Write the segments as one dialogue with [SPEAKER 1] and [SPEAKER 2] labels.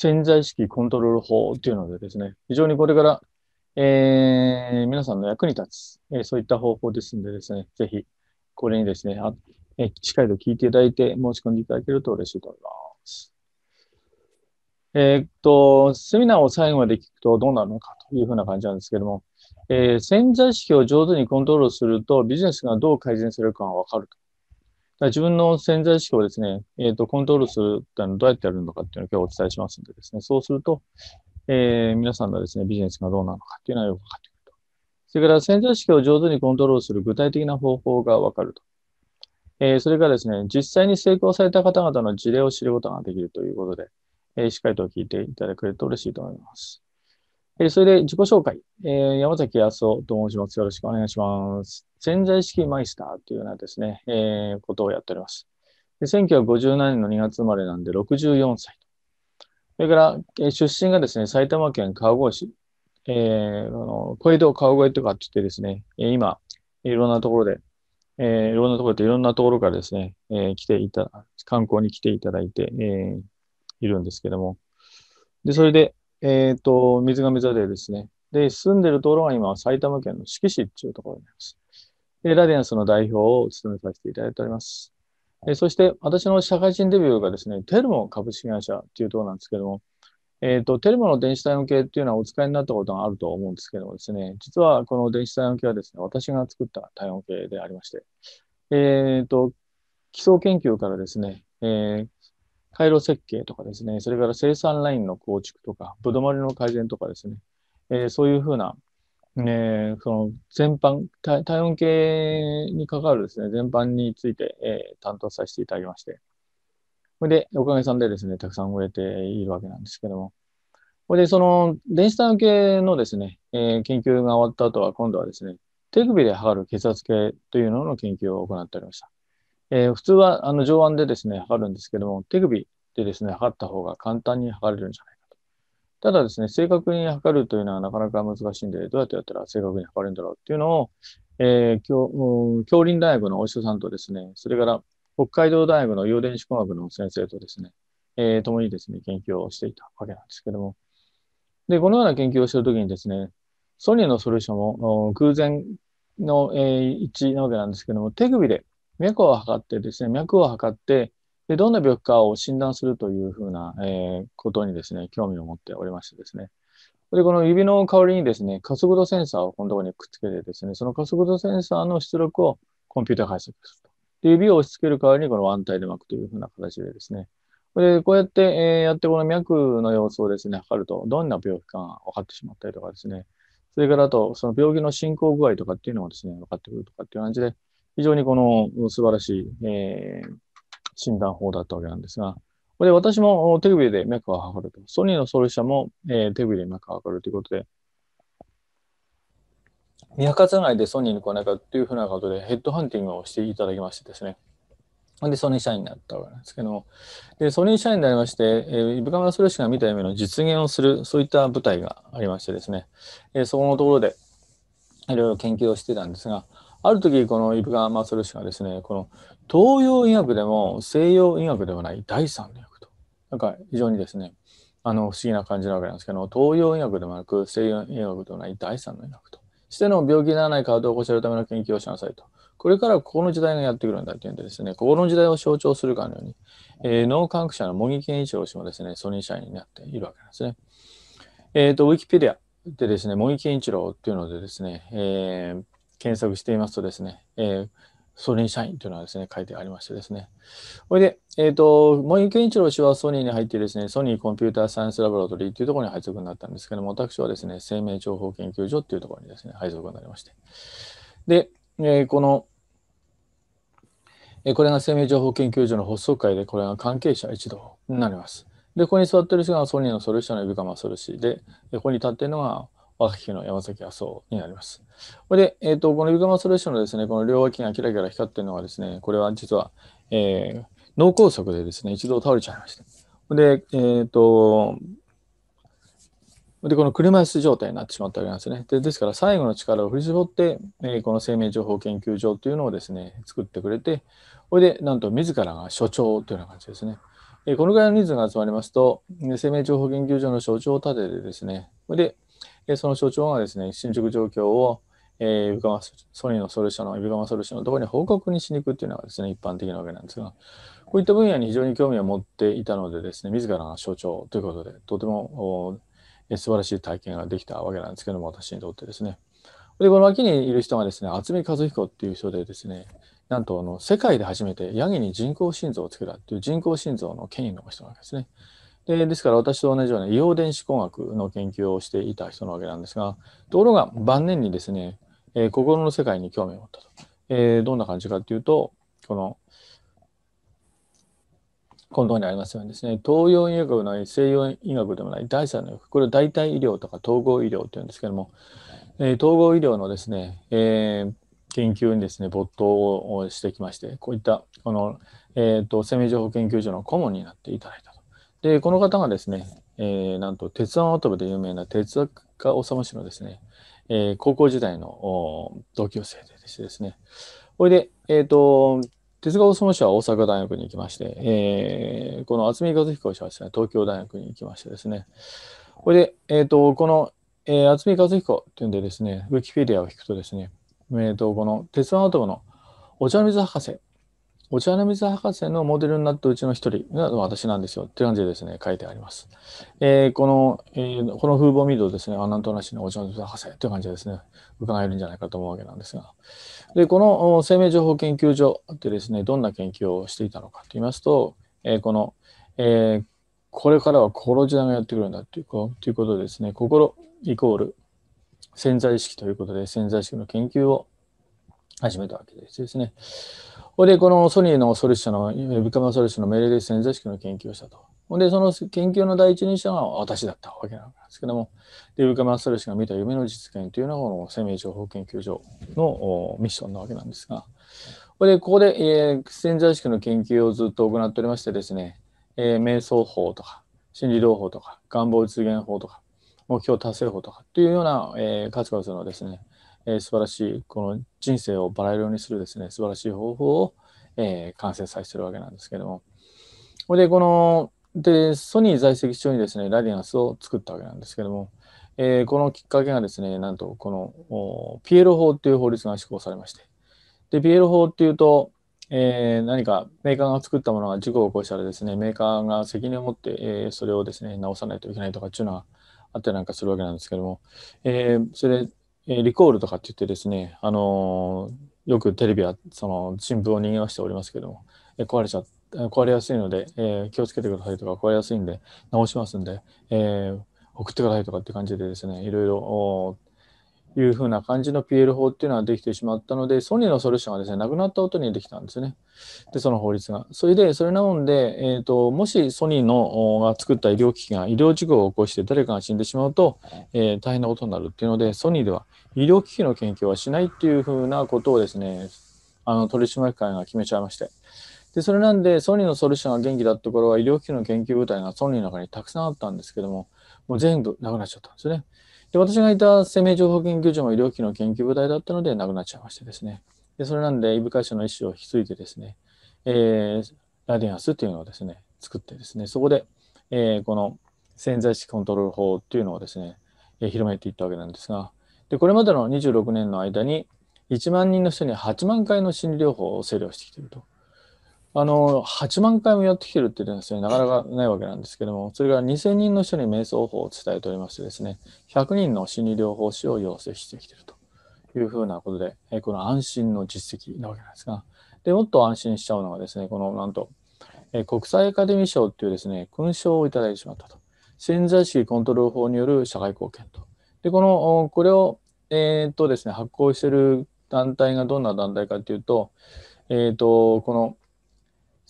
[SPEAKER 1] 潜在意識コントロール法っていうのでですね、非常にこれから、えー、皆さんの役に立つ、えー、そういった方法ですんでですね、ぜひ、これにですね、あえー、しっかりと聞いていただいて、申し込んでいただけると嬉しいと思います。えー、っと、セミナーを最後まで聞くとどうなるのかというふうな感じなんですけども、えー、潜在意識を上手にコントロールするとビジネスがどう改善するかがわかると自分の潜在意識をですね、えっ、ー、と、コントロールするってのどうやってやるのかっていうのを今日お伝えしますんでですね、そうすると、えー、皆さんのですね、ビジネスがどうなのかっていうのはよく分かってくると。それから潜在意識を上手にコントロールする具体的な方法がわかると。えー、それからですね、実際に成功された方々の事例を知ることができるということで、えー、しっかりと聞いていただけると嬉しいと思います。えそれで自己紹介、えー、山崎康夫と申します。よろしくお願いします。潜在意識マイスターというようなですね、えー、ことをやっております。で1957年の2月生まれなんで64歳。それから、えー、出身がですね、埼玉県川越市、えー、あの小江戸川越とかって言ってですね、え今、いろんなところで、えいろんなところでいろんなところからですね、え来ていた、観光に来ていただいて、えいるんですけども、で、それで、えっ、ー、と、水上座でですね。で、住んでるところが今、埼玉県の志木市っていうところになります。で、ラディアンスの代表を務めさせていただいております。えそして、私の社会人デビューがですね、テルモ株式会社っていうところなんですけども、えっ、ー、と、テルモの電子体温計っていうのはお使いになったことがあると思うんですけどもですね、実はこの電子体温計はですね、私が作った体温計でありまして、えっ、ー、と、基礎研究からですね、えー、回路設計とかですね、それから生産ラインの構築とか、ぶどまりの改善とかですね、えー、そういうふうな、えー、その全般体、体温計に関わるですね、全般について、えー、担当させていただきまして、それで、おかげさんでですね、たくさん植えているわけなんですけども、これで、その、電子体温計のですね、えー、研究が終わった後は、今度はですね、手首で測る血圧計というのの研究を行っておりました。えー、普通はあの上腕でですね、測るんですけども、手首でですね、測った方が簡単に測れるんじゃないかと。ただですね、正確に測るというのはなかなか難しいんで、どうやってやったら正確に測れるんだろうっていうのを、えー、京林大学のお医者さんとですね、それから北海道大学の陽電子工学の先生とですね、えー、共にですね、研究をしていたわけなんですけども。で、このような研究をしているときにですね、ソニーのソリューションも偶然の、えー、一致なわけなんですけども、手首で脈を測ってですね、脈を測って、で、どんな病気かを診断するというふうな、えー、ことにですね、興味を持っておりましてですね。で、この指の代わりにですね、加速度センサーをこのところにくっつけてですね、その加速度センサーの出力をコンピューター解析すると。で、指を押し付ける代わりにこのワンタイで巻くというふうな形でですね、で、こうやって、えー、やってこの脈の様子をですね、測ると、どんな病気かが分かってしまったりとかですね、それからあと、その病気の進行具合とかっていうのもですね、分かってくるとかっていう感じで、非常にこの素晴らしい、えー、診断法だったわけなんですが、これ私も手首で脈を測ると。ソニーの創立者も、えー、手首で脈を測るということで、見計らないでソニーに来ないかというふうなことでヘッドハンティングをしていただきましてですね。で、ソニー社員になったわけなんですけども、でソニー社員になりまして、えー、ブカマソルシが見た夢の実現をする、そういった舞台がありましてですね、えー、そこのところでいろいろ研究をしてたんですが、ある時、このイブカ・マソル氏がですね、この東洋医学でも西洋医学ではない第三の医学と。なんか非常にですね、あの不思議な感じなわけなんですけど、東洋医学でもなく西洋医学ではない第三の医学と。しての病気にならない体を起こせるための研究をしなさいと。これからここの時代がやってくるんだというんでですね、ここの時代を象徴するかのように、えー、脳科学者の茂木健一郎氏もですね、ソニー社員になっているわけなんですね。えっ、ー、と、ウィキペディアでですね、茂木健一郎っていうのでですね、えー、検索していますとですね、えー、ソニー社員というのはですね、書いてありましてですね。これで、えっ、ー、と、森健一郎氏はソニーに入ってですね、ソニーコンピューターサイエンスラボラトリーというところに配属になったんですけども、私はですね、生命情報研究所というところにですね、配属になりまして。で、えー、この、えー、これが生命情報研究所の発足会で、これが関係者一同になります。で、ここに座ってる人がソニーのソルシアのカマソルシで、ここに立っているのが、若き日の山崎麻生になります。これで、えっ、ー、と、このユガマソレーションのですね、この両脇がキラキラ光ってるのはですね、これは実は、えー、脳梗塞でですね、一度倒れちゃいました。で、えっ、ー、と、で、この車椅子状態になってしまったわけなんですね。でですから、最後の力を振り絞って、えー、この生命情報研究所というのをですね、作ってくれて、これで、なんと自らが所長というような感じですね。えー、このぐらいの人数が集まりますと、生命情報研究所の所長を立ててですね、これで、で、その所長がですね、進捗状況を、えー、マソニーのソルションの、ビガマソルションのところに報告にしに行くっていうのがですね、一般的なわけなんですが、こういった分野に非常に興味を持っていたのでですね、自らが所長ということで、とても素晴らしい体験ができたわけなんですけども、私にとってですね。で、この脇にいる人がですね、渥美和彦っていう人でですね、なんとあの世界で初めてヤギに人工心臓を作っていう人工心臓の権威の人なんですね。でですから私と同じような医療電子工学の研究をしていた人なわけなんですがところが晩年にですね、えー、心の世界に興味を持ったと、えー、どんな感じかというとこのこのところにありますようにですね東洋医学のない西洋医学でもない第三の医学これ代替医療とか統合医療っていうんですけども、えー、統合医療のですね、えー、研究にですね没頭をしてきましてこういったこの、えーと、と生命情報研究所の顧問になっていただいた。で、この方がですね、えー、なんと鉄腕アトムで有名な哲学家治氏のですね、えー、高校時代の同級生でしてですね、これで、えっ、ー、と、哲学治氏は大阪大学に行きまして、えー、この渥美和彦氏はですね、東京大学に行きましてですね、これで、えっ、ー、と、この、えー、渥美和彦っていうんでですね、ウィキペディアを引くとですね、えっ、ー、と、この鉄腕アトムのお茶水博士お茶の水博士のモデルになったうちの一人が私なんですよって感じでですね、書いてあります。えー、この、えー、この風貌を見るとですね、あ、なんとなしのお茶の水博士という感じでですね、伺えるんじゃないかと思うわけなんですが。で、この生命情報研究所ってですね、どんな研究をしていたのかと言いますと、えー、この、えー、これからは心時代がやってくるんだというということでですね、心イコール潜在意識ということで、潜在意識の研究を始めたわけですですね。ほで、このソニーのソリーシンの、ビカマソリーシンの命令で潜在式の研究をしたと。ほんで、その研究の第一人者が私だったわけなんですけども、で、ビカマソリーシンが見た夢の実現というのは、この生命情報研究所のミッションなわけなんですが、これで、ここで、えー、潜在式の研究をずっと行っておりましてですね、えー、瞑想法とか、心理療法とか、願望実現法とか、目標達成法とかっていうような、えー、数々のですね、えー、素晴らしいこの人生をバラ色にするですね素晴らしい方法を、えー、完成させてるわけなんですけどもこれでこのでソニー在籍中にですねラディアンスを作ったわけなんですけども、えー、このきっかけがですねなんとこのピエロ法っていう法律が施行されましてでピエロ法っていうとえー、何かメーカーが作ったものが事故を起こしたらですね、メーカーが責任を持って、えー、それをですね、直さないといけないとかっていうのがあったりなんかするわけなんですけども、えー、それでえー、リコールとかって言ってですね、あのー、よくテレビはその新聞を逃げ出しておりますけども、えー、壊れちゃ壊れやすいので、えー、気をつけてくださいとか壊れやすいんで直しますんで、えー、送ってくださいとかって感じでですねいろいろいうふうな感じの PL 法っていうのはできてしまったので、ソニーのソリューションがですね、なくなったことにできたんですね。で、その法律が。それで、それなので、えーと、もしソニーのが作った医療機器が医療事故を起こして誰かが死んでしまうと、えー、大変なことになるっていうので、ソニーでは医療機器の研究はしないっていうふうなことをですね、あの取締役会が決めちゃいまして。で、それなんで、ソニーのソリューションが元気だった頃は、医療機器の研究部隊がソニーの中にたくさんあったんですけども、もう全部なくなっちゃったんですね。で、私がいた生命情報研究所も医療機器の研究部隊だったので、亡くなっちゃいましてですね。で、それなんで、イブ会社の意思を引き継いでですね、えー、ラディアンスというのをですね、作ってですね、そこで、えー、この潜在意識コントロール法っていうのをですね、えー、広めていったわけなんですが、で、これまでの26年の間に、1万人の人に8万回の心理療法を整理をしてきていると。あの、8万回もやってきてるっていうのはですね、なかなかないわけなんですけども、それから2000人の人に瞑想法を伝えておりましてですね、100人の心理療法士を養成してきてるというふうなことで、えこの安心の実績なわけなんですが、で、もっと安心しちゃうのがですね、このなんと、え国際アカデミー賞っていうですね、勲章をいただいてしまったと。潜在意識コントロール法による社会貢献と。で、この、これを、えー、っとですね、発行してる団体がどんな団体かっていうと、えー、っと、この、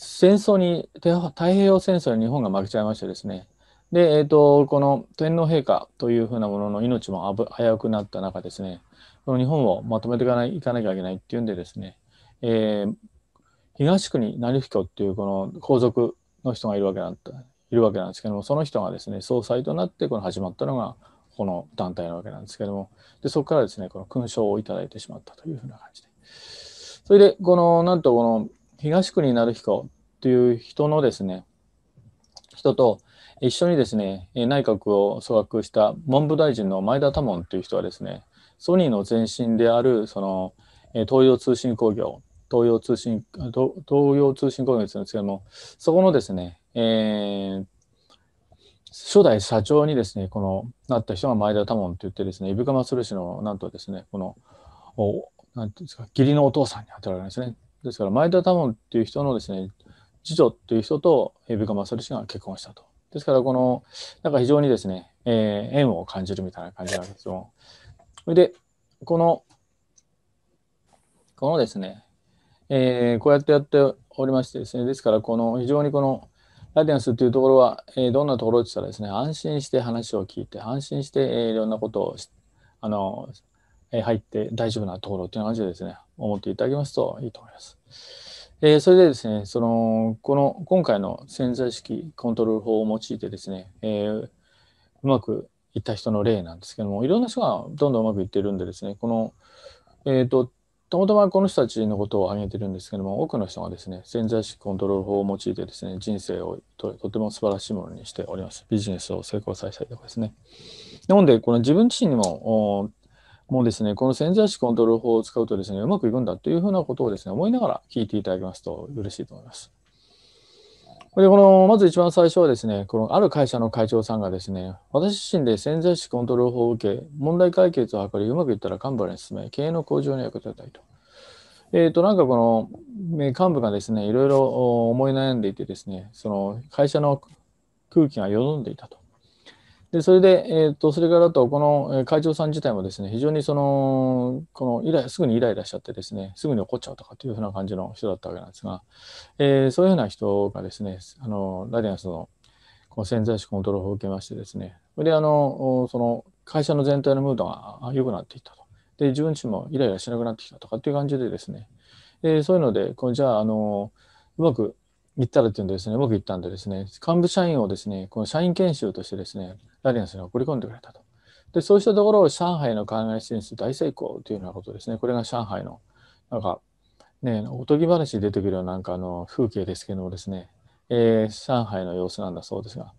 [SPEAKER 1] 戦争に太平洋戦争に日本が負けちゃいましてですねで、えーと、この天皇陛下というふうなものの命も危うくなった中ですねこの日本をまとめていかないかなきゃいけないっていうんでですね、えー、東区に成彦っていうこの皇族の人がいるわけなんいるわけなんですけどもその人がですね総裁となってこの始まったのがこの団体なわけなんですけどもでそこからですねこの勲章を頂いてしまったというふうな感じでそれでこのなんとこの東区になる人という人のですね、人と一緒にですね、内閣を組閣した文部大臣の前田多門という人はですね、ソニーの前身であるその東洋通信工業、東洋通信東洋通信工業んですけども、そこのですね、えー、初代社長にですね、このなった人が前田多門といってですね、伊深松氏のなんとですね、この、おなんていうんですか、義理のお父さんに当たられるんですね。ですから前田多門っていう人のですね次女っていう人と蛇下勝氏が結婚したと。ですからこのなんか非常にですね、えー、縁を感じるみたいな感じなんですよ。それでこのこのですね、えー、こうやってやっておりましてですねですからこの非常にこのラディアンスっていうところは、えー、どんなところって言ったらですね安心して話を聞いて安心して、えー、いろんなことをあの入って大丈夫なところという感じでですね、思っていただけますといいと思います。えー、それでですね、その、この、今回の潜在意識コントロール法を用いてですね、えー、うまくいった人の例なんですけども、いろんな人がどんどんうまくいってるんでですね、この、えっ、ー、と、たまたまこの人たちのことを挙げてるんですけども、多くの人がですね、潜在意識コントロール法を用いてですね、人生をととても素晴らしいものにしております。ビジネスを成功させたりとかですね。なので、この自分自身にももうですね、この潜在意識コントロール法を使うとですね、うまくいくんだというふうなことをですね、思いながら聞いていただきますと嬉しいと思います。でこのまず一番最初はですね、このある会社の会長さんがですね、私自身で潜在意識コントロール法を受け、問題解決を図り、うまくいったら幹部らに進め、経営の向上に役立てたいと。えっ、ー、と、なんかこの幹部がですね、いろいろ思い悩んでいてですね、その会社の空気がよどんでいたと。でそれで、えーと、それからとこの会長さん自体もですね非常にそのこのイライすぐにイライラしちゃってですねすぐに怒っちゃうとかっていうふうな感じの人だったわけなんですが、えー、そういうふうな人がですねあのラディアンスのこの潜在意識コントロールを受けましてですねそれであのその会社の全体のムードが良くなっていったとで自分自身もイライラしなくなってきたとかっていう感じでですね、えー、そういうのでこうじゃああのうまく言ったらというのですね、うまくいったんでですね、幹部社員をですね、この社員研修としてですね、ラリアンスに送り込んでくれたと。で、そうしたところを上海の海外進出大成功というようなことですね、これが上海の、なんか、ね、おとぎ話に出てくるようななんかあの風景ですけどもですね、えー、上海の様子なんだそうですが、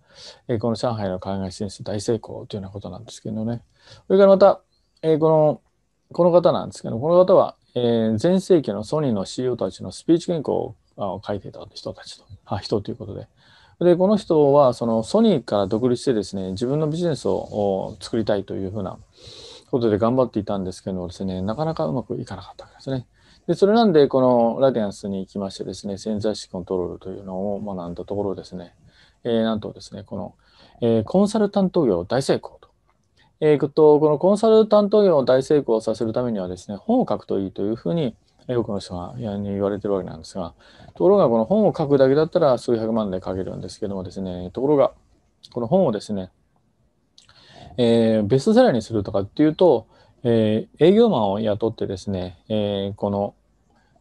[SPEAKER 1] えー、この上海の海外進出大成功というようなことなんですけどね、それからまた、えー、この、この方なんですけど、この方は、えー、前世紀のソニーの CEO たちのスピーチ原稿を書いてた人たちと、あ人ということで。で、この人はそのソニーから独立してですね、自分のビジネスを作りたいというふうなことで頑張っていたんですけどですね、なかなかうまくいかなかったわけですね。で、それなんで、このラディアンスに行きましてですね、潜在意識コントロールというのを学んだところですね、えー、なんとですね、この、えー、コンサルタント業大成功と。えー、と、このコンサルタント業を大成功させるためにはですね、本を書くといいというふうに、多くの人が言われてるわけなんですが、ところがこの本を書くだけだったら数百万で書けるんですけどもですね、ところが、この本をですね、えー、ベストセラーにするとかっていうと、えー、営業マンを雇ってですね、えー、この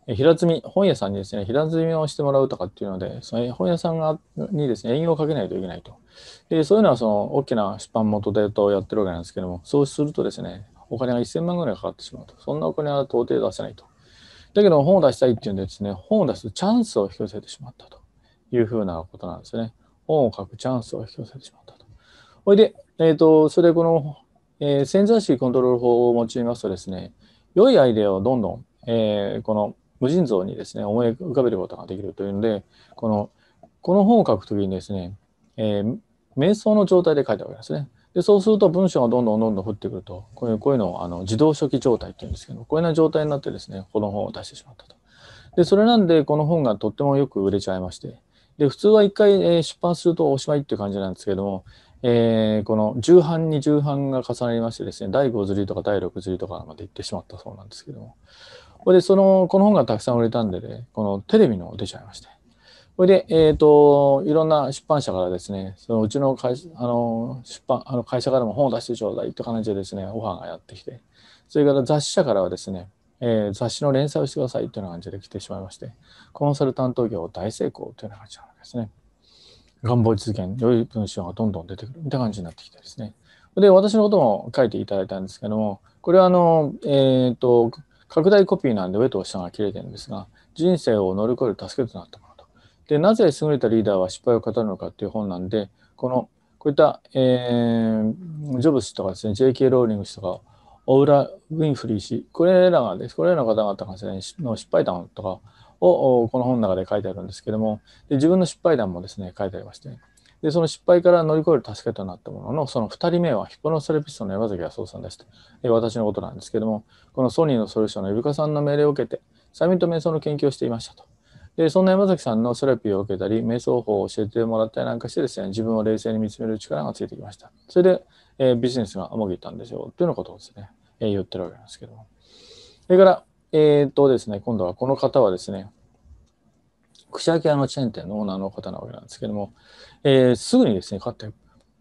[SPEAKER 1] 平積み、本屋さんにですね、平積みをしてもらうとかっていうので、その本屋さんがにですね、営業をかけないといけないと。でそういうのはその大きな出版元でとやってるわけなんですけども、そうするとですね、お金が1000万ぐらいかかってしまうと。そんなお金は到底出せないと。だけど本を出したいっていうんでですね、本を出すチャンスを引き寄せてしまったというふうなことなんですね。本を書くチャンスを引き寄せてしまったと。ほいで、えっ、ー、と、それでこの、えー、潜在意識コントロール法を用いますとですね、良いアイデアをどんどん、えー、この無尽蔵にですね、思い浮かべることができるというので、この、この本を書くときにですね、えー、瞑想の状態で書いたわけですね。でそうすると文章がどんどんどんどん降ってくるとこういうこういうのをあの自動書記状態っていうんですけどこういうような状態になってですねこの本を出してしまったと。でそれなんでこの本がとってもよく売れちゃいましてで普通は一回、え出版するとおしまいっていう感じなんですけども、えー、この重版に重版が重なりましてですね第5釣りとか第6釣りとかまで行ってしまったそうなんですけどもこれでそのこの本がたくさん売れたんでねこのテレビの出ちゃいましてそれで、えっ、ー、と、いろんな出版社からですね、そのうちの会あの出版あの会社からも本を出してちょうだいって感じでですね、オファーがやってきて、それから雑誌社からはですね、えー、雑誌の連載をしてくださいというような感じで来てしまいまして、コンサルタント業大成功というような感じなんですね。願望実現、良い文章がどんどん出てくるみたいな感じになってきてですね。で、私のことも書いていただいたんですけども、これはあの、えっ、ー、と、拡大コピーなんで上と下が切れてるんですが、人生を乗り越える助けとなってます。で、なぜ優れたリーダーは失敗を語るのかっていう本なんで、この、こういった、えー、ジョブスとかですね、JK ローリングスとか、オーラ・ウィンフリー氏、これらがです、これらの方々がですね、の失敗談とかをこの本の中で書いてあるんですけども、で自分の失敗談もですね、書いてありまして、でその失敗から乗り越える助けとなったものの、その2人目はヒポノセレピストの山崎康夫さんですと、え私のことなんですけども、このソニーのソリューションのイルカさんの命令を受けて、催眠と瞑想の研究をしていましたと。でそんな山崎さんのセラピーを受けたり瞑想法を教えてもらったりなんかしてですね自分を冷静に見つめる力がついてきましたそれで、えー、ビジネスがくいったんですよというようなことをですね、えー、言ってるわけなんですけどもそれからえー、っとですね今度はこの方はですね串焼き屋のチェーン店のオーナーの方なわけなんですけども、えー、すぐにですね、こうやって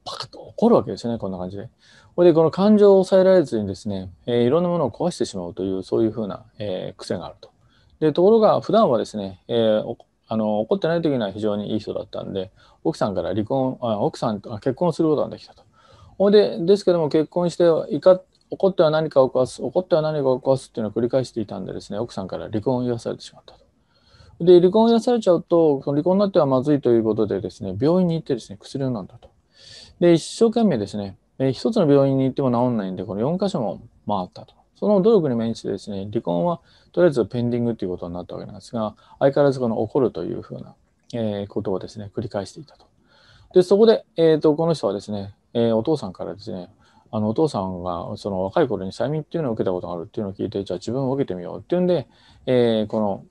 [SPEAKER 1] パカッと怒るわけですよね、こんな感じで。これで、この感情を抑えられずにですね、えー、いろんなものを壊してしまうという、そういうふうな、えー、癖があると。でところが普段はですね、えー、あの怒ってない時には非常にいい人だったんで奥さんから離婚あ奥さんと結婚することができたと。ほんでですけども結婚して怒っては何かを起こす怒っては何かを起こすっていうのを繰り返していたんでですね奥さんから離婚を言わされてしまったと。で離婚を癒されちゃうと離婚になってはまずいということでですね病院に行ってですね薬を飲んだと。で一生懸命ですね一つの病院に行っても治んないんでこの4箇所も回ったと。その努力に面してですね、離婚はとりあえずペンディングということになったわけなんですが、相変わらずこの怒るというふうな、えー、ことをですね、繰り返していたと。で、そこで、えーと、とこの人はですね、えー、お父さんからですね、あのお父さんがその若い頃に催眠っていうのを受けたことがあるっていうのを聞いて、じゃあ自分を受けてみようっていうんで、えー、この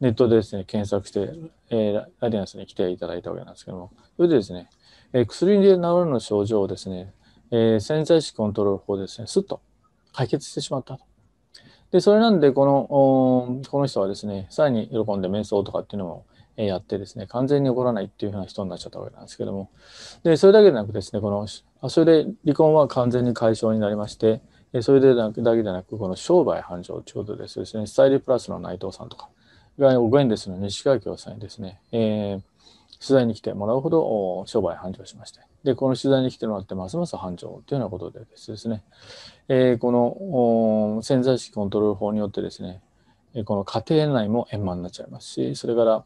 [SPEAKER 1] ネットでですね、検索して、えー、ラディアンスに来ていただいたわけなんですけども、それでですね、えー、薬で治るの症状をですね、えー、潜在意識コントロール法ですね、すっと解決してしまったと。で、それなんで、この、この人はですね、さらに喜んで瞑想とかっていうのもやってですね、完全に怒らないっていうふうな人になっちゃったわけなんですけども。で、それだけでなくですね、この、それで離婚は完全に解消になりまして、それでだけでなく、この商売繁盛ちょうどですね、スタイルプラスの内藤さんとか、が、ご縁ですの西川京さんにですね、えー、取材に来てもらうほど商売繁盛しまして、で、この取材に来てもらってますます繁盛というようなことでですね、えー、この潜在意識コントロール法によってですね、この家庭内も円満になっちゃいますし、それから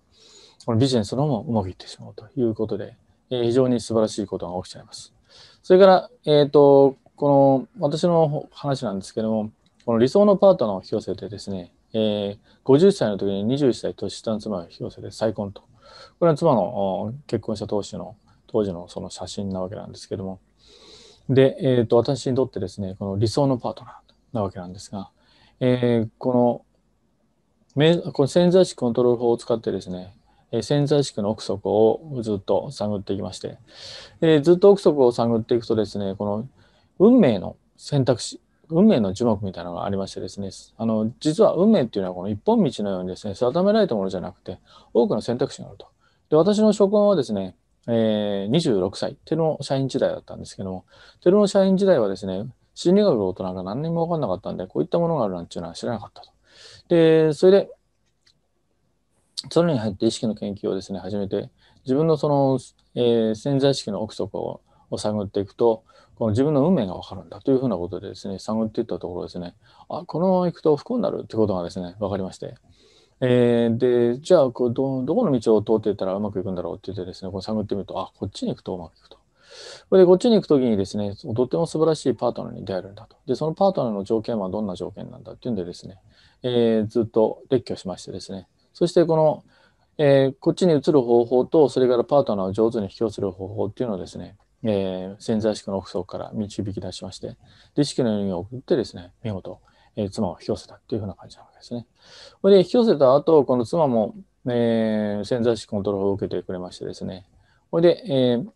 [SPEAKER 1] このビジネスの方もうまくいってしまうということで、えー、非常に素晴らしいことが起きちゃいます。それから、えっ、ー、と、この私の話なんですけども、この理想のパートナーを引き寄せてですね、えー、50歳の時に21歳年下の妻を引き寄せて再婚と。これは妻の結婚した当時の当時のその写真なわけなんですけどもで、えーと、私にとってですねこの理想のパートナーなわけなんですが、えー、このこの潜在意識コントロール法を使ってですね潜在意識の奥底をずっと探っていきまして、えー、ずっと奥底を探っていくとですねこの運命の選択肢運命の樹木みたいなのがありましてですね、あの、実は運命っていうのはこの一本道のようにですね、定められたものじゃなくて、多くの選択肢があると。で、私の職場はですね、えー、26歳、テロの社員時代だったんですけども、テロの社員時代はですね、心理学の大人が何にも分かんなかったんで、こういったものがあるなんていうのは知らなかったと。で、それで、それに入って意識の研究をですね、始めて、自分のその、えー、潜在意識の奥底を探っていくと、自分の運命が分かるんだというふうなことでですね探っていったところですねあこのままいくと不幸になるということがですね分かりまして、えー、でじゃあこうどこの道を通っていったらうまくいくんだろうって言ってですねこう探ってみるとあこっちに行くとうまくいくと。これでこっちに行く時にですねとっても素晴らしいパートナーに出会えるんだとでそのパートナーの条件はどんな条件なんだっていうんでですね、えー、ずっと列挙しましてですねそしてこのえー、こっちに移る方法と、それからパートナーを上手に引き寄せる方法っていうのをですね、えー、潜在意識の奥装から導き出しまして、で意識の人を送ってですね、見事、えー、妻を引き寄せたというふうな感じなわけですね。これで引き寄せた後、この妻も、えー、潜在意識コントロールを受けてくれましてですね、これで、えー、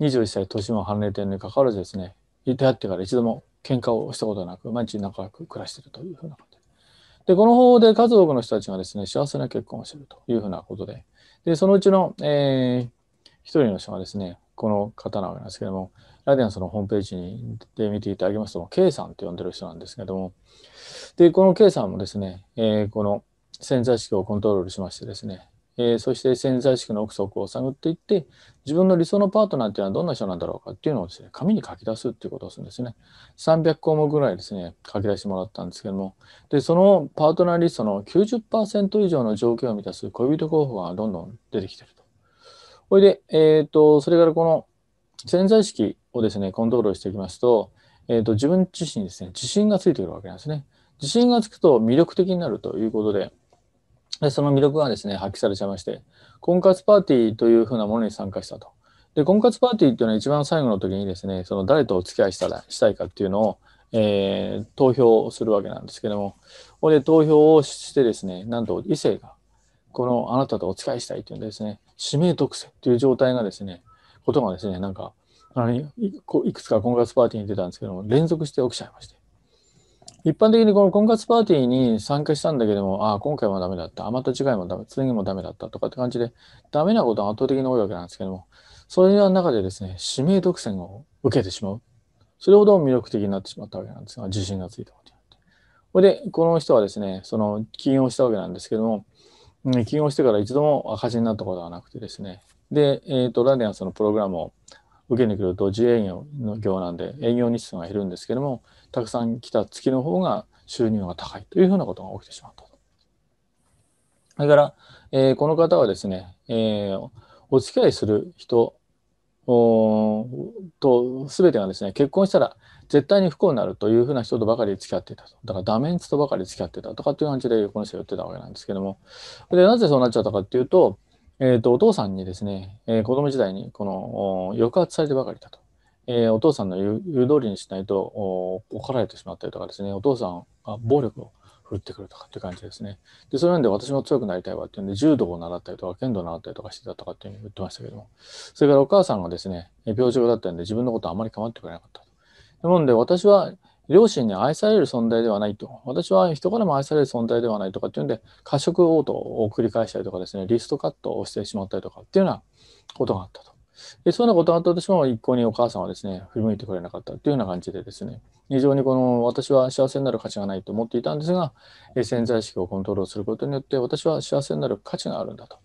[SPEAKER 1] 21歳年も離れてるにかかわらずですね、出会ってから一度も喧嘩をしたことなく、毎日仲良く暮らしているというふうなことで、この方法で数多くの人たちがですね、幸せな結婚をしているというふうなことで、で、そのうちの、えー、一人の人がですね、この方なわけなんですけども、ラディアンスのホームページにで見ていただきますと、K さんと呼んでる人なんですけども、で、この K さんもですね、えー、この潜在意識をコントロールしましてですね、えー、そして潜在意識の奥底を探っていって、自分の理想のパートナーっていうのはどんな人なんだろうかっていうのをですね、紙に書き出すっていうことをするんですね。300項目ぐらいですね、書き出してもらったんですけども、で、そのパートナーリストの90%以上の条件を満たす恋人候補がどんどん出てきてる。ほいで、えっ、ー、と、それからこの潜在意識をですね、コントロールしていきますと、えっ、ー、と、自分自身ですね、自信がついてくるわけなんですね。自信がつくと魅力的になるということで、でその魅力がですね、発揮されちゃいまして、婚活パーティーというふうなものに参加したと。で、婚活パーティーっていうのは一番最後の時にですね、その誰とお付き合いしたらしたいかっていうのを、えー、投票するわけなんですけども、これで投票をしてですね、なんと異性が、このあなたとお付き合いしたいっていうんですね、指名特性という状態がですね、ことがですね、なんか、あのいくつか婚活パーティーに出たんですけども、連続して起きちゃいまして。一般的にこの婚活パーティーに参加したんだけども、ああ、今回もダメだった、あまた次回もダメ、次もダメだったとかって感じで、ダメなことが圧倒的に多いわけなんですけども、そういう中でですね、指名独占を受けてしまう。それほど魅力的になってしまったわけなんですが、自信がついたことになって。これで、この人はですね、その起業したわけなんですけども、起業してから一度も赤字になったことはなくてですね。で、えーと、ラディアンスのプログラムを受けに来ると自営業の業なんで営業日数が減るんですけどもたくさん来た月の方が収入が高いというふうなことが起きてしまったと。それから、えー、この方はですね、えー、お付き合いする人と全てがですね結婚したら絶対に不幸になるというふうな人とばかり付き合っていたと。だからダメンツとばかり付き合ってたとかっていう感じでこの人は言ってたわけなんですけども。で、なぜそうなっちゃったかっていうと、えっ、ー、と、お父さんにですね、えー、子供時代にこの抑圧されてばかりだと。えー、お父さんの言う言う通りにしないと怒られてしまったりとかですね、お父さんが暴力を振ってくるとかっていう感じですね。で、それなんで私も強くなりたいわっていうんで、柔道を習ったりとか、剣道を習ったりとかしてたとかっていうふうに言ってましたけども、それからお母さんがですね、病状だったんで自分のことあまり構ってくれなかった。なので私は両親に愛される存在ではないと、私は人からも愛される存在ではないとかっていうんで、過食応答を繰り返したりとかですね、リストカットをしてしまったりとかっていうようなことがあったと。でそういうようなことがあった私も、一向にお母さんはですね、振り向いてくれなかったっていうような感じでですね、非常にこの私は幸せになる価値がないと思っていたんですが、潜在意識をコントロールすることによって、私は幸せになる価値があるんだと。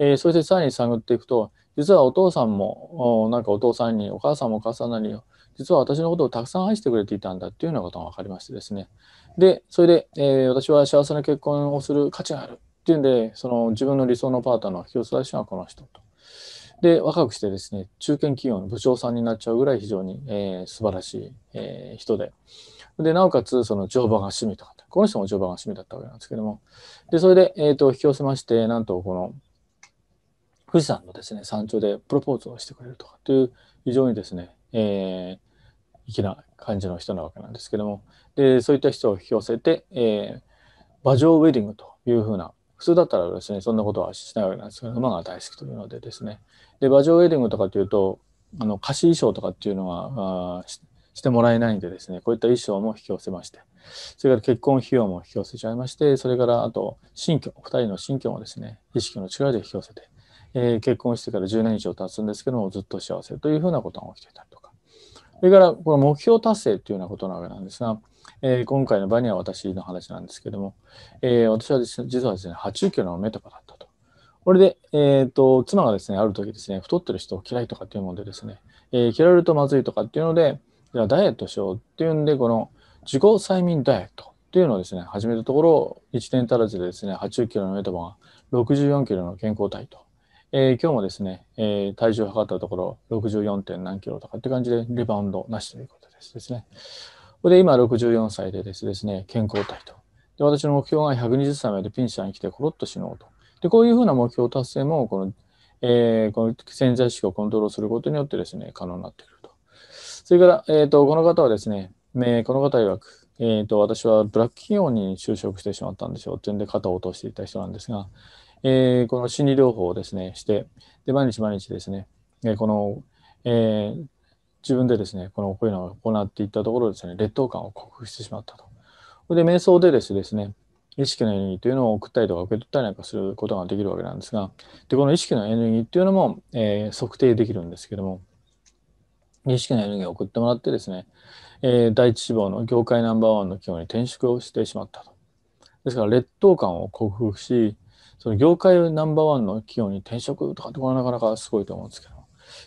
[SPEAKER 1] えー、そしてさらに探っていくと、実はお父さんも、なんかお父さんに、お母さんもお母さんなり、実は私のことをたくさん愛してくれていたんだっていうようなことが分かりましてですね。で、それで、えー、私は幸せな結婚をする価値があるっていうんで、その自分の理想のパートナーを引き寄せた人はこの人と。で、若くしてですね、中堅企業の部長さんになっちゃうぐらい非常に、えー、素晴らしい、えー、人で。で、なおかつ、その乗馬が趣味とか、この人も乗馬が趣味だったわけなんですけども。で、それで、えっ、ー、と、引き寄せまして、なんとこの、富士山のですね山頂でプロポーズをしてくれるとかという非常にですね、えー、粋な感じの人なわけなんですけどもでそういった人を引き寄せて、えー、馬上ウェディングというふうな普通だったらですねそんなことはしないわけなんですけど馬が大好きというのでですねで馬上ウェディングとかっていうとあの貸し衣装とかっていうのはあしてもらえないんでですねこういった衣装も引き寄せましてそれから結婚費用も引き寄せちゃいましてそれからあと新居2人の新居もですね意識の力で引き寄せてえー、結婚してから10年以上経つんですけどもずっと幸せというふうなことが起きていたりとかそれからこの目標達成というようなことなわけなんですが、えー、今回の場には私の話なんですけども、えー、私はです、ね、実はですね8ロのメタパだったと。これで、えーと、妻がですねある時ですね太ってる人を嫌いとかっていうものでですね、えー、嫌われるとまずいとかっていうのでじゃあダイエットしようっていうんでこの自己催眠ダイエットっていうのをですね始めたところ1年足らずでですね8 0キロのメタボが6 4キロの健康体とえー、今日もですね、えー、体重を測ったところ、64. 点何キロとかって感じで、リバウンドなしということですですね。で、今64歳でですね、健康体と。で、私の目標が120歳までピンシャンに来てコロッと死のうと。で、こういうふうな目標達成も、この、えー、この潜在意識をコントロールすることによってですね、可能になってくると。それから、えっ、ー、と、この方はですね、ねこの方曰く、えっ、ー、と、私はブラック企業に就職してしまったんでしょってんで肩を落としていた人なんですが、えー、この心理療法をですねして、で毎日毎日ですね、えー、この、えー、自分でですね、このこういうのを行っていったところですね、劣等感を克服してしまったと。それで、瞑想でですね、意識のエネルギーというのを送ったりとか受け取ったりなんかすることができるわけなんですが、でこの意識のエネルギーっていうのも、えー、測定できるんですけども、意識のエネルギーを送ってもらってですね、えー、第一志望の業界ナンバーワンの企業に転職をしてしまったと。ですから、劣等感を克服し、その業界ナンバーワンの企業に転職とかってこはなかなかすごいと思うんですけど。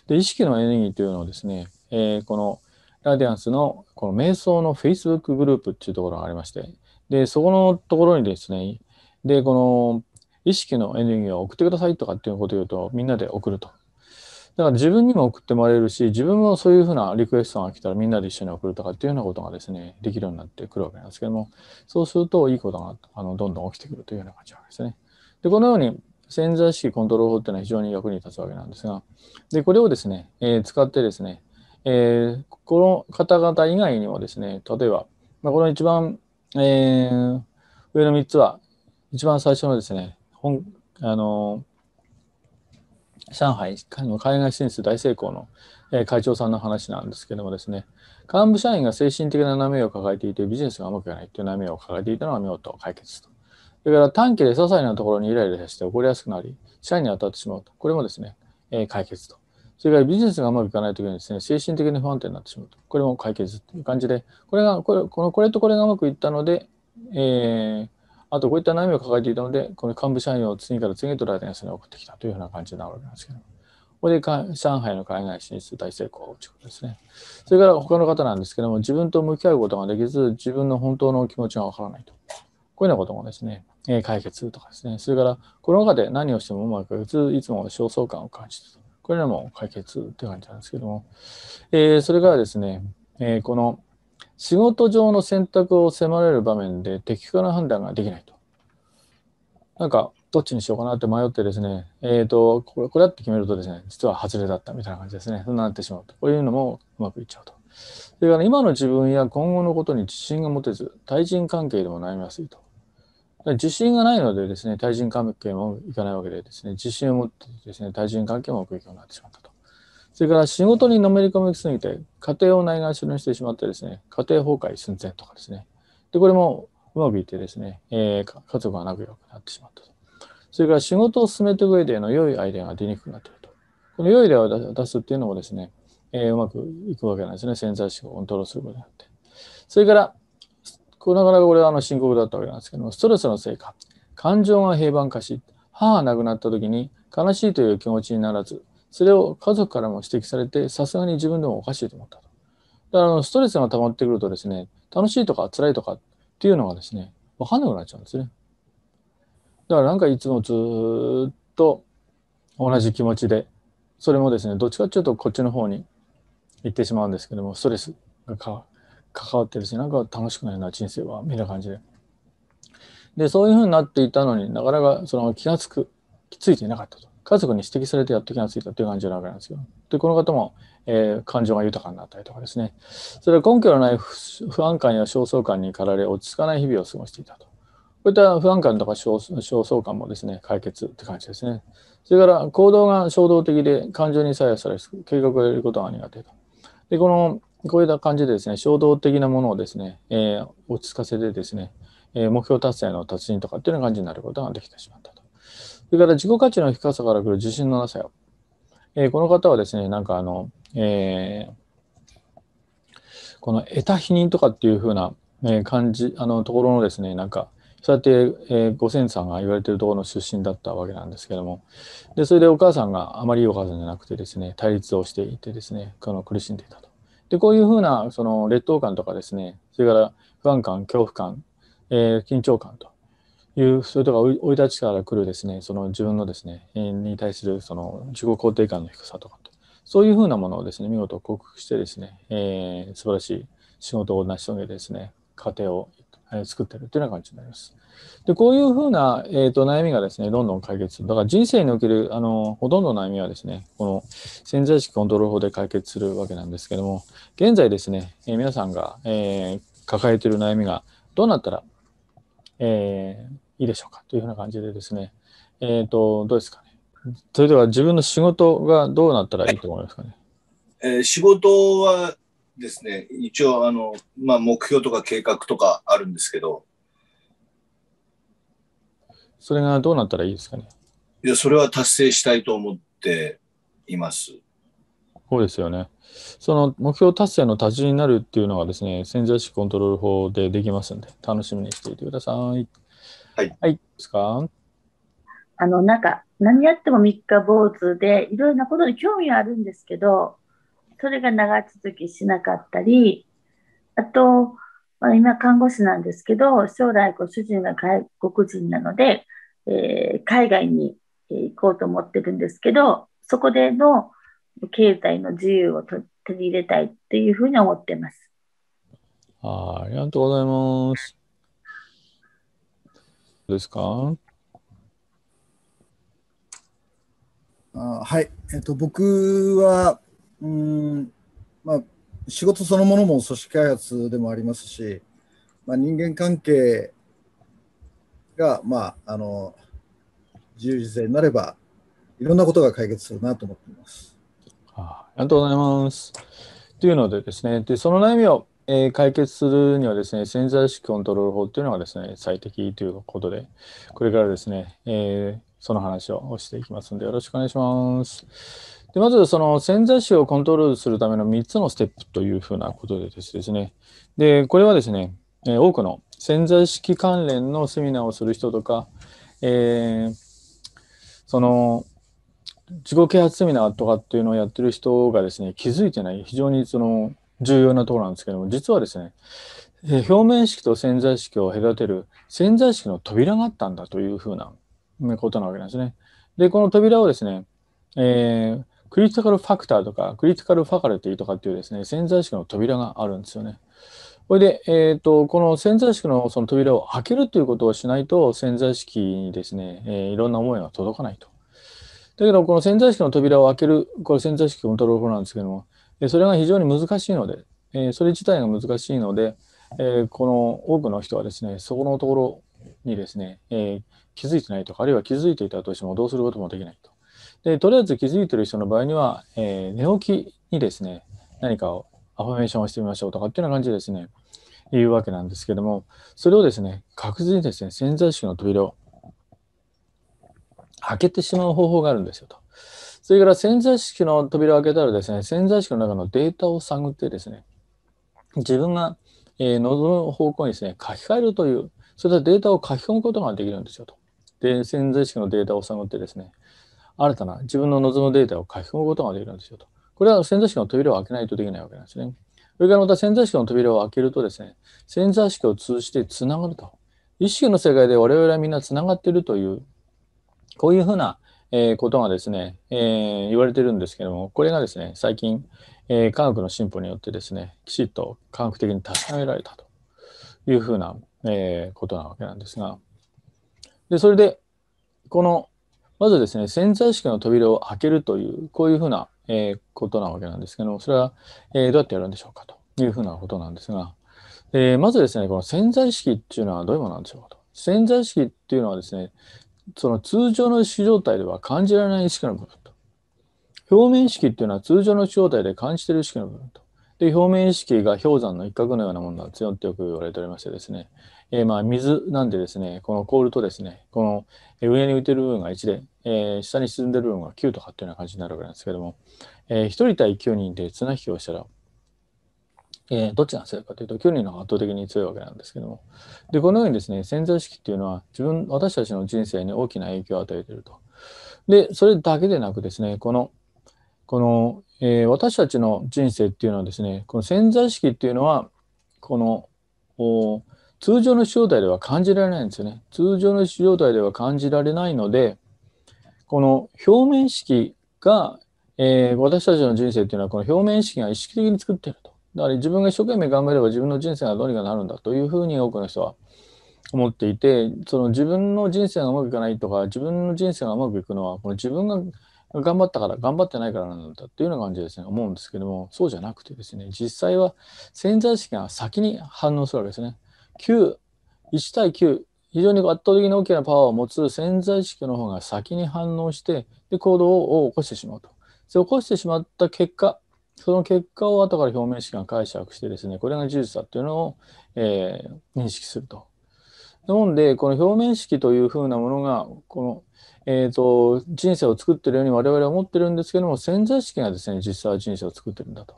[SPEAKER 1] で、意識のエネルギーというのをですね、えー、このラディアンスのこの瞑想の Facebook グループっていうところがありまして、で、そこのところにですね、で、この意識のエネルギーを送ってくださいとかっていうことを言うと、みんなで送ると。だから自分にも送ってもらえるし、自分もそういうふうなリクエストが来たらみんなで一緒に送るとかっていうようなことがですね、できるようになってくるわけなんですけども、そうするといいことがあのどんどん起きてくるというような感じなんですね。で、このように潜在意識コントロール法っていうのは非常に役に立つわけなんですが、で、これをですね、えー、使ってですね、えー、この方々以外にもですね、例えば、まあ、この一番、えー、上の3つは、一番最初のですね、本あの上海の海外進出大成功の、え会長さんの話なんですけどもですね、幹部社員が精神的な悩みを抱えていてビジネスがうまくいかないという悩みを抱えていたのが見事解決と。それから短期で些細なところにイライラして起こりやすくなり、社員に当たってしまうと。これもですね、えー、解決と。それからビジネスがうまくいかないときにですね、精神的に不安定になってしまうと。これも解決という感じで、これが、これこのこれとこれがうまくいったので、えー、あとこういった悩みを抱えていたので、この幹部社員を次から次へと来年に送ってきたというような感じなわけなんですけども。これで上海の海外進出大成功ということですね。それから他の方なんですけども、自分と向き合うことができず、自分の本当の気持ちがわからないと。こういうようなこともですね、えー、解決とかですね。それから、この中で何をしてもうまくいく、いつも焦燥感を感じる。これらも解決って感じなんですけども、えー、それからですね、えー、この仕事上の選択を迫られる場面で的確な判断ができないと。なんか、どっちにしようかなって迷ってですね、えっ、ー、と、これ、これって決めるとですね、実は外れだったみたいな感じですね。そうなってしまうと。こういうのもうまくいっちゃうと。それから、今の自分や今後のことに自信が持てず、対人関係でも悩みやすいと。自信がないのでですね、対人関係もいかないわけでですね、自信を持ってですね、対人関係もうくいななってしまったと。それから仕事にのめり込みすぎて、家庭をないがしろにしてしまってですね、家庭崩壊寸前とかですね。で、これもうまくいってですね、えー、家族が仲良くなってしまったと。それから仕事を進めていく上での良いアイデアが出にくくなっていると。この良いアイデアを出すっていうのもですね、えー、うまくいくわけなんですね。潜在意識をコントロールすることになって。それから、これなかなかこれはあの深刻だったわけなんですけども、ストレスのせいか、感情が平板化し、母が亡くなった時に悲しいという気持ちにならず、それを家族からも指摘されて、さすがに自分でもおかしいと思ったと。だからあのストレスが溜まってくるとですね、楽しいとか辛いとかっていうのがですね、わかんなくなっちゃうんですね。だからなんかいつもずっと同じ気持ちで、それもですね、どっちかっていうとこっちの方に行ってしまうんですけども、ストレスが関わってるし、なんか楽しくないな、人生は、みたいな感じで。で、そういうふうになっていたのになかなかその気がつく、気ついていなかったと。家族に指摘されてやっと気がついたという感じなわけなんですよ。で、この方も、えー、感情が豊かになったりとかですね。それは根拠のない不安感や焦燥感に駆られ、落ち着かない日々を過ごしていたと。こういった不安感とか焦燥感もですね、解決って感じですね。それから行動が衝動的で感情に左右され、計画をやることが苦手と。で、このこういった感じでですね、衝動的なものをですね、えー、落ち着かせてですね、えー、目標達成の達人とかっていうような感じになることができてしまったと。それから自己価値の低さからくる自信のなさよ。えー、この方はですね、なんかあの、えこの得た否認とかっていうふうな、え感じ、あのところのですね、なんか、そうやって、えー、ご先祖さんが言われてるところの出身だったわけなんですけどもでそれでお母さんがあまりいいお母さんじゃなくてですね対立をしていてですねこの苦しんでいたと。で、こういうふうな、その、劣等感とかですね、それから不安感、恐怖感、えー、緊張感という、そういうとこ生い立ちから来るですね、その自分のですね、に対するその自己肯定感の低さとかと、そういうふうなものをですね、見事克服してですね、えー、素晴らしい仕事を成し遂げてですね、家庭を作ってるっていうような感じになります。でこういうふうな、えーと、悩みがですねどんどん解決する。だから人生におけるあのほとんどの悩みはですねこの潜在意識コントロール法で解決するわけなんですけども現在ですね、えー、皆さんが、えー、抱えている悩みがどうなったら、えー、いいでしょうかというふうな感じでですねえっ、とどうですかねそれでは自分の仕事がどうなったらいいと思いますかね、
[SPEAKER 2] えー、仕事はですね、一応、あの、まあ、目標とか計画とかあるんですけど。
[SPEAKER 1] それがどうなったらいいですかね。
[SPEAKER 2] いや、それは達成したいと思って
[SPEAKER 1] います。そうですよね。その目標達成の達人になるっていうのはですね、潜在意識コントロール法でできますんで、楽しみにしていてください。はい。はい、ですかあの、なんか、何やっても三日坊主で、いろいろなことに興味はあるんですけど、それが長続きしなかったり、あと、まあ、今看護師なんですけど、将来ご主人が外国人なので、えー、海外に行こうと思ってるんですけど、そこでの経済の自由を取り入れたいっていうふうに思ってます。あありがとうございます。
[SPEAKER 3] どうですかあはい、えっと、僕はうんまあ、仕事そのものも組織開発でもありますし、まあ、人間関係が、まあ、あの自由自在になればいろんなことが解決するなと思っています。
[SPEAKER 1] ありがとうございます。というのでですねでその悩みを、えー、解決するにはですね潜在意識コントロール法というのがですね最適ということでこれからですね、えー、その話をしていきますのでよろしくお願いします。でまずその潜在種をコントロールするための3つのステップというふうなことでですねでこれはですね多くの潜在意識関連のセミナーをする人とか、えー、その自己啓発セミナーとかっていうのをやってる人がですね気づいてない非常にその重要なところなんですけども実はですね表面式と潜在意識を隔てる潜在意識の扉があったんだというふうなことなわけなんですね。でこの扉をですね、えー、クリティカルファクターとか、クリティカルファカルティとかっていうですね、潜在意識の扉があるんですよね。これで、えーと、この潜在意識のその扉を開けるということをしないと、潜在意識にですね、えー、いろんな思いが届かないと。だけど、この潜在意識の扉を開ける、これ潜在意識コントロール法なんですけども、それが非常に難しいので、えー、それ自体が難しいので、えー、この多くの人はですね、そこのところにですね、え気づいてないとか、あるいは気づいていたとしてもどうすることもできないと。で、とりあえず気づいてる人の場合には、えー、寝起きにですね、何かをアファメーションをしてみましょうとかっていうような感じですね、言うわけなんですけども、それをですね、確実にですね、潜在意識の扉を開けてしまう方法があるんですよと。それから潜在意識の扉を開けたらですね、潜在意識の中のデータを探ってですね、自分が、えー、望む方向にですね、書き換えるという、そういったデータを書き込むことができるんですよと。で、潜在意識のデータを探ってですね、新たな自分の望むデータを書き込むことができるんですよと。これは潜在意識の扉を開けないとできないわけなんですね。それからまた潜在意識の扉を開けるとですね、潜在意識を通じてつながると。意識の世界で我々はみんなつながっているという、こういうふうな、えことがですね、えー、言われてるんですけども、これがですね、最近、えー、科学の進歩によってですね、きちっと科学的に確かめられたというふうな、えー、ことなわけなんですが、でそれで、このまずですね、潜在意識の扉を開けるという、こういうふうな、えー、ことなわけなんですけども、それは、えー、どうやってやるんでしょうかというふうなことなんですが、えー、まずですね、この潜在意識っていうのはどういうものなんでしょうかと。潜在意識っていうのはですね、その通常の意識状態では感じられない意識の部分と。表面意識っていうのは通常の状態で感じている意識の部分と。で、表面意識が氷山の一角のようなものなんですよってよく言われておりましてですね、えー、まあ水なんでですね、この凍るとですね、この上に浮いてる部分が1で、えー、下に沈んでる部分が9とかっていうような感じになるわけなんですけども、えー、1人対9人で綱引きをしたら、えどっちが強いかというと、9人の方が圧倒的に強いわけなんですけども、でこのようにですね、潜在意識っていうのは自分、私たちの人生に大きな影響を与えていると。で、それだけでなくですね、この、この、えー、私たちの人生っていうのはですね、この潜在意識っていうのは、この、お通常の塩用体では感じられないんですよね。通常の使体では感じられないので、この表面式が、えー、私たちの人生っていうのはこの表面式が意識的に作ってると。だから自分が一生懸命頑張れば自分の人生がどうにかなるんだというふうに多くの人は思っていて、その自分の人生がうまくいかないとか、自分の人生がうまくいくのは、この自分が頑張ったから頑張ってないからなんだっていうような感じですね思うんですけどもそうじゃなくてですね実際は潜在意識が先に反応するわけですね9、1対9、非常に圧倒的に大きなパワーを持つ潜在意識の方が先に反応して、で行動を起こしてしまうと。で起こしてしまった結果、その結果を後から表面式が解釈してですね、これが事実だというのを、えー、認識すると。なので、この表面式というふうなものが、この、えっ、ー、と、人生を作ってるように我々は思ってるんですけども、潜在意識がですね、実際は人生を作ってるんだと。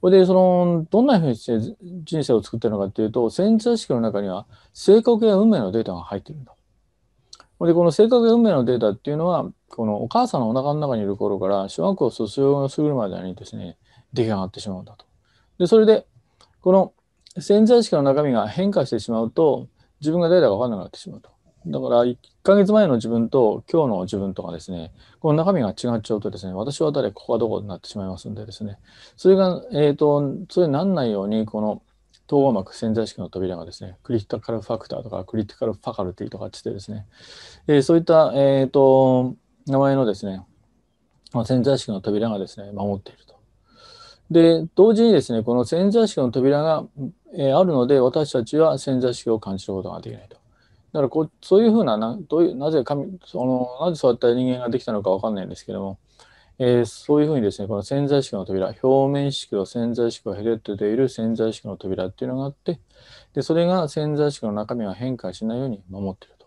[SPEAKER 1] これでそのどんなふうにして人生を作ってるのかっていうと潜在意識の中には性格や運命のデータが入ってるんだ。こでこの性格や運命のデータっていうのはこのお母さんのお腹の中にいる頃から小学校卒業するまでにですね出来上がってしまうんだと。でそれでこの潜在意識の中身が変化してしまうと自分が誰だか分からなくなってしまうと。だから1ヶ月前の自分と今日の自分とかですね、この中身が違っちゃうとですね、私は誰、ここはどこになってしまいますんでですね、それが、えっ、ー、と、それになんないように、この統合膜潜在意識の扉がですね、クリティカルファクターとかクリティカルファカルティとかってってですね、えー、そういった、えっ、ー、と、名前のですね、潜在意識の扉がですね、守っていると。で、同時にですね、この潜在意識の扉が、えー、あるので、私たちは潜在意識を感じることができないと。だからこうそういうふうななどういうなぜ神そのなぜそういった人間ができたのか分かんないんですけども、えー、そういうふうにですねこの潜在意識の扉表面意識と潜在意識を隔てている潜在意識の扉っていうのがあってでそれが潜在意識の中身は変化しないように守ってると。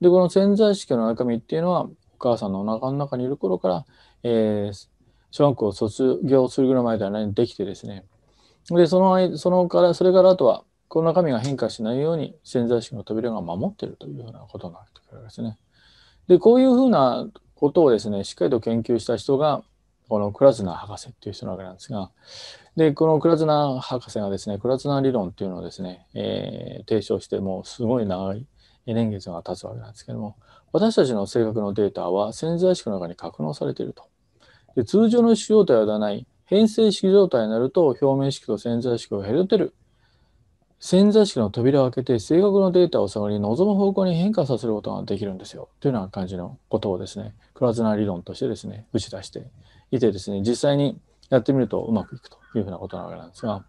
[SPEAKER 1] でこの潜在意識の中身っていうのはお母さんのお腹の中にいる頃から、えー、小学校を卒業するぐらいまではできてですねでそのそのからそれからあとはこの中身が変化しないように潜在意識の扉が守っているというようなことになってくるわけですね。でこういうふうなことをですねしっかりと研究した人がこのクラズナー博士っていう人なわけなんですがでこのクラズナー博士がですねクラズナー理論っていうのをですね、えー、提唱してもうすごい長い年月が経つわけなんですけども私たちの性格のデータは潜在意識の中に格納されていると。で通常の主識状態ではない変性意識状態になると表面式と潜在意識を隔てる潜在意識の扉を開けて正確なデータを探り望む方向に変化させることができるんですよというような感じのことをですねクラズナ理論としてですね打ち出していてですね実際にやってみるとうまくいくというふうなことなわけなんですが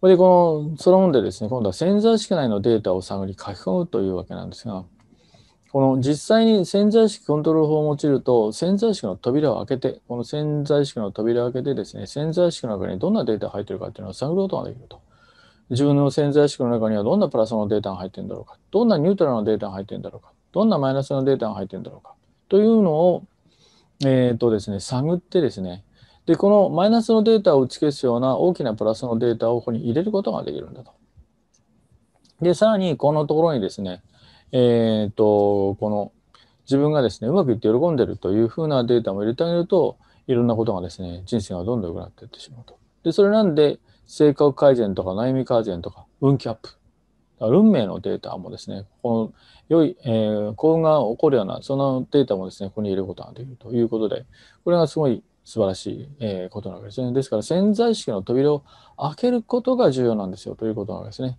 [SPEAKER 1] これでこのそのもんでですね今度は潜在意識内のデータを探り書き込むというわけなんですがこの実際に潜在意識コントロール法を用いると潜在意識の扉を開けてこの潜在意識の扉を開けてですね潜在意識の中にどんなデータが入ってるかっていうのを探ることができると。自分の潜在意識の中にはどんなプラスのデータが入ってるんだろうかどんなニュートラルのデータが入ってるんだろうかどんなマイナスのデータが入ってるんだろうかというのを、えーとですね、探ってですねでこのマイナスのデータを打ち消すような大きなプラスのデータをここに入れることができるんだと。でさらにこのところにですね、えーと、この自分がですねうまくいって喜んでるというふうなデータも入れてあげるといろんなことがですね人生がどんどん良くなっていってしまうと。でそれなんで性格改善とか悩み改善とか運気アップ運命のデータもですね、この良い、えー、幸運が起こるような、そのデータもですね、ここに入れることができるということで、これがすごい素晴らしい、えー、ことなわけですね。ですから潜在意識の扉を開けることが重要なんですよということなわけですね。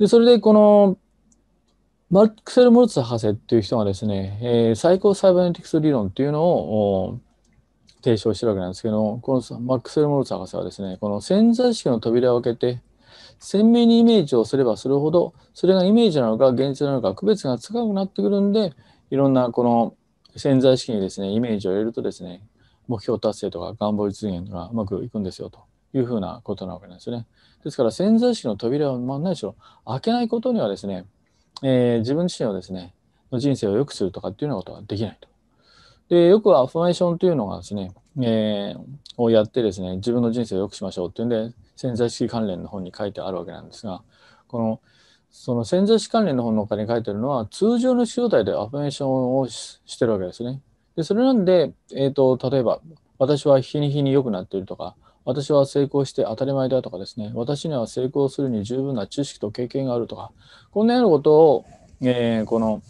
[SPEAKER 1] で、それでこのマルクセル・モルツ博士っていう人がですね、えー、最高サイバネティクス理論っていうのを提唱してるわけなんですけどこのマックスウェル・モルツ博士はですねこの潜在意識の扉を開けて鮮明にイメージをすればするほどそれがイメージなのか現実なのか区別がつかなくなってくるんでいろんなこの潜在意識にですねイメージを入れるとですね目標達成とか願望実現がうまくいくんですよというふうなことなわけなんですね。ですから潜在意識の扉を、まあ、何しろ開けないことにはですね、えー、自分自身をですねの人生を良くするとかっていうようなことはできないと。で、よくアファメーションというのがですね、えー、をやってですね、自分の人生を良くしましょうっていうんで、潜在意識関連の本に書いてあるわけなんですが、この、その潜在意識関連の本の中に書いてるのは、通常の状態でアファメーションをしてるわけですね。で、それなんで、えっ、ー、と、例えば、私は日に日に良くなっているとか、私は成功して当たり前だとかですね、私には成功するに十分な知識と経験があるとか、こんなようなことを、えー、この、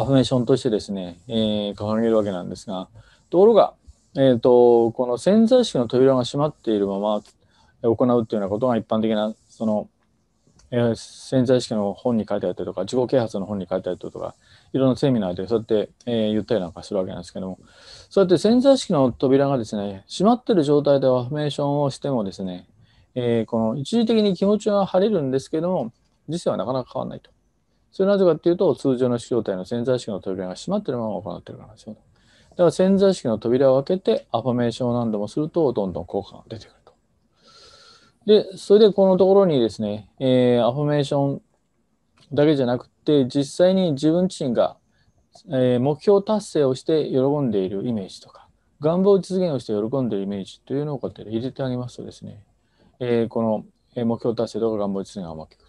[SPEAKER 1] アフメーションとしてですね、えー、掲げるわけなんですが、ところが、えーと、この潜在意識の扉が閉まっているまま行うっていうようなことが一般的なその、えー、潜在意識の本に書いてあったりとか自己啓発の本に書いてあったりとかいろんなセミナーでそうやって、えー、言ったりなんかするわけなんですけどもそうやって潜在意識の扉がですね閉まってる状態でアフメーションをしてもですね、えー、この一時的に気持ちは晴れるんですけども実際はなかなか変わらないと。それはなぜかっていうと、通常の主張体の潜在意識の扉が閉まっているまま行っているからですよ。だから潜在意識の扉を開けて、アファメーションを何度もすると、どんどん効果が出てくると。で、それでこのところにですね、えー、アファメーションだけじゃなくて、実際に自分自身が、えー、目標達成をして喜んでいるイメージとか、願望実現をして喜んでいるイメージというのをこうやって入れてあげますとですね、えー、この目標達成とか願望実現がうまくいく。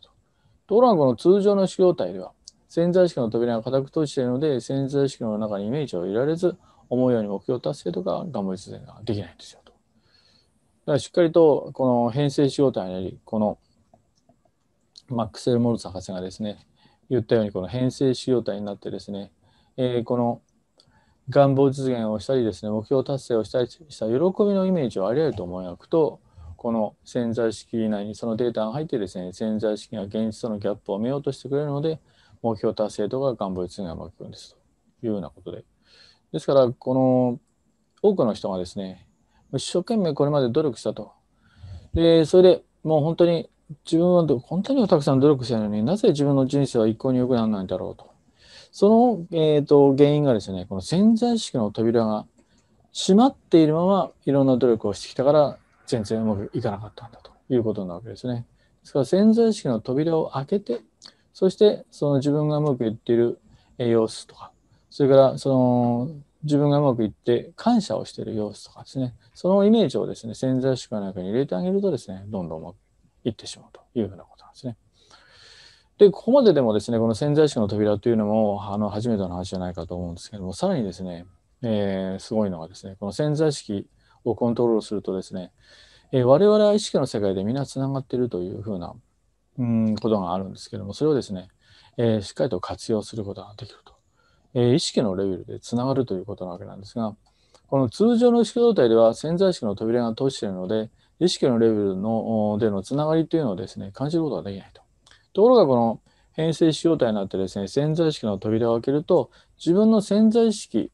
[SPEAKER 1] ところがこの通常の主要体では潜在意識の扉が固く閉じているので潜在意識の中にイメージを入れられず思うように目標達成とか頑張り続けができないんですよと。だからしっかりとこの編成修行体になりこのマックセル・モルツ博士がですね言ったようにこの編成修行体になってですね、えー、この願望実現をしたりですね目標達成をしたりした喜びのイメージをあり得ると思い描くとこの潜在意識内にそのデータが入ってですね潜在意識が現実とのギャップを埋めようとしてくれるので目標達成とか願望につながくんですというようなことでですからこの多くの人がですね一生懸命これまで努力したとでそれでもう本当に自分は本当にたくさん努力してるのになぜ自分の人生は一向に良くならないんだろうとその、えーと原因がですねこの潜在意識の扉が閉まっているままいろんな努力をしてきたから全然うまくいかなかったんだということなわけですね。ですから潜在意識の扉を開けて、そしてその自分がうまくいっている様子とか、それからその自分がうまくいって感謝をしている様子とかですね、そのイメージをですね、潜在意識の中に入れてあげるとですね、どんどんうまくいってしまうというふうなことなんですね。で、ここまででもですね、この潜在意識の扉というのも、あの、初めての話じゃないかと思うんですけども、さらにですね、えー、すごいのがですね、この潜在意識をコントロールするとですね、えー、我々は意識の世界でみんなつながっているというふうなうんことがあるんですけどもそれをですね、えー、しっかりと活用することができると、えー、意識のレベルでつながるということなわけなんですがこの通常の意識状態では潜在意識の扉が閉じているので意識のレベルのでのつながりというのをですね感じることができないと。ところがこの変性使用体になってですね潜在意識の扉を開けると自分の潜在意識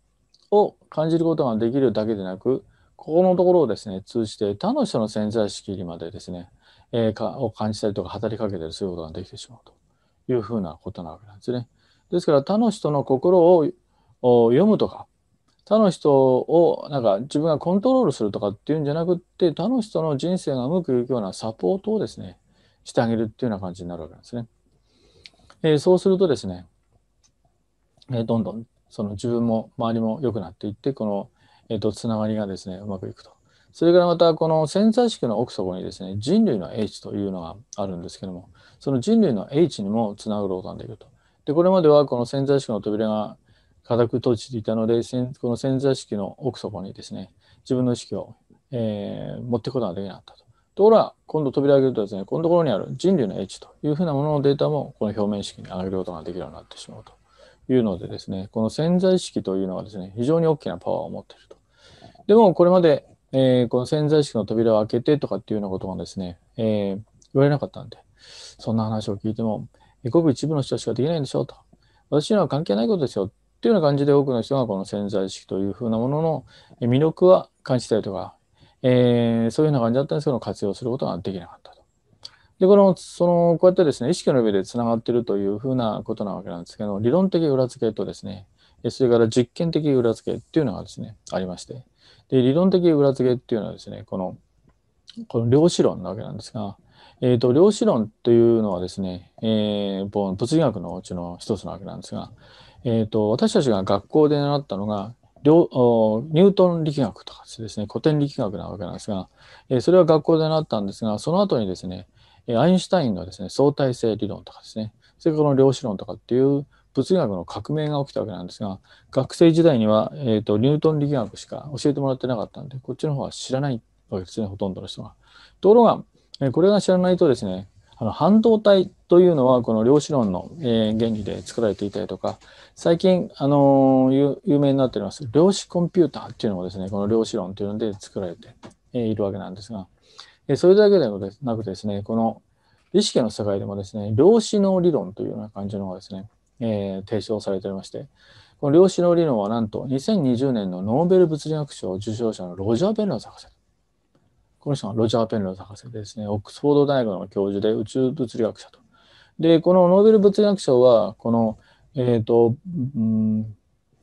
[SPEAKER 1] を感じることができるだけでなくここのところをですね、通じて他の人の潜在意識にまでですね、えー、かを感じたりとか働きかけたりすることができてしまうというふうなことなわけなんですね。ですから他の人の心を読むとか、他の人をなんか自分がコントロールするとかっていうんじゃなくって他の人の人生がうまくいくようなサポートをですねしてあげるっていうような感じになるわけなんですね。えー、そうするとですね、えー、どんどんその自分も周りも良くなっていってこのえっと、つながりがですね、うまくいくと。それからまた、この潜在意識の奥底にですね、人類の H というのがあるんですけども、その人類の H にもつなぐことができると。で、これまではこの潜在意識の扉が固く閉じていたので、この潜在意識の奥底にですね、自分の意識を、えー、持っていくことができなかったと。ところが、今度扉を開けるとですね、このところにある人類の H というふうなもののデータも、この表面式に上げることができるようになってしまうと。いうのでですね、この潜在意識というのはですね、非常に大きなパワーを持っていると。でも、これまで、えー、この潜在意識の扉を開けてとかっていうようなことがですね、えー、言われなかったんで、そんな話を聞いても、ごく一部の人しかできないんでしょうと。私には関係ないことですよ。っていうような感じで多くの人がこの潜在意識というふうなものの魅力は感じたりとか、えー、そういうような感じだったんですけど、活用することができなかった。で、この、その、こうやってですね、意識の上でつながっているというふうなことなわけなんですけど、理論的裏付けとですね、それから実験的裏付けっていうのがですね、ありまして、で、理論的裏付けっていうのはですね、この、この量子論なわけなんですが、えっ、ー、と、量子論というのはですね、えー、物理学のうちの一つなわけなんですが、えっ、ー、と、私たちが学校で習ったのが、量ニュートン力学とかですね古典力学なわけなんですが、えそれは学校で習ったんですがその後にですねアインシュタインのですね相対性理論とかですねそれからこの量子論とかっていう物理学の革命が起きたわけなんですが学生時代には、えーと、ニュートン力学しか教えてもらってなかったんでこっちの方は知らないわけですねほとんどの人が。ところが、えこれが知らないとですねあの半導体というのはこの量子論の、え原理で作られていたりとか最近、あの有名になっております量子コンピューターっていうのもですねこの量子論というので作られているわけなんですがえそれだけではなくですね、この意識の世界でもですね、量子脳理論というような感じのがですね、えー、提唱されておりまして、この量子脳理論はなんと2020年のノーベル物理学賞受賞者のロジャー・ベルナー博士。この人はロジャー・ベルナー博士でですね、オックスフォード大学の教授で宇宙物理学者と。で、このノーベル物理学賞は、この、えっ、ー、と、うん、ブ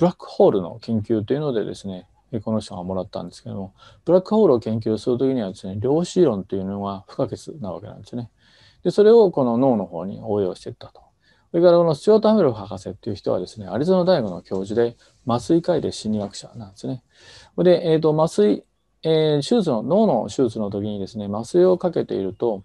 [SPEAKER 1] ラックホールの研究というのでですね、この人がもらったんですけどもブラックホールを研究する時にはですね量子論というのが不可欠なわけなんですね。でそれをこの脳の方に応用していったと。それからこのスチュワート・アメル博士っていう人はですねアリゾナ大学の教授で麻酔科医で心理学者なんですね。で、えーと、麻酔、えー、手術の脳の手術の時にですね麻酔をかけていると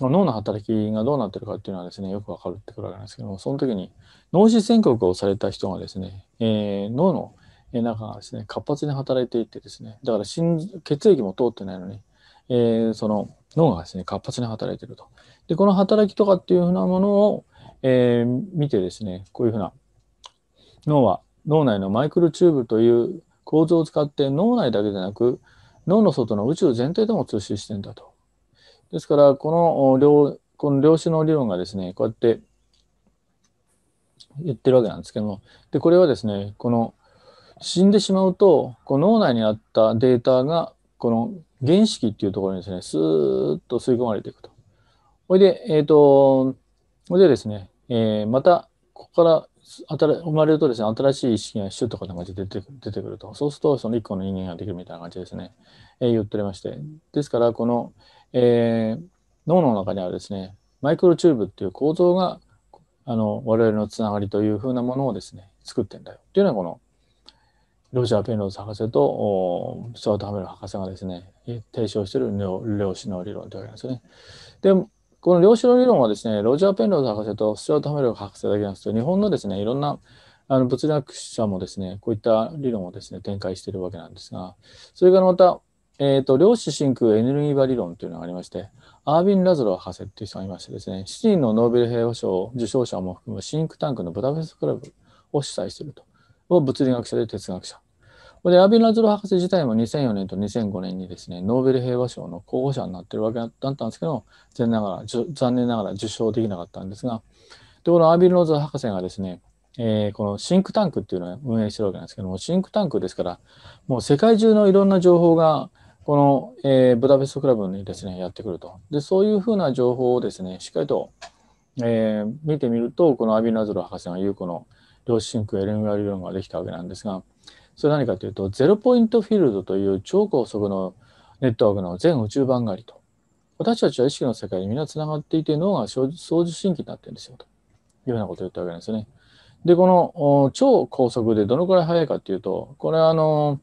[SPEAKER 1] 脳の働きがどうなってるかっていうのはですねよくわかるってくるわけなんですけどもその時に脳死宣告をされた人がですね、えー、脳の中がですね、活発に働いていてですね、だから心血液も通ってないのに、えー、その脳がですね、活発に働いていると。で、この働きとかっていうふうなものを、えー、見てですね、こういうふうな脳は脳内のマイクロチューブという構造を使って脳内だけでなく脳の外の宇宙全体でも通信してんだと。ですからこの量この量子の理論がですねこうやって言ってるわけなんですけどもでこれはですねこの死んでしまうと、この脳内にあったデータが、この原子器っていうところにですね、スーッと吸い込まれていくと。ほいで、えっ、ー、と、ほいでですね、えー、また、ここから生まれるとですね、新しい意識がシュッとかなんか出て出てくると。そうすると、その一個の人間ができるみたいな感じですね、えー、言っておりまして。ですから、この、えー、脳の中にはですね、マイクロチューブっていう構造が、あの、我々のつながりというふうなものをですね、作ってんだよ。っていうのは、このロジャー・ペンローズ博士とスチュワート・ハメル博士がですね、提唱している量子の理論というわけですね。で、この量子の理論はですね、ロジャー・ペンローズ博士とスチュワート・ハメル博士だけんでなくど、日本のですね、いろんなあの物理学者もですね、こういった理論をですね、展開しているわけなんですが、それからまた、えーと、と量子真空エネルギー場理論というのがありまして、アービン・ラズロ博士という人がいましてですね、7人のノーベル平和賞受賞者も含むシンクタンクのブダペストクラブを主催していると。を物理学者で哲学者。こアビナズル博士自体も2004年と2005年にですね、ノーベル平和賞の候補者になってるわけだったんですけど、残念ながら残念ながら受賞できなかったんですが、でこのアビナズル博士がですね、えー、このシンクタンクっていうのを運営してるわけなんですけども、シンクタンクですから、もう世界中のいろんな情報が、この、えー、ブダペストクラブにですね、やってくると。で、そういうふうな情報をですね、しっかりと、えー、見てみると、このアビナズル博士が言うこの、量子真空 LMR 理論ができたわけなんですが、それは何かというと、ゼロポイントフィールドという超高速のネットワークの全宇宙版がありと。私たちは意識の世界にみんなつながっていて、脳が送受神経になってるんですよ、というようなことを言ったわけなんですね。で、この超高速でどのくらい速いかというと、これはあの、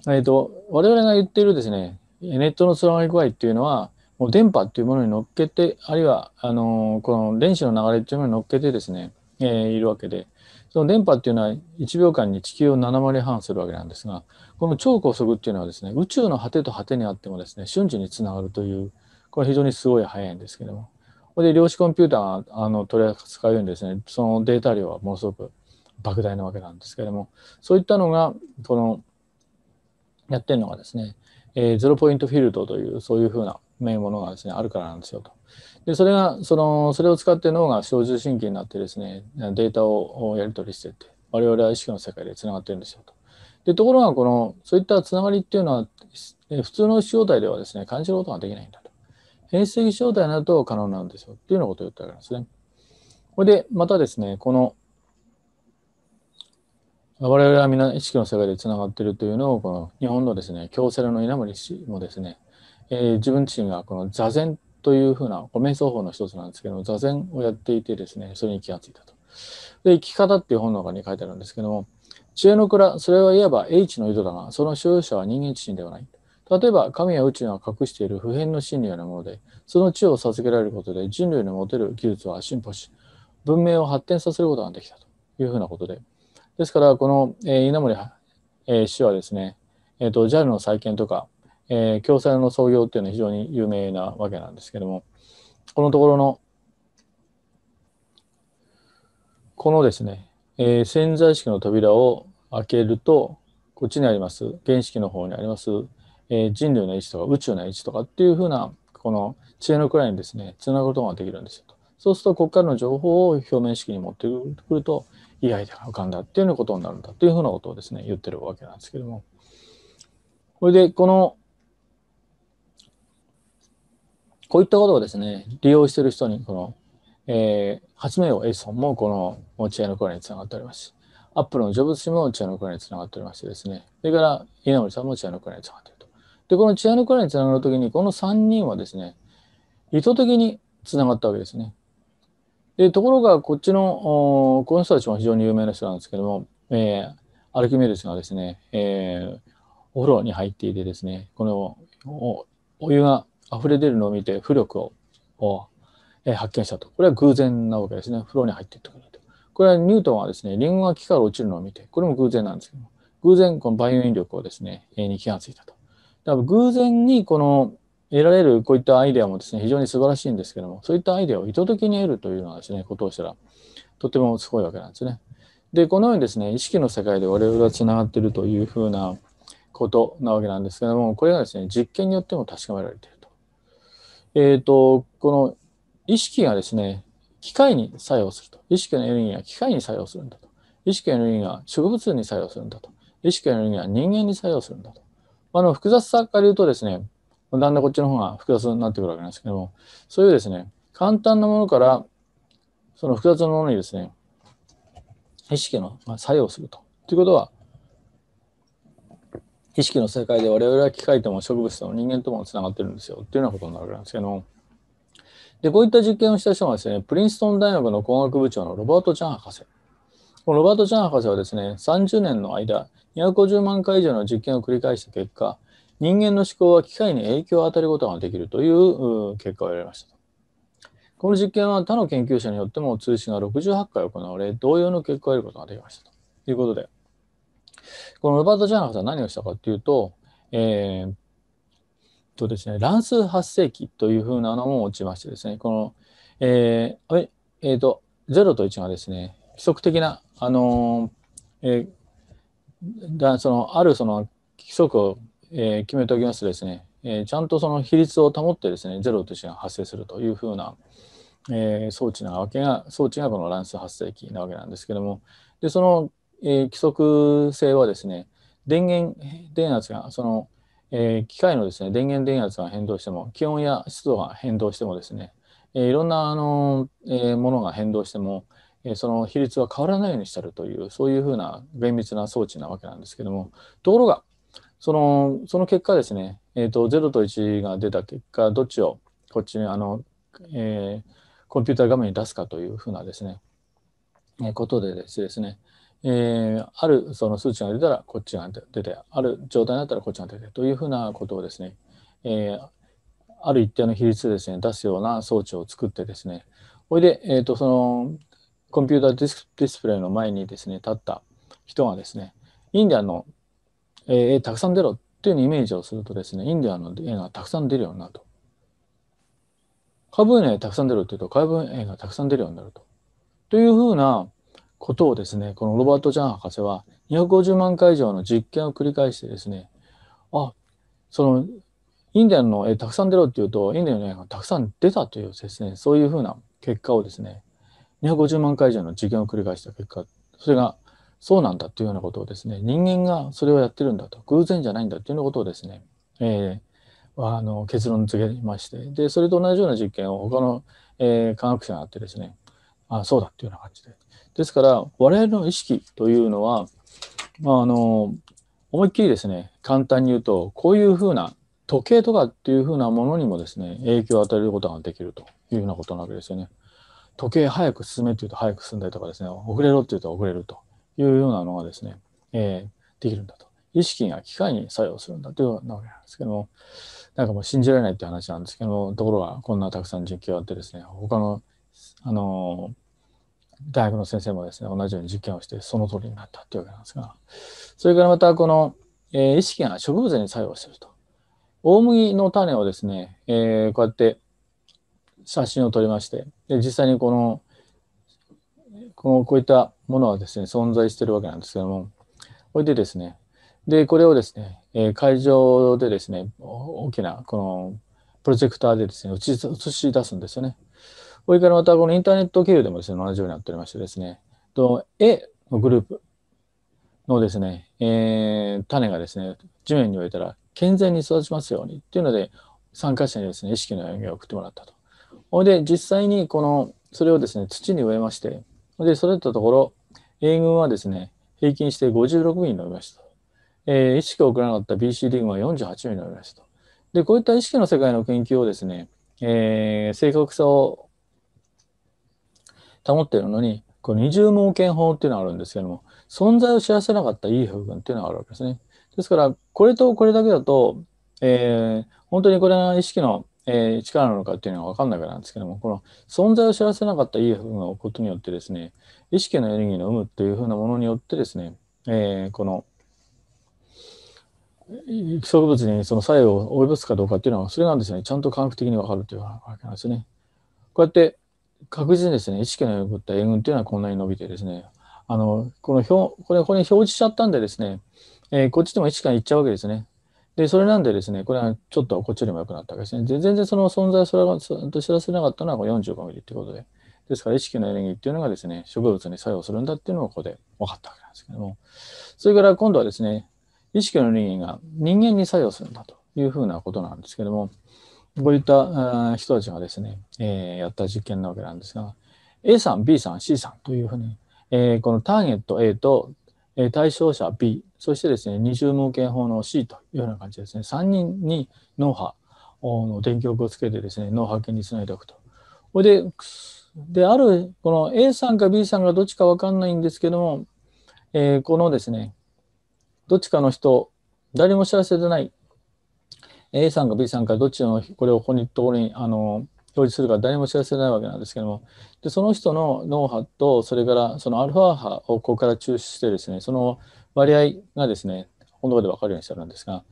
[SPEAKER 1] えっ、ー、と、我々が言っているですね、ネットのつながり具合っていうのは、もう電波っていうものに乗っけて、あるいは、あの、この電子の流れっていうものに乗っけてですね、えー、いるわけで、その電波っていうのは1秒間に地球を7割半するわけなんですが、この超高速っていうのはですね、宇宙の果てと果てにあってもですね、瞬時につながるという、これ非常にすごい速いんですけども、これで量子コンピューターあの取り扱うようにですね、そのデータ量はものすごく莫大なわけなんですけども、そういったのが、この、やってるのがですね、えー、ゼロポイントフィールドという、そういうふうな名物がですね、あるからなんですよと。でそれがそのそれを使って脳が小中神経になってですねデータをやり取りしてて我々は意識の世界でつながってるんですよと。でところがこのそういったつながりっていうのは普通の意体状態ではですね感じることができないんだと。変質的状態になると可能なんですよっていうようなことを言ったわけですね。これでまたですねこの我々は皆意識の世界でつながっているというのをこの日本のですね京セラの稲森氏もですね、えー、自分自身がこの座禅というふうな、これ瞑想法の一つなんですけども、座禅をやっていてですね、それに気がついたと。で、生き方っていう本の中に書いてあるんですけども、知恵の蔵、それはいわば H の井戸だが、その所有者は人間自身ではない。例えば、神や宇宙が隠している普遍の真理のようなもので、その知を授けられることで人類の持てる技術は進歩し、文明を発展させることができたというふうなことで。ですから、この、えー、稲森、えー、氏はですね、えっ、ー、と、JAL の再建とか、えー、共済の創業っていうのは非常に有名なわけなんですけども、このところの、このですね、えー、潜在意識の扉を開けると、こっちにあります、原子の方にあります、えー、人類の位置とか宇宙の位置とかっていうふうな、この知恵の位にですね、つなぐことができるんですよと。そうすると、ここからの情報を表面式に持ってくると、いいアイデアが浮かんだっていうようなことになるんだっていうふうなことをですね、言ってるわけなんですけども。これで、このこういったことをですね、利用している人に、この、えー、発明王エソンもこの持ち合いの声につながっております。アップルのジョブズ氏も持ち合いの声につながっておりましてですね、それから稲森さんも持ち合いの声につながっていると。で、この知恵の声につながるときに、この3人はですね、意図的につながったわけですね。で、ところが、こっちの、この人たちも非常に有名な人なんですけども、えー、アルキメデスがですね、えー、お風呂に入っていてですね、このお湯が溢れ出るのを見て浮力をを、えー、発見したと。これは偶然なわけですね。風呂に入っていったかと。これはニュートンはですね、リンゴが木から落ちるのを見て、これも偶然なんですけども、偶然このイオ引力をですね、えー、に気がついたと。だから偶然にこの得られるこういったアイデアもですね、非常に素晴らしいんですけども、そういったアイデアを意図的に得るというのはですね、ことをしたら、とてもすごいわけなんですね。で、このようにですね、意識の世界で我々はつながっているというふうなことなわけなんですけども、これがですね、実験によっても確かめられている。えっ、ー、と、この意識がですね、機械に作用すると。意識のエネルギーが機械に作用するんだと。意識のエネルギーが植物に作用するんだと。意識のエネルギーが人間に作用するんだと。あの、複雑さから言うとですね、だんだんこっちの方が複雑になってくるわけなんですけども、そういうですね、簡単なものから、その複雑なものにですね、意識の作用すると。ということは、意識の世界で我々は機械とも植物とも人間ともつながってるんですよっていうようなことになるわけなんですけどでこういった実験をした人がですねプリンストン大学の工学部長のロバート・チャン博士このロバート・チャン博士はですね30年の間250万回以上の実験を繰り返した結果人間の思考は機械に影響を与えることができるという結果を得られましたこの実験は他の研究者によっても通信が68回行われ同様の結果を得ることができましたということでこのロバート・ジャーナフさん何をしたかっていうと、えー、とですね、乱数発生器というふうなのも落ちましてですね、この、えーえーと、0と1がですね、規則的な、あのー、えー、だそのあるその規則を、えー、決めておきますとですね、えー、ちゃんとその比率を保ってですね、0と1が発生するというふうな、えー、装置なわけが、装置がこの乱数発生器なわけなんですけども、で、そのえー、規則性はですね、電源電圧が、その、えー、機械のですね、電源電圧が変動しても、気温や湿度が変動してもですね、えー、いろんなあの、えものが変動しても、えその比率は変わらないようにしてるという、そういうふうな厳密な装置なわけなんですけども、ところが、そのその結果ですね、えーと、と0と1が出た結果、どっちをこっちにあの、えー、コンピューター画面に出すかというふうなですね、えー、ことでですね、えー、あるその数値が出たらこっちが出て、ある状態になったらこっちが出てというふうなことをですね、えー、ある一定の比率でですね、出すような装置を作ってですね、ほいで、えーと、そのコンピューターディスプレイの前にですね、立った人がですね、インディアンの絵、えー、たくさん出ろっていうイメージをするとですね、インディアンの絵がたくさん出るようになると。カブーネたくさん出るっていうと、カブーネがたくさん出るようになると。というふうなことをですね、このロバート・ジャン博士は250万回以上の実験を繰り返してですね、あ、その、インディアンの絵たくさん出ろっていうと、インディアンの絵がたくさん出たというですね、そういうふうな結果をですね、250万回以上の実験を繰り返した結果、それがそうなんだというようなことをですね、人間がそれをやってるんだと、偶然じゃないんだというようなことをですね、えー、あの結論付けまして、で、それと同じような実験を他の、えー、科学者がやってですね、あそうだっていうような感じでですから、我々の意識というのは、まあ、あの思いっきりですね、簡単に言うと、こういうふうな時計とかっていうふうなものにもですね、影響を与えることができるというふうなことなわけですよね。時計早く進めっていうと早く進んだりとかですね、遅れろっていうと遅れるというようなのがですね、えー、できるんだと。意識が機械に作用するんだというなわけなんですけども、なんかもう信じられないって話なんですけども、ところがこんなたくさん実験をやってですね、他の、あの大学の先生もですね、同じように実験をして、その通りになったというわけなんですが、それからまた、この、えー、意識が植物に作用していると。大麦の種をですね、えー、こうやって写真を撮りまして、で実際にこの、このこういったものはですね、存在しているわけなんですけども、これでですね、で、これをですね、えー、会場でですね、大きなこのプロジェクターでですね、映し出すんですよね。これからまたこのインターネット経由でもですね、同じようになっておりましてですね、と、絵のグループのですね、えー、種がですね、地面に植えたら健全に育ちますようにっていうので、参加者にですね、意識の演技を送ってもらったと。ほいで、実際にこの、それをですね、土に植えまして、で、育ったところ、A 軍はですね、平均して56人に伸びました。えー、意識を送らなかった BCD 群は48人に伸びましたと。で、こういった意識の世界の研究をですね、えー、正確さを保っているのに、この二重盲検法っていうのがあるんですけども、存在を知らせなかったいい部分っていうのがあるわけですね。ですから、これとこれだけだと、えー、本当にこれが意識の、えー、力なのかっていうのは分かんないからなんですけども、この存在を知らせなかったいい部分が起こることによってですね、意識のエネルギーの有無っていうふうなものによってですね、えー、この、植物にその作用を及ぼすかどうかっていうのは、それなんですね、ちゃんと科学的に分かるというわけなんですね。こうやって確実にですね、意識のよくった援軍というのはこんなに伸びてですね、あのこの表これこれ表示しちゃったんでですね、えー、こっちでも意識がいっちゃうわけですね。で、それなんでですね、これはちょっとこっちよりも良くなったわけですね。全然その存在をそれと知らせなかったのは45ミリということで。ですから意識のエネルギーっていうのがですね、植物に作用するんだっていうのをここで分かったわけなんですけども、それから今度はですね、意識のエネルギーが人間に作用するんだというふうなことなんですけども、こういった人たちがですね、えー、やった実験なわけなんですが、A さん、B さん、C さんというふうに、えー、このターゲット A と、えー、対象者 B、そしてですね、二重盲検法の C というような感じですね、3人に脳波の電極をつけてですね、脳波検につないでおくと。これで、である、この A さんか B さんがどっちかわかんないんですけども、えー、このですね、どっちかの人、誰も知らせてない A さんか B さんかどっちのこれをここにところにあの表示するか誰も知らせないわけなんですけどもでその人の脳波とそれからそのアルファ波をここから抽出してですねその割合がですねこのとこで分かるようにしてるんですが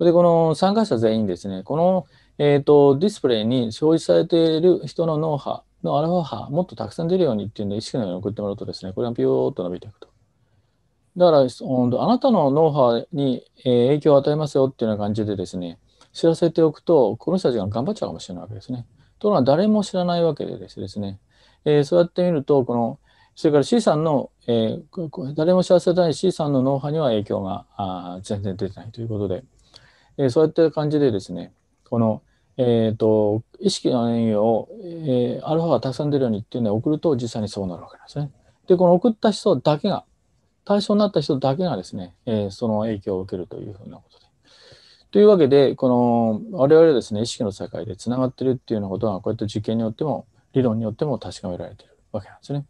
[SPEAKER 1] でこの参加者全員ですねこの、えーと、とディスプレイに表示されている人の脳波のアルファ波もっとたくさん出るようにっていうんで意識のように送ってもらうとですねこれがピューッと伸びていくと。だから、あなたの脳波に影響を与えますよっていうような感じでですね、知らせておくと、この人たちが頑張っちゃうかもしれないわけですね。ところが誰も知らないわけでですね、えー、そうやってみると、この、それから C さんの、えー、誰も知らせたい C さんの脳波には影響があ全然出てないということで、えー、そうやって感じでですね、この、えーと、意識の営業を、えー、アルファがたくさん出るようにっていうのを送ると実際にそうなるわけなんですね。で、この送った人だけが、対象になった人だけがですね、えー、その影響を受けるというふうなことというわけで、この我々はですね、意識の世界でつながってるっていうようなことが、こうやって実験によっても、理論によっても確かめられてるわけなんですね。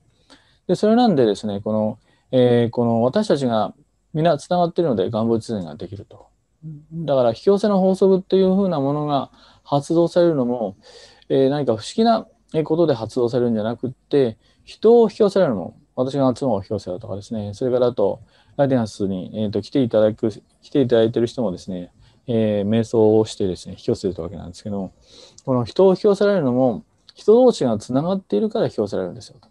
[SPEAKER 1] で、それなんでですね、この、えー、この私たちが皆つながってるので、願望実現ができると。だから、引き寄せの法則っていうふうなものが発動されるのも、えー、何か不思議なことで発動されるんじゃなくって、人を引き寄せられるのも、私が妻を引き寄せるとかですね、それからあと、ライデンスに、えーと来ていただく、来ていただいてる人もですね、えー、瞑想をしてですね、引き寄せてわけなんですけど、この人を引き寄せられるのも、人同士がつながっているから引き寄せられるんですよと。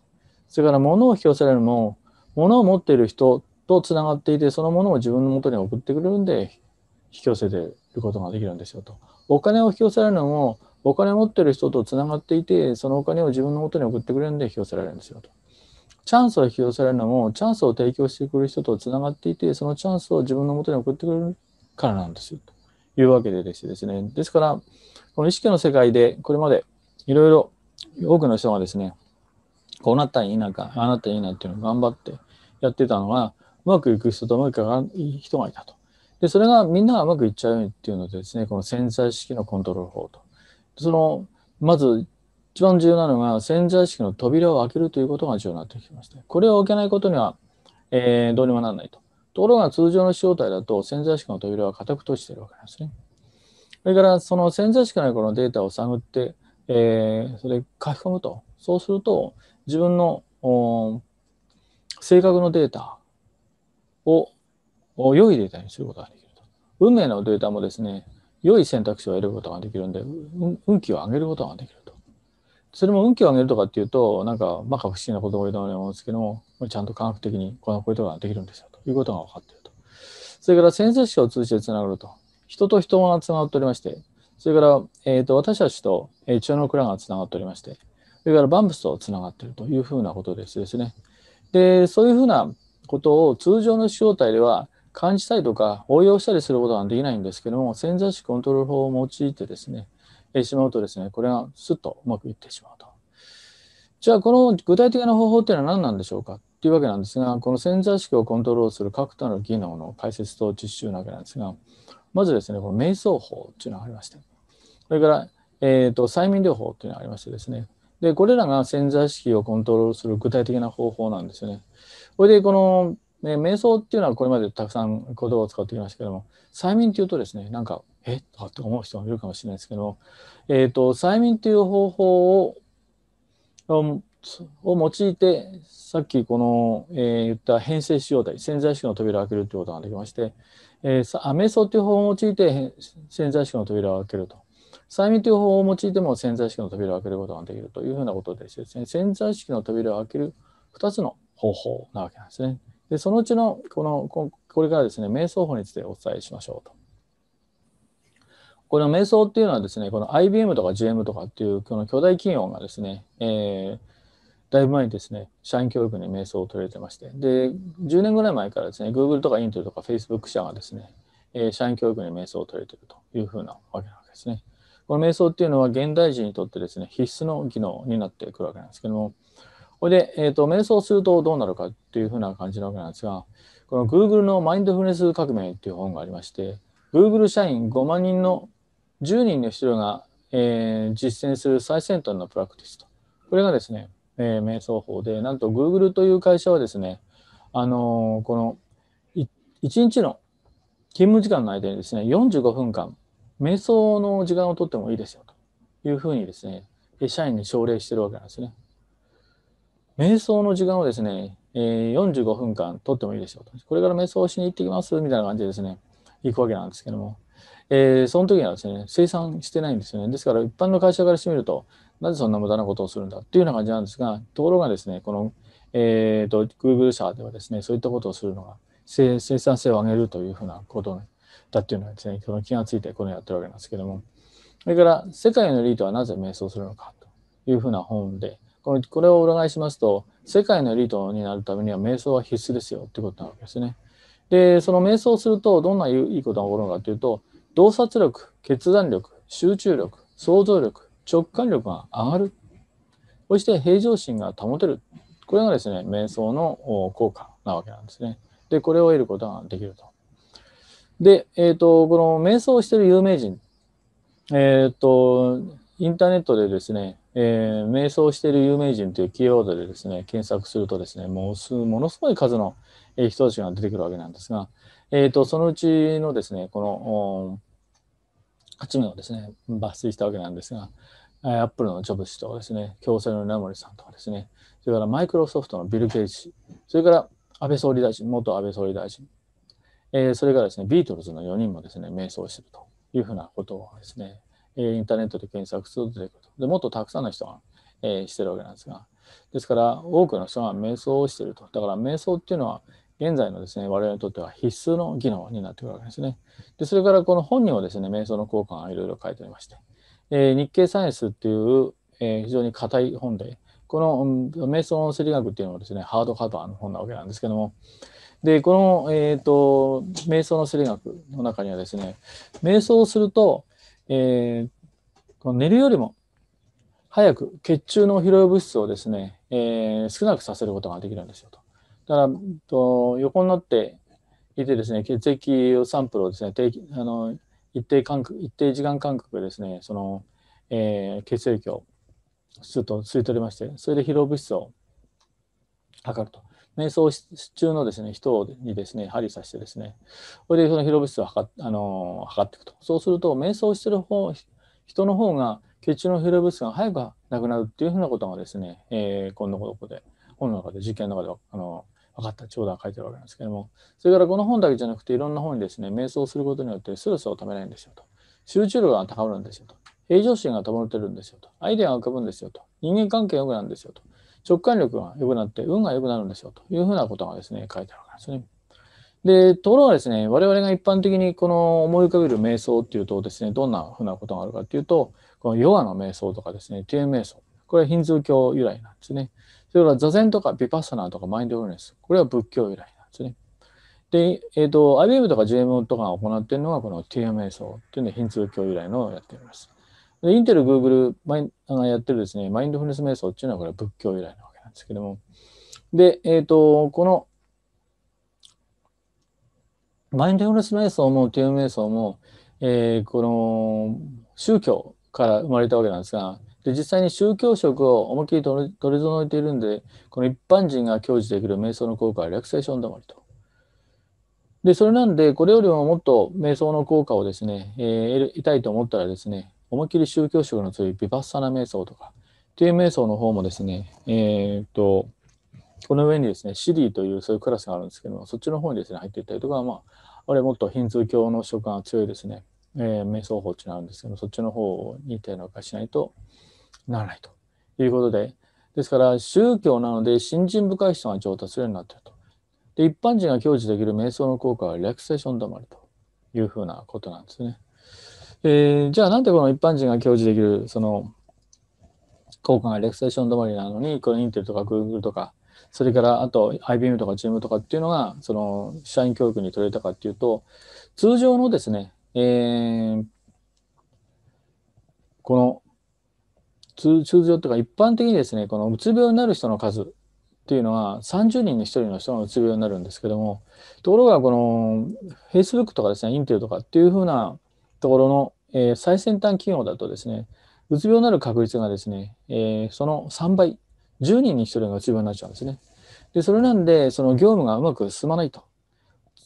[SPEAKER 1] それから物を引き寄せられるのも、物を持っている人とつながっていて、そのものを自分のもとに送ってくれるんで、引き寄せてることができるんですよと。お金を引き寄せられるのも、お金を持ってる人とつながっていて、そのお金を自分のもとに送ってくれるんで引き寄せられるんですよと。チャンスを引き寄せられるのも、チャンスを提供してくれる人とつながっていて、そのチャンスを自分のもとに送ってくれるからなんですよと。いうわけでですね、ですから、この意識の世界で、これまでいろいろ多くの人がですね、こうなったらいいなか、ああなったらいいなっていうのを頑張ってやってたのが、うまくいく人とうまくいかない人がいたと。で、それがみんながうまくいっちゃうようにっていうのでですね、この潜在意識のコントロール法と。その、まず一番重要なのが潜在意識の扉を開けるということが重要になってきまして、これを開けないことには、えー、どうにもならないと。ところが通常の正体だと潜在意識の扉は固く閉じているわけなんですね。それからその潜在意識のこのデータを探って、えー、それ書き込むと。そうすると自分の性格のデータを良いデータにすることができると。運命のデータもですね、良い選択肢を得ることができるんで、運気を上げることができると。それも運気を上げるとかっていうと、なんか、まか不思議なことを言うと思うんですけども、ちゃんと科学的にこのことができるんですよいうことが分かっていると。それから先生者を通じてつながると。人と人がつながっておりまして、それから、えーと、私たちと、えー、中の蔵がつながっておりまして、それから万物とつながっているというふうなことですですね。で、そういうふうなことを通常の正体では感じたりとか応用したりすることはできないんですけども、潜在視コントロール法を用いてですね、えー、しまうとですね、これがすっとうまくいってしまうと。じゃあ、この具体的な方法っていうのは何なんでしょうかというわけなんですが、この潜在意識をコントロールする各種の技能の解説と実習なわけなんですが、まずですね、この瞑想法というのがありまして、それから、えーと、催眠療法というのがありましてですね、でこれらが潜在意識をコントロールする具体的な方法なんですよね。これでこの、ね、瞑想っていうのはこれまでたくさん言葉を使ってきましたけども、催眠っていうとですね、なんか、えっとか思う人もいるかもしれないですけども、えーと催眠っていう方法をを用いてさっきこの、えー、言った変性使用体潜在意識の扉を開けるということができまして、えー、アメソという方法を用いて潜在意識の扉を開けると催眠という方法を用いても潜在意識の扉を開けることができるというふうなことでですね潜在意識の扉を開ける2つの方法なわけなんですねでそのうちのこのこれからですね瞑想法についてお伝えしましょうと。この瞑想っていうのはですね、この IBM とか GM とかっていうこの巨大企業がですね、えー、だいぶ前にですね、社員教育に瞑想を取り入れてまして、で、10年ぐらい前からですね、Google とか Intel とか Facebook 社がですね、え社員教育に瞑想を取り入れているというふうなわけなわけですね。この瞑想っていうのは現代人にとってですね、必須の技能になってくるわけなんですけども、これで、えーと、と瞑想するとどうなるかっていうふうな感じなわけなんですが、この Google のマインドフルネス革命っていう本がありまして、Google 社員5万人の10人の人が、えー、実践する最先端のプラクティスと。これがですね、えー、瞑想法で、なんと Google という会社はですね、あのー、この1日の勤務時間の間にですね、45分間、瞑想の時間をとってもいいですよというふうにですね、社員に奨励してるわけなんですね。瞑想の時間をですね、えー、45分間とってもいいですよと。これから瞑想しに行ってきますみたいな感じでですね、行くわけなんですけども、えー、その時にはですね、生産してないんですよね。ですから一般の会社からしてみると、なぜそんな無駄なことをするんだっていうような感じなんですが、ところがですね、この、えーと、Google 社ではですね、そういったことをするのが生産性を上げるというふうなことだっていうのはですね、その気がついてこのやってるわけなんですけども、それから世界のエリートはなぜ瞑想するのかというふうな本で、これこれを裏返しますと、世界のエリートになるためには瞑想は必須ですよってことなわけですね。で、その瞑想するとどんないいことが起こるのかというと、洞察力、決断力、集中力、想像力、直感力が上がる。そして平常心が保てる。これがですね、瞑想の効果なわけなんですね。で、これを得ることができると。で、えっ、ー、と、この瞑想をしている有名人、えっ、ー、と、インターネットでですね、えー、瞑想している有名人というキーワードでですね、検索するとですね、もうすものすごい数の人たちが出てくるわけなんですが、えっ、ー、と、そのうちのですね、この、8名をですね、抜粋したわけなんですが、アップルのジョブ氏とかですね、共産の稲森さんとかですね、それからマイクロソフトのビル・ゲイツ氏、それから安倍総理大臣、元安倍総理大臣、えー、それからですね、ビートルズの4人もですね、迷走しているというふうなことをですね、インターネットで検索すると出てくると。でもっとたくさんの人が、えー、してるわけなんですが、ですから多くの人が迷走していると。だから迷走っていうのは、現在のですね、我々にとっては必須の技能になってくるわけですね。で、それからこの本にもですね、瞑想の効果がいろいろ書いておりまして、えー、日経サイエンスっていう、えー、非常に硬い本で、この瞑想の生理学っていうのもですね、ハードカバーの本なわけなんですけども、で、この、えーと、と瞑想の生理学の中にはですね、瞑想をすると、えー、この寝るよりも早く血中の疲労物質をですね、えー、少なくさせることができるんですよと。だから、と横になっていてですね、血液をサンプルをですね、定あの一定間隔一定時間間隔ですね、その、えー、血液を吸うと吸い取りまして、それで疲労物質を測ると。瞑想中のですね人にですね針刺してですね、それでその疲労物質を測あの測っていくと。そうすると、瞑想してる方人の方が血中の疲労物質が早くなくなるっていうふうなことがですね、えー、このとこで、本の中で、実験の中であの分かった長打書いてるわけなんですけどもそれからこの本だけじゃなくていろんな本にですね瞑想することによってストレスをためないんですよと集中力が高まるんですよと平常心が保てるんですよとアイデアが浮かぶんですよと人間関係が良くなるんですよと直感力が良くなって運が良くなるんですよというふうなことがですね書いてあるわけなんですね。で、ところがですね、我々が一般的にこの思い浮かべる瞑想っていうとですね、どんなふうなことがあるかっていうと、このヨガの瞑想とかですね、低瞑想、これはヒンズー教由来なんですね。それ座禅とかビパッサナーとかマインドフルネス、これは仏教由来なんですね。で、えっ、ー、と、IBM とか JM とかが行っているのが、この TMA 層っていうのは、ヒンズー教由来のをやっております。で、インテル、グーグルがやってるですね、マインドフルネス瞑想っていうのは、これは仏教由来なわけなんですけども。で、えっ、ー、と、この、マインドフルネス瞑想も TMA 瞑想も、えー、この宗教から生まれたわけなんですが、で実際に宗教色を思いっきり取り除いているんでこの一般人が享受できる瞑想の効果はリラクセーション止まりと。でそれなんでこれよりももっと瞑想の効果をですね、えー、得たいと思ったらですね思いっきり宗教色の強いビバッサナ瞑想とかという瞑想の方もですねえっ、とこの上にですねシリーというそういうクラスがあるんですけどもそっちの方にですね入っていったりとかまああれもっとヒンズー教の色が強いですね、えー、瞑想法っていうのがあるんですけどそっちの方に手をかしないとならないということで、ですから宗教なので信心深い人が上達するようになっていると。で、一般人が享受できる瞑想の効果はリラクセーション止まりというふうなことなんですね。えー、じゃあなんでこの一般人が享受できるその効果がリラクセーション止まりなのに、このインテルとかグーグルとか、それからあと IBM とか GM とかっていうのが、その社員教育に取れたかっていうと、通常のですね、えー、この通常というか一般的にですねこのうつ病になる人の数っていうのは30人に1人の人がうつ病になるんですけどもところがこの Facebook とかですねインテルとかっていうふうなところの、えー、最先端企業だとですねうつ病になる確率がですね、えー、その3倍10人に1人がうつ病になっちゃうんですね。でそれなんでその業務がうまく進まないと。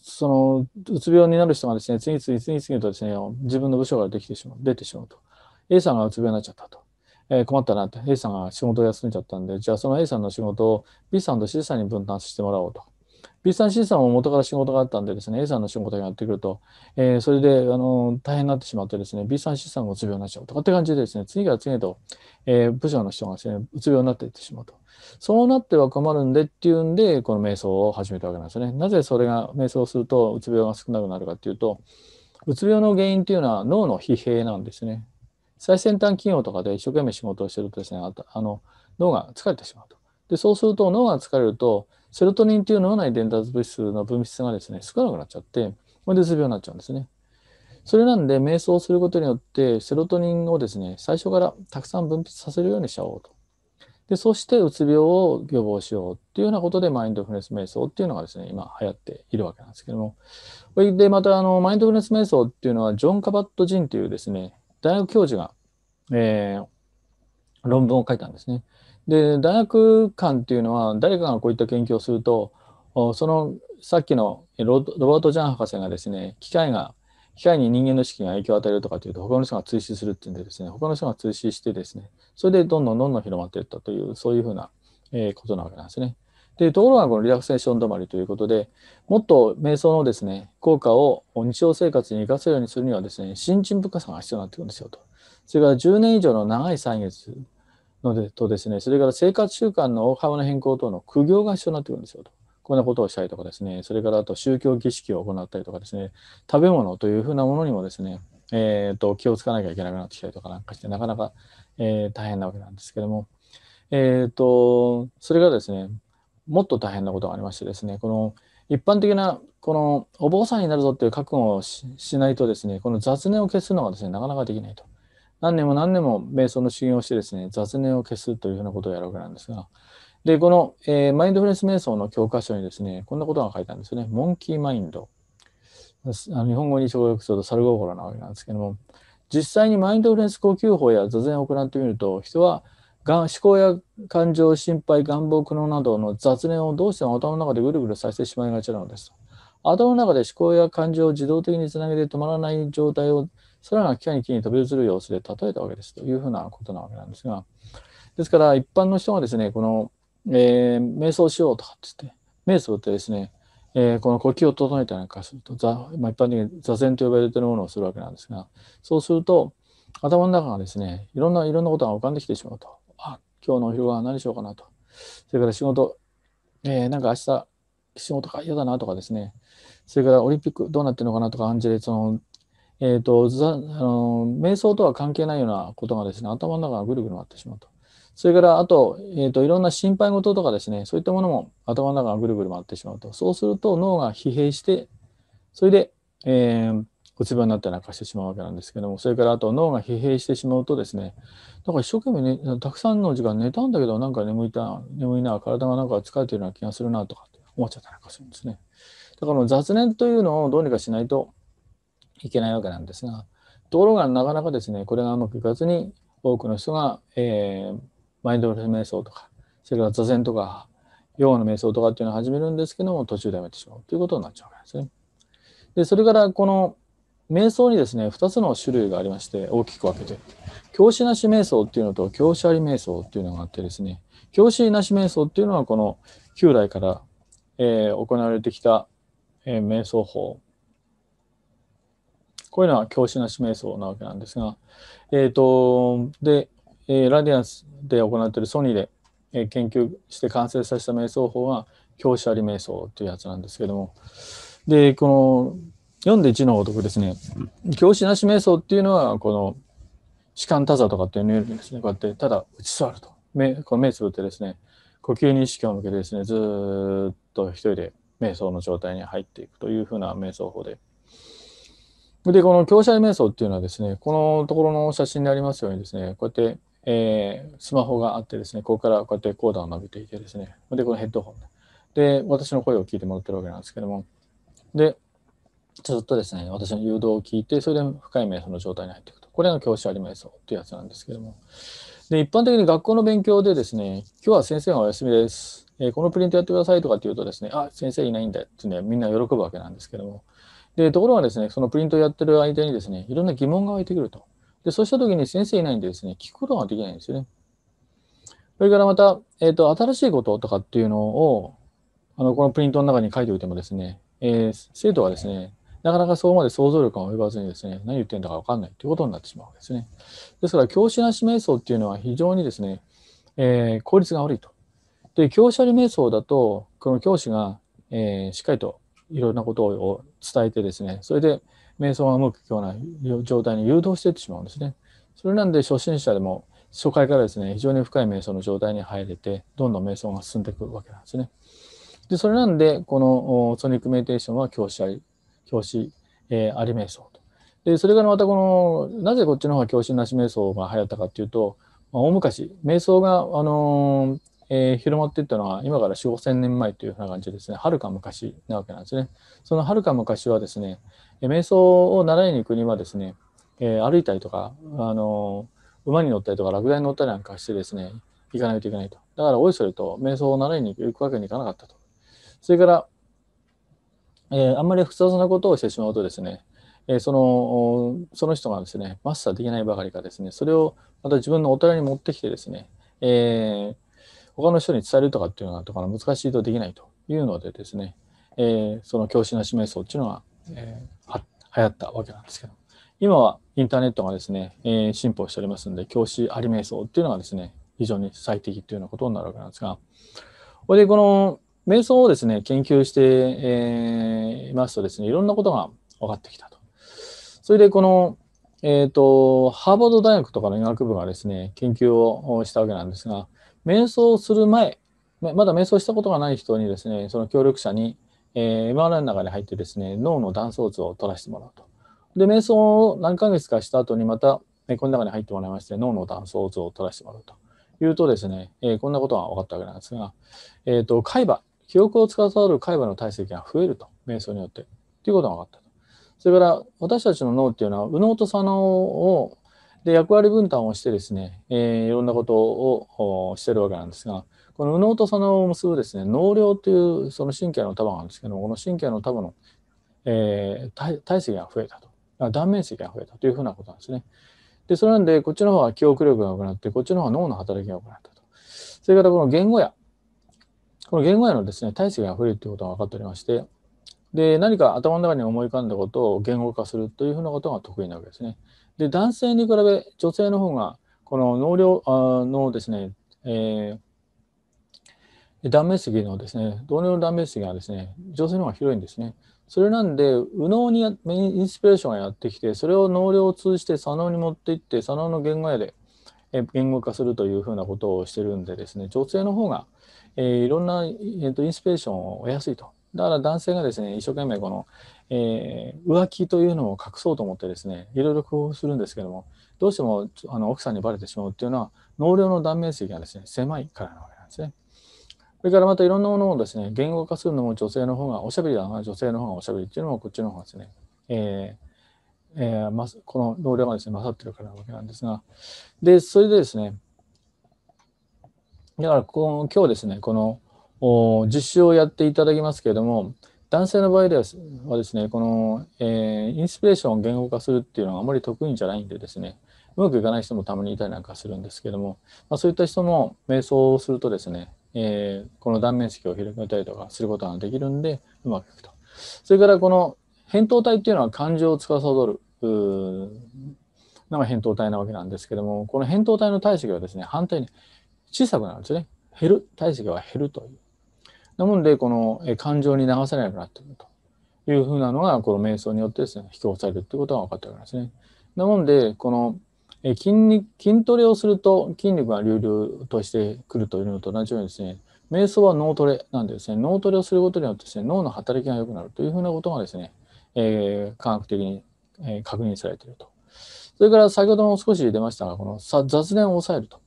[SPEAKER 1] そのうつ病になる人がですね次々次々とですね自分の部署からできてしまう出てしまうと A さんがうつ病になっちゃったとえー、困ったなって A さんが仕事を休んじゃったんで、じゃあその A さんの仕事を B さんと C さんに分担してもらおうと。B さん C さんも元から仕事があったんでですね、A さんの仕事がやってくると、えー、それで、あの大変になってしまってですね、B さん C さんがうつ病になっちゃうとかって感じでですね、次から次へと、えー、部署の人がですね、うつ病になっていってしまうと。そうなっては困るんでっていうんで、この瞑想を始めたわけなんですね。なぜそれが、瞑想するとうつ病が少なくなるかっていうと、うつ病の原因っていうのは脳の疲弊なんですね。最先端企業とかで一生懸命仕事をしてるとですね、ああの脳が疲れてしまうと。で、そうすると脳が疲れると、セロトニンという脳内伝達物質の分泌がですね、少なくなっちゃって、もれでうつ病になっちゃうんですね。それなんで、瞑想することによって、セロトニンをですね、最初からたくさん分泌させるようにしちゃおうと。で、そして、うつ病を予防しようっていうようなことで、マインドフルネス瞑想っていうのがですね、今流行っているわけなんですけども。で、また、あの、マインドフルネス瞑想っていうのは、ジョン・カバット・ジンというですね、大学教授が、えー、論文を書いたんですね。で大学間っていうのは誰かがこういった研究をするとそのさっきのロバート・ジャン博士がですね機械が機械に人間の意識が影響を与えるとかっていうと他の人が追試するっていうんでですね他の人が追試してですねそれでどんどんどんどん広まっていったというそういうふうな、えー、ことなわけなんですね。うところがこのリラクセーション止まりということで、もっと瞑想のですね、効果を日常生活に活かせるようにするにはですね、新陳深さが必要になってくるんですよと。それから10年以上の長い歳月のでとですね、それから生活習慣の大幅な変更等の苦行が必要になってくるんですよと。こんなことをしたりとかですね、それからあと宗教儀式を行ったりとかですね、食べ物というふうなものにもですね、えーと、気をつかなきゃいけなくなってきたりとかなんかして、なかなか、えー、大変なわけなんですけども、えっ、ー、と、それがですね、もっと大変なことがありましてですね、この一般的なこのお坊さんになるぞっていう覚悟をしないとですね、この雑念を消すのがですね、なかなかできないと。何年も何年も瞑想の修行をしてですね、雑念を消すというふうなことをやるわけなんですが、で、この、えー、マインドフルネス瞑想の教科書にですね、こんなことが書いたんですよね。モンキーマインド。あの日本語に直訳すると猿心なわけなんですけども、実際にマインドフルネス呼吸法や座禅を行ってみると、人はが思考や感情、心配、願望、苦悩などの雑念をどうしても頭の中でぐるぐるさせてしまいがちなのです。頭の中で思考や感情を自動的につなげて止まらない状態を空が機械に木に飛び移る様子で例えたわけですというふうなことなわけなんですが、ですから一般の人がですね、この、えー、瞑想しようとかって言って、瞑想ってですね、えー、この呼吸を整えたりなんかすると、まあ、一般的に座禅と呼ばれているものをするわけなんですが、そうすると頭の中がですね、いろんないろんなことが浮かんできてしまうと。あ今日のお昼は何しようかなと。それから仕事、えー、なんか明日仕事か嫌だなとかですね。それからオリンピックどうなってるのかなとか感じで、その、えっ、ー、と、あの、瞑想とは関係ないようなことがですね、頭の中がぐるぐる回ってしまうと。それから、あと、えっ、ー、と、いろんな心配事とかですね、そういったものも頭の中がぐるぐる回ってしまうと。そうすると脳が疲弊して、それで、えー骨盤になったりなんかしてしまうわけなんですけども、それからあと脳が疲弊してしまうとですね、だから一生懸命、ね、たくさんの時間寝たんだけど、なんか眠いた、眠いな、体がなんか疲れてるような気がするなとか思っちゃったりなんかするんですね。だから雑念というのをどうにかしないといけないわけなんですが、ところがなかなかですね、これがうまくいかずに、多くの人が、えー、マインドフル瞑想とか、それから座禅とか、ヨガの瞑想とかっていうのを始めるんですけども、途中でやめてしまうということになっちゃうわけですね。で、それからこの瞑想にですね2つの種類がありまして大きく分けて教師なし瞑想っていうのと教師あり瞑想っていうのがあってですね教師なし瞑想っていうのはこの旧来から、えー、行われてきた、えー、瞑想法こういうのは教師なし瞑想なわけなんですが、えっ、ー、とで、えー、ラディアンスで行っているソニーで、えー、研究して完成させた瞑想法は教師あり瞑想っていうやつなんですけどもでこの読んで字のお得ですね、教師なし瞑想っていうのは、この、士官多座とかっていうのよりですね、こうやってただ打ち座ると。目、この目つぶってですね、呼吸に意識を向けてですね、ずっと一人で瞑想の状態に入っていくというふうな瞑想法で。で、この強者瞑想っていうのはですね、このところの写真でありますようにですね、こうやって、えー、スマホがあってですね、ここからこうやってコーダを伸びていてですね、で、このヘッドホン。で、私の声を聞いてもらってるわけなんですけども、で、ずっとですね、私の誘導を聞いて、それで深い瞑想の状態に入っていくと。これが教師あり瞑想というやつなんですけども。で、一般的に学校の勉強でですね、今日は先生がお休みです。えー、このプリントやってくださいとかって言うとですね、あ、先生いないんだってね、みんな喜ぶわけなんですけども。で、ところがですね、そのプリントをやってる間にですね、いろんな疑問が湧いてくると。で、そうした時に先生いないんでですね、聞くことができないんですよね。それからまた、えっ、ー、と、新しいこととかっていうのを、あの、このプリントの中に書いておいてもですね、えー、生徒はですね、なかなかそこまで想像力が及ばずにですね、何言ってんだか分かんないということになってしまうわけですね。ですから、教師なし瞑想っていうのは非常にですね、えー、効率が悪いと。で、教師あり瞑想だと、この教師が、えー、しっかりといろんなことを伝えてですね、それで瞑想が動くくような状態に誘導していってしまうんですね。それなんで初心者でも初回からですね、非常に深い瞑想の状態に入れて、どんどん瞑想が進んでいくわけなんですね。で、それなんで、このソニックメディテーションは教師あり、教師、えー、あり瞑想と。で、それからまたこの、なぜこっちの方が教師なし瞑想が流行ったかっていうと、まあ、大昔、瞑想が、あのー、えー、広まっていったのは今から4、5000年前というふうな感じですね、はるか昔なわけなんですね。そのはるか昔はですね、瞑想を習いに行くにはですね、えー、歩いたりとか、あのー、馬に乗ったりとか、落第に乗ったりなんかしてですね、行かないといけないと。だから、おいそれと瞑想を習いに行くわけにいかなかったと。それから、えー、あんまり複雑なことをしてしまうとですね、えー、そのその人がですねマスターできないばかりかですねそれをまた自分のお寺に持ってきてですね、えー、他の人に伝えるとかっていうのはとか難しいとできないというのでですね、えー、その教師なし瞑想っていうのは、えー、は流行ったわけなんですけど今はインターネットがですね、えー、進歩しておりますんで教師あり瞑想っていうのがですね非常に最適っていうようなことになるわけなんですがこれでこの瞑想をですね、研究して、えー、いますとですね、いろんなことが分かってきたと。それで、この、えっ、ー、と、ハーバード大学とかの医学部がですね、研究をしたわけなんですが、瞑想する前、まだ瞑想したことがない人にですね、その協力者に、えー、MRI の中に入ってですね、脳の断層図を取らせてもらうと。で、瞑想を何ヶ月かした後にまた、えこの中に入ってもらいまして、脳の断層図を取らせてもらうと。いうとですね、えー、こんなことが分かったわけなんですが、えっ、ー、と海馬記憶を司る海馬の体積が増えると、瞑想によって。ということが分かったと。それから、私たちの脳っていうのは、右脳と左脳を、で、役割分担をしてですね、えー、いろんなことをしてるわけなんですが、この右脳と左脳を結ぶですね、脳量というその神経の束があるんですけども、この神経の束の、えー、体積が増えたと。断面積が増えたというふうなことなんですね。で、それなんで、こっちの方は記憶力が良くなって、こっちの方は脳の働きが良くなったと。それからこの言語やこの言語内のですね、体積が増えるということが分かっておりまして、で、何か頭の中に思い浮かんだことを言語化するというふうなことが得意なわけですね。で、男性に比べ女性の方が、この能量のですね、えー、断面積のですね、同僚の断面積がですね、女性の方が広いんですね。それなんで、右脳にインスピレーションがやってきて、それを能量を通じて左脳に持っていって、左脳の言語やで言語化するというふうなことをしてるんでですね、女性の方がえー、いろんな、えー、とインスピレーションを得やすいと。だから男性がですね、一生懸命この、えー、浮気というのを隠そうと思ってですね、いろいろ工夫するんですけども、どうしてもあの奥さんにバレてしまうっていうのは、能量の断面積がですね、狭いからなわけなんですね。それからまたいろんなものをですね、言語化するのも女性の方が、おしゃべりだな、女性の方がおしゃべりっていうのもこっちの方がですね、えーえー、ま、この能量がですね、勝ってるからなわけなんですが、で、それでですね、だからこの今日ですね、この実習をやっていただきますけれども、男性の場合ではですね、この、えー、インスピレーションを言語化するっていうのはあまり得意じゃないんでですね、うまくいかない人もたまにいたりなんかするんですけども、まあ、そういった人も瞑想をするとですね、えー、この断面積を広げたりとかすることができるんで、うまくいくと。それからこの扁桃体っていうのは感情を司るのが扁桃体なわけなんですけども、この扁桃体の体積はですね、反対に小さくなるんですね。減る、体積が減るという。なもんで、この、え感情に流されなくなってくるというふうなのが、この瞑想によってですね、引き起こされるということが分かったわけですね。なもんで、この、え筋肉筋トレをすると筋肉が流々としてくるというのと同じようにですね、瞑想は脳トレなんでですね、脳トレをすることによってですね、脳の働きが良くなるというふうなことがですね、えー、科学的に、え確認されていると。それから先ほども少し出ましたが、この雑念を抑えると。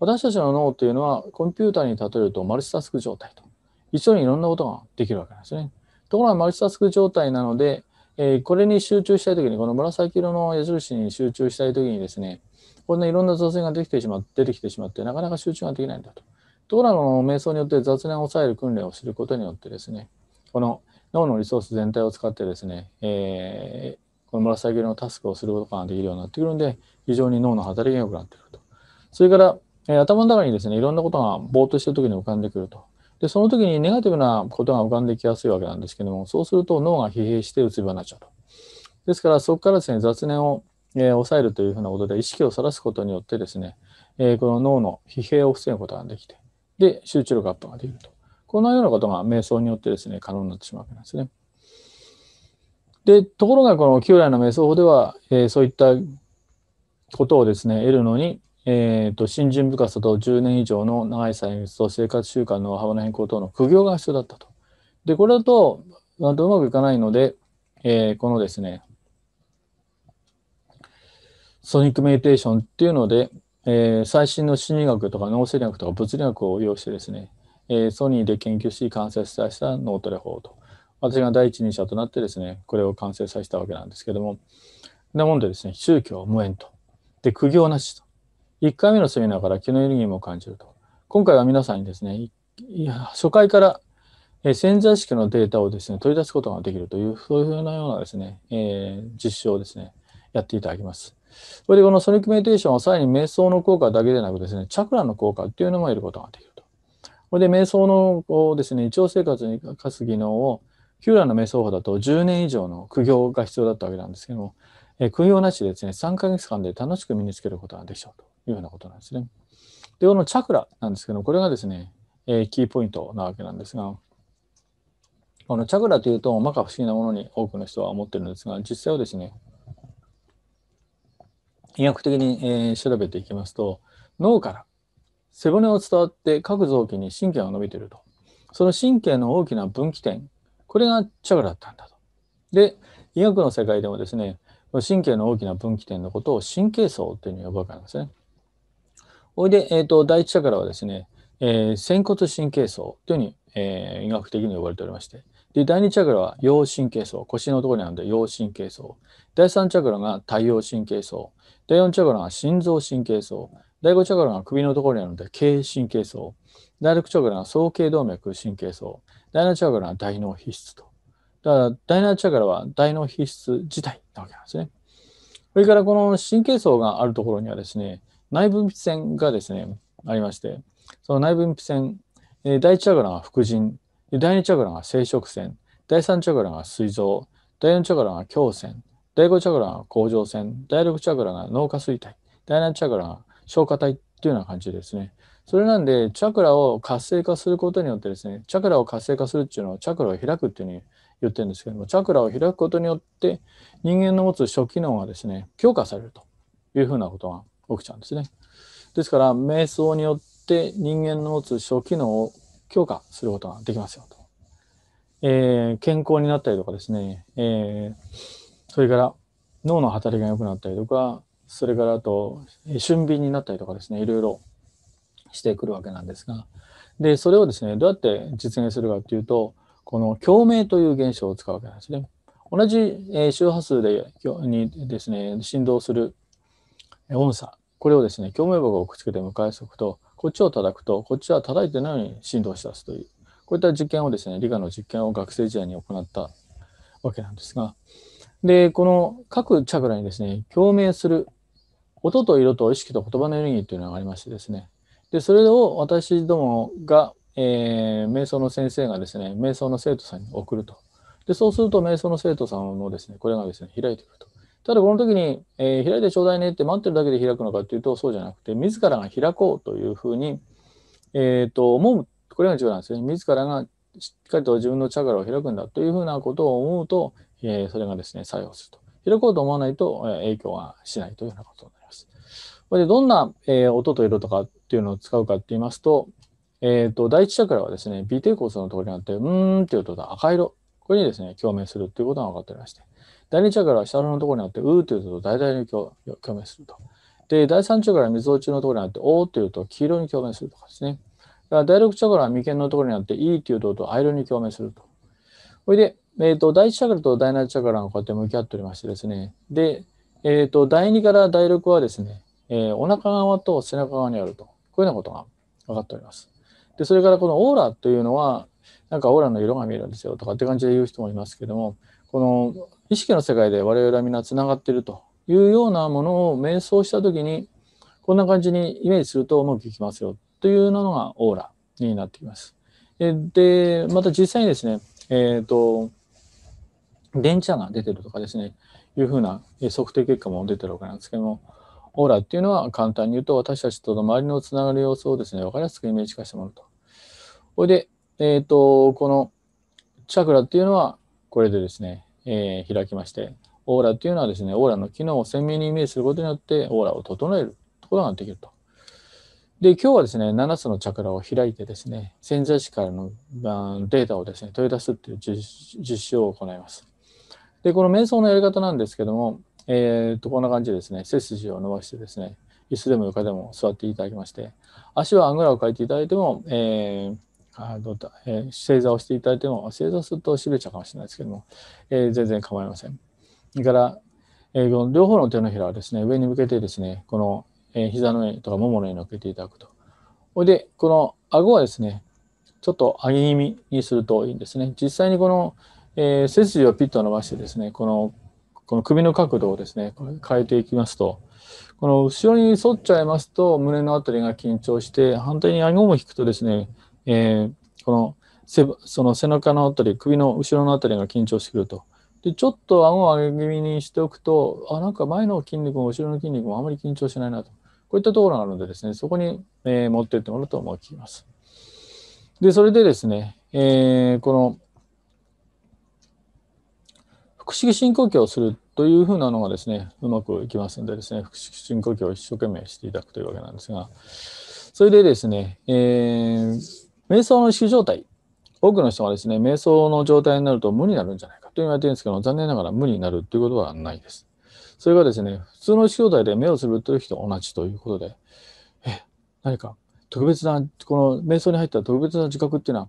[SPEAKER 1] 私たちの脳というのはコンピューターに例えるとマルチタスク状態と。一緒にいろんなことができるわけなんですね。ところがマルチタスク状態なので、えー、これに集中したいときに、この紫色の矢印に集中したいときにですね、こんないろんな雑念ができてしま出てきてしまって、なかなか集中ができないんだと。ところがの瞑想によって雑念を抑える訓練をすることによってですね、この脳のリソース全体を使ってですね、えー、この紫色のタスクをすることができるようになってくるんで、非常に脳の働きが良くなってくると。それから、えー、頭の中にですね、いろんなことがぼーっとしてる時に浮かんでくると。で、その時にネガティブなことが浮かんできやすいわけなんですけども、そうすると脳が疲弊してうつ病になっちゃうと。ですから、そこからですね、雑念を、えー、抑えるというふうなことで、意識を晒すことによってですね、えー、この脳の疲弊を防ぐことができて、で、集中力アップができると。このようなことが瞑想によってですね、可能になってしまうわけなんですね。で、ところがこの旧来の瞑想法では、えー、そういったことをですね、得るのに、えーと、新人部活と10年以上の長い歳月と生活習慣の幅の変更等の苦行が必要だったと。で、これだと、まとうまくいかないので、えー、このですね、ソニックメディテーションっていうので、えー、最新の心理学とか脳性理学とか物理学を用してですね、えー、ソニーで研究し完成させた脳トレ法と私が第一人者となってですねこれを完成させたわけなんですけどもなもんでですね宗教無縁とで苦行なしと1回目のセミナーから気のエネルギーも感じると。今回は皆さんにですね、初回から潜在意識のデータをですね、取り出すことができるという、そういうふうなようなですね、えー、実証をですね、やっていただきます。それでこのソニックメディテーションはさらに瞑想の効果だけでなくですね、チャクラの効果っていうのも得ることができると。それで瞑想のをですね、胃腸生活に課かす技能を、旧来の瞑想法だと10年以上の苦行が必要だったわけなんですけども、えー、苦行なしでですね、3ヶ月間で楽しく身につけることができちゃうと。いうようなことなんですね。で、このチャクラなんですけども、これがですね、えー、キーポイントなわけなんですが、このチャクラというと、まか不思議なものに多くの人は思ってるんですが、実際はですね、医学的に、えー、調べていきますと、脳から背骨を伝わって各臓器に神経が伸びてると。その神経の大きな分岐点、これがチャクラだったんだと。で、医学の世界でもですね、神経の大きな分岐点のことを神経層というふうに呼ぶわけなんですね。おいで、えーと、第一からはですね、えー、仙骨神経層というふうに、えー、医学的に呼ばれておりまして、で第2チャクラは腰神経層、腰のところにあるので腰神経層。第3チャクラが太陽神経層。第4チャクラが心臓神経層。第5チャクラが首のところにあるので経神経層。第6チャクラが総経動脈神経層。第7チャクラが大脳皮質と。だから第7チャクラは大脳皮質自体なわけなんですね。それからこの神経層があるところにはですね、内分泌腺がですね、ありまして、その内分泌腺、えー、第1チャクラが副腎、第2チャクラが生殖腺、第3チャクラが膵臓、第4チャクラが胸腺、第5チャクラが甲状腺、第6チャクラが脳下垂体、第7チャクラが消化体っていうような感じですね。それなんで、チャクラを活性化することによってですね、チャクラを活性化するっていうのは、チャクラを開くっていうふうに言ってるんですけども、チャクラを開くことによって、人間の持つ初期能がですね、強化されるというふうなことが起きちゃうんですね。ですから、瞑想によって人間の持つ初機能を強化することができますよと。えー、健康になったりとかですね、えー、それから脳の働きが良くなったりとか、それからあと、俊敏になったりとかですね、いろいろしてくるわけなんですが、で、それをですね、どうやって実現するかっていうと、この共鳴という現象を使うわけなんですね。同じ周波数でにですね、振動する音差これをですね、共鳴棒をくっつけて迎え速くと、こっちを叩くと、こっちは叩いてないのに振動し出すという、こういった実験をですね、理科の実験を学生時代に行ったわけなんですが、で、この各チャクラにですね、共鳴する音と色と意識と言葉のエネルギーというのがありましてですね、で、それを私どもが、えー、瞑想の先生がですね、瞑想の生徒さんに送ると。で、そうすると、瞑想の生徒さんのですね、これがですね、開いてくると。ただこの時に、えー、開いてちょうだいねって待ってるだけで開くのかっていうと、そうじゃなくて、自らが開こうというふうに、えっ、ー、と、思う。これが重要なんですね。自らがしっかりと自分のチャクラを開くんだというふうなことを思うと、えー、それがですね、作用すると。開こうと思わないと、えー、影響はしないというようなことになります。これでどんな、えー、音と色とかっていうのを使うかって言いますと、えっ、ー、と、第一チャクラはですね、微抵抗層のところにあって、うーんっていう音と赤色。これにですね、共鳴するっていうことが分かっておりまして。第2チャクラは下のところにあって、うーというと大々に共鳴すると。で、第3チャクラは水落ちのところにあって、おーというと黄色に共鳴するとかですね。第6チャクラは眉間のところにあって、いいというとと藍色に共鳴すると。ほいで、えっ、ー、と、第1チャクラと第7チャクラがこうやって向き合っておりましてですね。で、えっ、ー、と、第2から第6はですね、えー、お腹側と背中側にあると。こういうようなことが分かっております。で、それからこのオーラというのは、なんかオーラの色が見えるんですよとかって感じで言う人もいますけども、この意識の世界で我々は皆つながっているというようなものを瞑想した時にこんな感じにイメージするとうまくいきますよというのがオーラになってきます。で、また実際にですね、えっ、ー、と、電車が出てるとかですね、いうふうな測定結果も出てるわけなんですけども、オーラっていうのは簡単に言うと私たちとの周りのつながる様子をですね、わかりやすくイメージ化してもらうと。これで、えっ、ー、と、このチャクラっていうのはこれでですね、えー、開きまして、オーラというのはですね、オーラの機能を鮮明にイメージすることによって、オーラを整えることができると。で、今日はですね、7つのチャクラを開いてですね、潜在意識からのデータをですね、取り出すっていう実習を行います。で、この瞑想のやり方なんですけども、えっ、と、こんな感じでですね、背筋を伸ばしてですね、椅子でも床でも座っていただきまして、足はあぐらをかいていただいても、えー、あどうだ、えー、正座をしていただいても、正座するとしびれちゃうかもしれないですけども、えー、全然構いません。それから、えー、両方の手のひらはですね、上に向けてですね、この、えー、膝の上とかももの上に乗っけていただくと。ほいで、この顎はですね、ちょっと上げ気味にするといいんですね。実際にこの、えー、背筋をピッと伸ばしてですね、このこの首の角度をですね、これ変えていきますと、この後ろに反っちゃいますと、胸の辺りが緊張して、反対に顎も引くとですね、えー、この背その背中のあたり、首の後ろのあたりが緊張してくると。で、ちょっと顎を上げ気味にしておくと、あ、なんか前の筋肉も後ろの筋肉もあまり緊張しないなと。こういったところがあるのでですね、そこに、えー、持っていってもらうと思います。で、それでですね、えー、この、腹式深呼吸をするというふうなのがですね、うまくいきますんでですね、腹式深呼吸を一生懸命していただくというわけなんですが、それでですね、えー瞑想の意識状態。多くの人がですね、瞑想の状態になると無になるんじゃないかと言われてるんですけど、残念ながら無になるということはないです。それがですね、普通の意識状態で目をつぶってる人と同じということで、え、何か特別な、この瞑想に入った特別な自覚っていうのは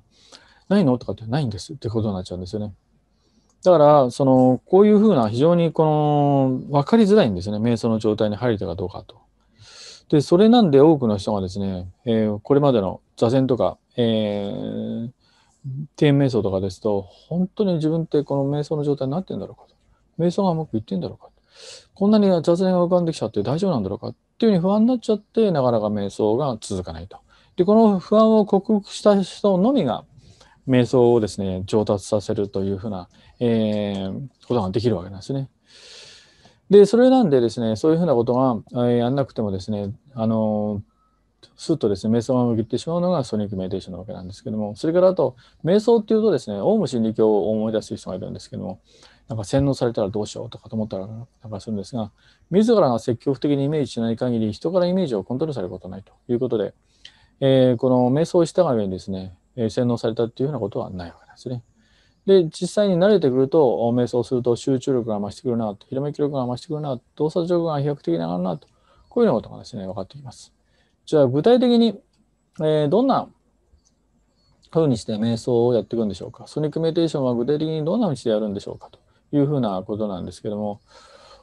[SPEAKER 1] ないのとかってないんですってことになっちゃうんですよね。だから、その、こういうふうな非常にこの、わかりづらいんですね。瞑想の状態に入れたかどうかと。で、それなんで多くの人がですね、えー、これまでの座禅とかえー、低瞑想とかですと、本当に自分ってこの瞑想の状態になってんだろうかと。瞑想がうまくいってんだろうかと。こんなに雑念が浮かんできちゃって大丈夫なんだろうかっていうふうに不安になっちゃって、なかなか瞑想が続かないと。で、この不安を克服した人のみが、瞑想をですね、上達させるというふうな、えー、ことができるわけなんですね。で、それなんでですね、そういうふうなことが、えー、やんなくてもですね、あのーすっとですね、瞑想が向けてしまうのがソニックメディテーションなわけなんですけども、それからあと、瞑想っていうとですね、オウム真理教を思い出す人がいるんですけども、なんか洗脳されたらどうしようとかと思ったらなんかするんですが、自らが積極的にイメージしない限り、人からイメージをコントロールされることはないということで、えー、この瞑想をしたがゆえにですね、えー、洗脳されたっていうようなことはないわけなんですね。で、実際に慣れてくると、瞑想すると集中力が増してくるなと、ひらめき力が増してくるな動作力が飛躍的に上がるなと、こういうようなことがですね、分かってきます。じゃあ具体的に、えー、どんなふうにして瞑想をやっていくんでしょうか。ソニックメディテーションは具体的にどんなふうにしてやるんでしょうかというふうなことなんですけども、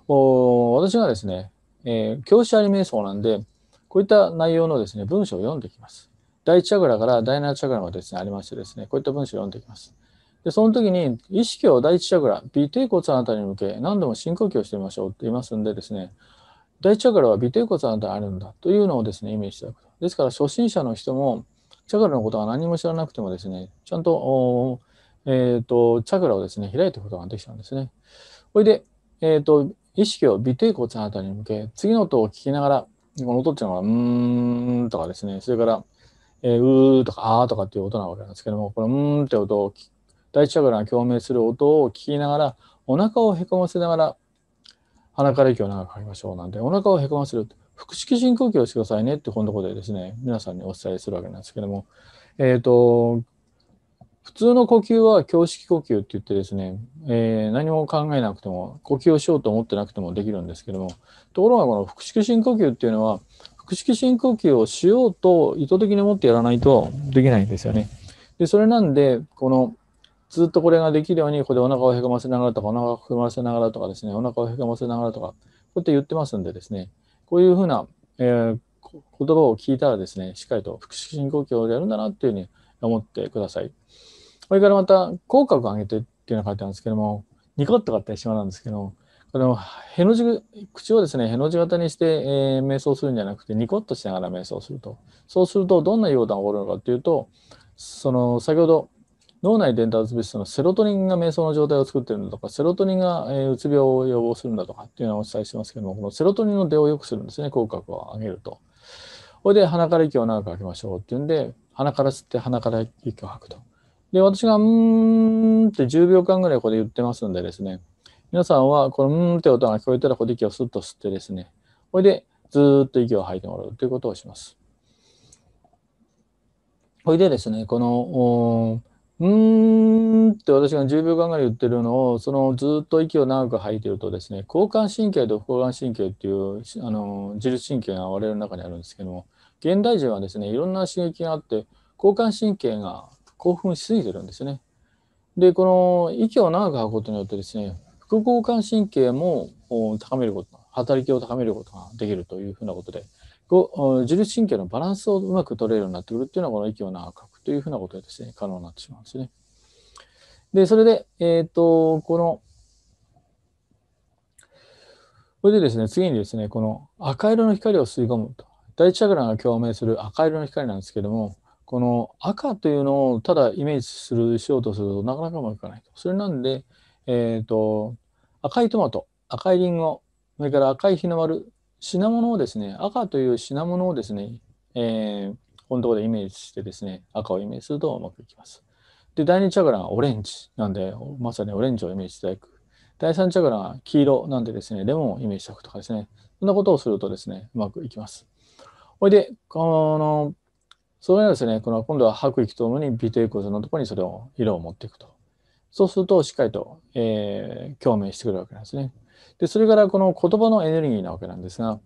[SPEAKER 1] お私がですね、えー、教師あり瞑想なんで、こういった内容のですね、文章を読んでいきます。第1チャクラから第7チャクラまでですね、ありましてですね、こういった文章を読んでいきます。で、その時に、意識を第1チャクラ、尾低骨のあたりに向け、何度も深呼吸をしてみましょうって言いますんでですね、第一チャクラは尾低骨なたてあるんだというのをですね、イメージしていただくですから、初心者の人も、チャクラのことは何も知らなくてもですね、ちゃんと、えっ、ー、と、チャクラをですね、開いていくことができたんですね。ほいで、えっ、ー、と、意識を尾低骨あたりに向け、次の音を聞きながら、この音っていうのは、うーんとかですね、それから、えー、うーとか、あーとかっていう音なわけなんですけども、このうーんって音を、第一チャクラが共鳴する音を聞きながら、お腹をへこませながら、鼻から息を長く吐きましょうなんで、お腹をへこませる、腹式深呼吸をしてくださいねって本のところでですね、皆さんにお伝えするわけなんですけども、えっ、ー、と、普通の呼吸は胸式呼吸って言ってですね、えー、何も考えなくても、呼吸をしようと思ってなくてもできるんですけども、ところがこの腹式深呼吸っていうのは、腹式深呼吸をしようと意図的に思ってやらないとできないんですよね。で、それなんで、このずっとこれができるように、ここでお腹をへこませながらとか、お腹をへこませながらとかですね、お腹をへこませながらとか、こうやって言ってますんでですね、こういうふうな、えー、言葉を聞いたらですね、しっかりと腹式深呼吸をやるんだなっていうふうに思ってください。これからまた、口角を上げてっていうのが書いてあるんですけども、ニコッとかってしまうんですけども、このへの字口をですね、への字型にして、えー、瞑想するんじゃなくて、ニコッとしながら瞑想すると。そうすると、どんな溶断が起こるのかというと、その先ほど脳内伝達物質のセロトニンが瞑想の状態を作ってるんだとか、セロトニンが、えうつ病を予防するんだとかっていうのをお伝えしてますけども、このセロトニンの出を良くするんですね、口角を上げると。ほれで鼻から息を長く吐きましょうっていうんで、鼻から吸って鼻から息を吐くと。で、私が、うーんって10秒間ぐらいここで言ってますんでですね、皆さんはこのうーんって音が聞こえたら、ここで息をスッと吸ってですね、ほれでずっと息を吐いてもらうということをします。ほいでですね、この、うーんって私が10秒間ぐらい言ってるのを、そのずっと息を長く吐いてるとですね、交感神経と副交感神経っていう、あの、自律神経が我々の中にあるんですけども、現代人はですね、いろんな刺激があって、交感神経が興奮しすぎてるんですね。で、この息を長く吐くことによってですね、副交感神経も高めること、働きを高めることができるというふうなことで、自律神経のバランスをうまく取れるようになってくるっていうのは、この息を長く吐く。というふうなことがですね、可能になってしまうんですね。で、それで、えっ、ー、と、この、これでですね、次にですね、この赤色の光を吸い込むと。第一チャクラが共鳴する赤色の光なんですけども、この赤というのをただイメージするしようとするとなかなかうまくいかないと。それなんで、えっ、ー、と、赤いトマト、赤いリンゴ、それから赤い日の丸、品物をですね、赤という品物をですね、えー、このところでイメージしてですね、赤をイメージするとうまくいきます。で、第2チャクラはオレンジなんで、まさにオレンジをイメージしていただく。第3チャクラは黄色なんでですね、レモンをイメージしていくとかですね、そんなことをするとですね、うまくいきます。ほいで、この、それはですね、この今度は白域とともに微抵抗のところにそれを色を持っていくと。そうすると、しっかりと、えー、共鳴してくるわけなんですね。で、それからこの言葉のエネルギーなわけなんですが、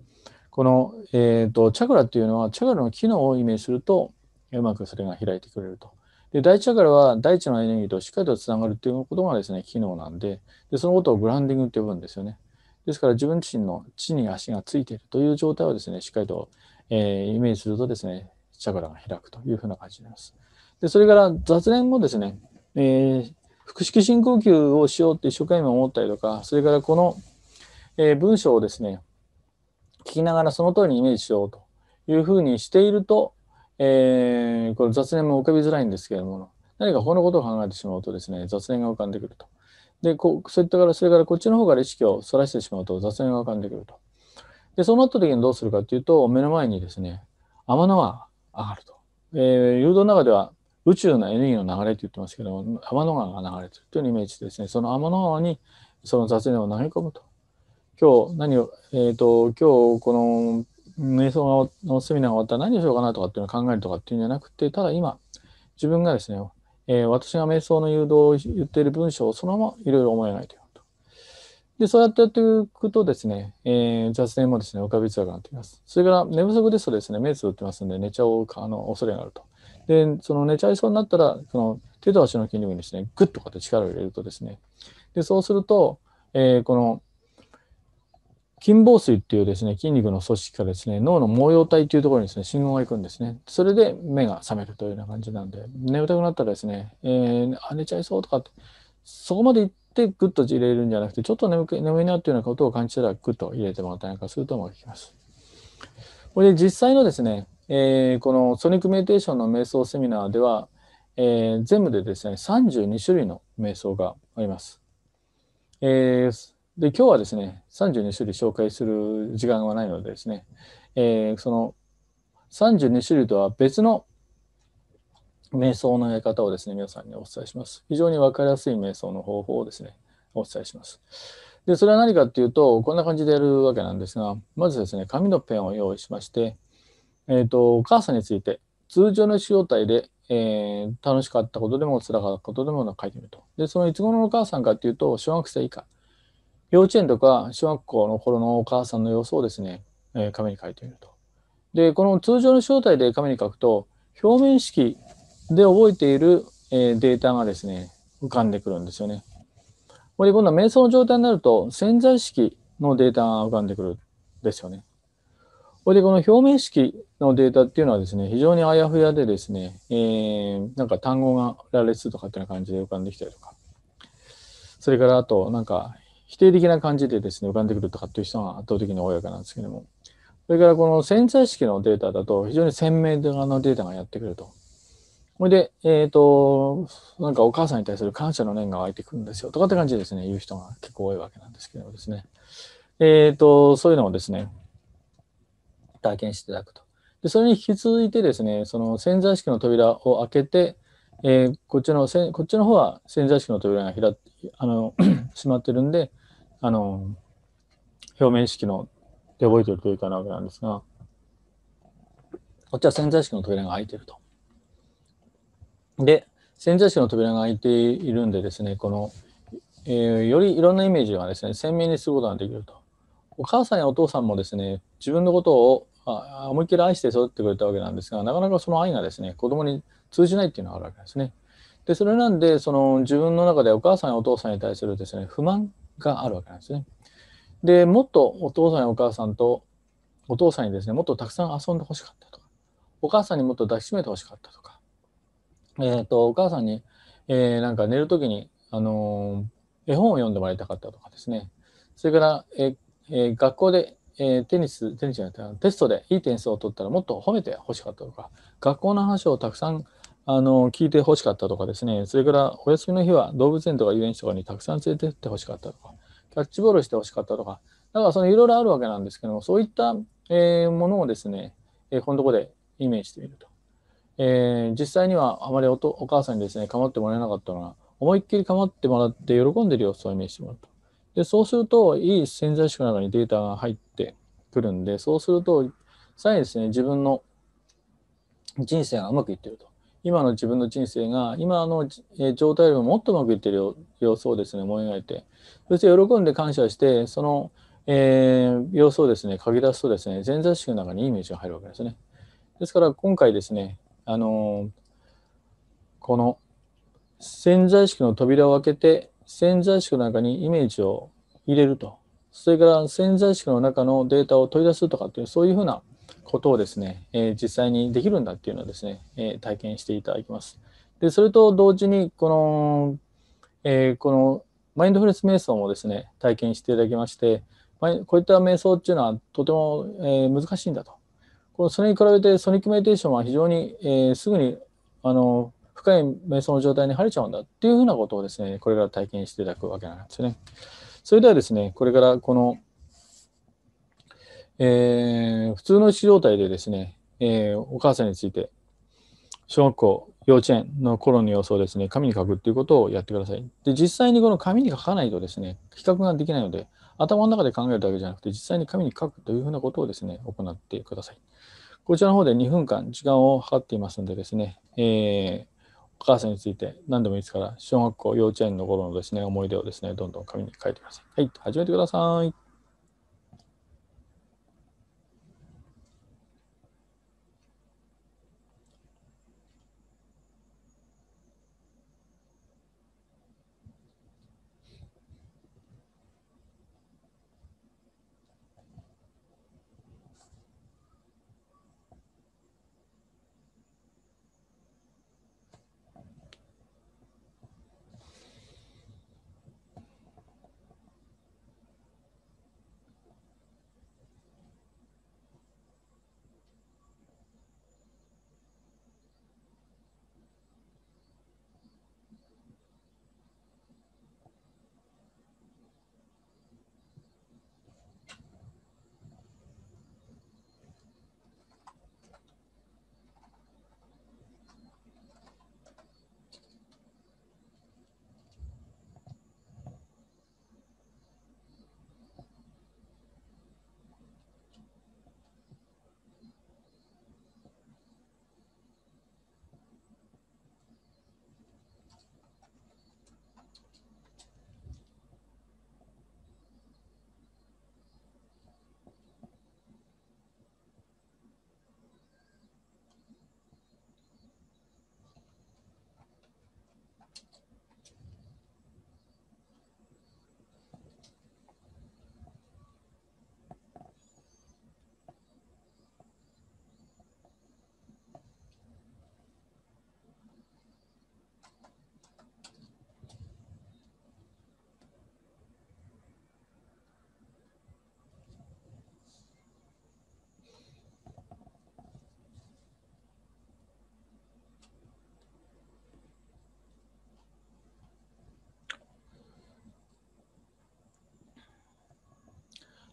[SPEAKER 1] この、えーと、チャクラっていうのはチャクラの機能をイメージするとうまくそれが開いてくれると。で大チャクラは大地のエネルギーとしっかりとつながるっていうことがですね機能なんででそのことをグランディングって呼ぶんですよね。ですから自分自身の地に足がついているという状態をですねしっかりと、えー、イメージするとですねチャクラが開くというふうな感じになります。でそれから雑念もですね、えー、腹式深呼吸をしようって一生懸命思ったりとかそれからこの、えー、文章をですね聞きながらその通りにイメージしようというふうにしていると、えー、これ雑念も浮かびづらいんですけれども何かこのことを考えてしまうとですね雑念が浮かんでくると。でこそれからそれからこっちの方から意識をそらしてしまうと雑念が浮かんでくると。でそうなった時にどうするかというと目の前にですね天の川上がると。えー、誘導の中では宇宙のエネルギーの流れって言ってますけども天の川が流れてるというイメージですねその天の川にその雑念を投げ込むと今日何を、えっ、ー、と、今日この瞑想のセミナーが終わったら何をしようかなとかっていうのを考えるとかっていうんじゃなくて、ただ今、自分がですね、えー、私が瞑想の誘導を言っている文章をそのままいろいろ思い描いていと。で、そうやってやっていくとですね、えー、雑念もですね、浮かびづらくなってきます。それから寝不足ですとですね、目つぶってますんで、寝ちゃうあの恐れがあると。で、その寝ちゃいそうになったら、その手と足の筋肉にですね、ぐっとかって力を入れるとですね、で、そうすると、えー、この筋房水っていうですね、筋肉の組織からですね、脳の毛様体というところにですね、信号が行くんですね。それで目が覚めるというような感じなんで、眠たくなったらですね、えー、あ、寝ちゃいそうとかって、そこまで行ってぐっと入れるんじゃなくて、ちょっと眠く眠いなっていうようなことを感じたら、ぐっと入れてもらったりなんかするともいきます。これで実際のですね、えー、このソニックメディテーションの瞑想セミナーでは、えー、全部でですね、32種類の瞑想があります。えー、で、今日はですね、32種類紹介する時間はないのでですね、えー、その32種類とは別の瞑想のやり方をですね、皆さんにお伝えします。非常に分かりやすい瞑想の方法をですね、お伝えします。で、それは何かっていうと、こんな感じでやるわけなんですが、まずですね、紙のペンを用意しまして、えっ、ー、と、お母さんについて、通常の使用体で、えー、楽しかったことでも辛かったことでも書いてみると。で、そのいつ頃のお母さんかっていうと、小学生以下。幼稚園とか小学校の頃のお母さんの様子をですね、えー、紙に書いてみると。で、この通常の正体で紙に書くと、表面式で覚えている、えー、データがですね、浮かんでくるんですよね。これ今度は瞑想の状態になると、潜在式のデータが浮かんでくるんですよね。これでこの表面式のデータっていうのはですね、非常にあやふやでですね、えー、なんか単語が羅列とかっていうような感じで浮かんできたりとか、それからあと、なんか否定的な感じでですね、浮かんでくるとかっていう人が圧倒的に多いわけなんですけども、それからこの潜在意識のデータだと非常に鮮明側のデータがやってくると。ほいで、えっ、ー、と、なんかお母さんに対する感謝の念が湧いてくるんですよとかって感じでですね、言う人が結構多いわけなんですけどもですね。えっ、ー、と、そういうのをですね、体験していただくと。で、それに引き続いてですね、その潜在意識の扉を開けて、えー、こっちの、こっちの方は潜在意識の扉が開あの 閉まってるんで、あの、表面式のデボイてるというかなわけなんですが、こっちは潜在意識の扉が開いてると。で、潜在意識の扉が開いているんでですね、この、えー、よりいろんなイメージがですね、鮮明にすることができると。お母さんやお父さんもですね、自分のことをあ思いっきり愛して育ってくれたわけなんですが、なかなかその愛がですね、子供に通じないっていうのがあるわけですね。で、それなんで、その自分の中でお母さんやお父さんに対するですね、不満があるわけなんですね。で、もっとお父さんやお母さんと、お父さんにですね、もっとたくさん遊んでほしかったとか、お母さんにもっと抱きしめてほしかったとか、えっ、ー、と、お母さんに、えー、なんか寝る時に、あのー、絵本を読んでもらいたかったとかですね、それから、ええ学校で、えテニス、テニスじゃなくて、テストでいい点数を取ったらもっと褒めてほしかったとか、学校の話をたくさんあの聞いてほしかったとかですね、それからお休みの日は動物園とか遊園地とかにたくさん連れてってほしかったとか、キャッチボールしてほしかったとか、だからそのいろいろあるわけなんですけども、そういった、えー、ものをですね、えー、このとこでイメージしてみると。えー、実際にはあまりおお母さんにですね、構ってもらえなかったのが、思いっきり構ってもらって喜んでる様子をイメージしてもらうと。で、そうすると、いい潜在意識の中にデータが入ってくるんで、そうすると、さらにですね、自分の人生がうまくいってると。今の自分の人生が今の、状態よりももっとうまくいってる様子をですね思い描いてそして喜んで感謝してその、えー、様子をですね書き出すとですね前座式の中にイメージが入るわけですね。ですから今回ですねあのー、この潜在意識の扉を開けて潜在意識の中にイメージを入れるとそれから潜在意識の中のデータを取り出すとかっていうそういうふうなことをですね、えー、実際にできるんだっていうのをですね、えー、体験していただきます。で、それと同時に、この、えー、このマインドフルネス瞑想もですね、体験していただきまして、こういった瞑想っていうのはとても、えー、難しいんだと。このそれに比べてソニックメディテーションは非常に、えー、すぐにあの深い瞑想の状態に入れちゃうんだっていうふうなことをですね、これから体験していただくわけなんですね。それではですね、これからこのえー、普通の意識状態でですね、えー、お母さんについて、小学校、幼稚園の頃の様子をですね、紙に書くっていうことをやってください。で、実際にこの紙に書かないとですね、比較ができないので、頭の中で考えるだけじゃなくて、実際に紙に書くというふうなことをですね、行ってください。こちらの方で2分間時間を計っていますのでですね、えー、お母さんについて何でもいいですから、小学校、幼稚園の頃のですね、思い出をですね、どんどん紙に書いてください。はい、始めてください。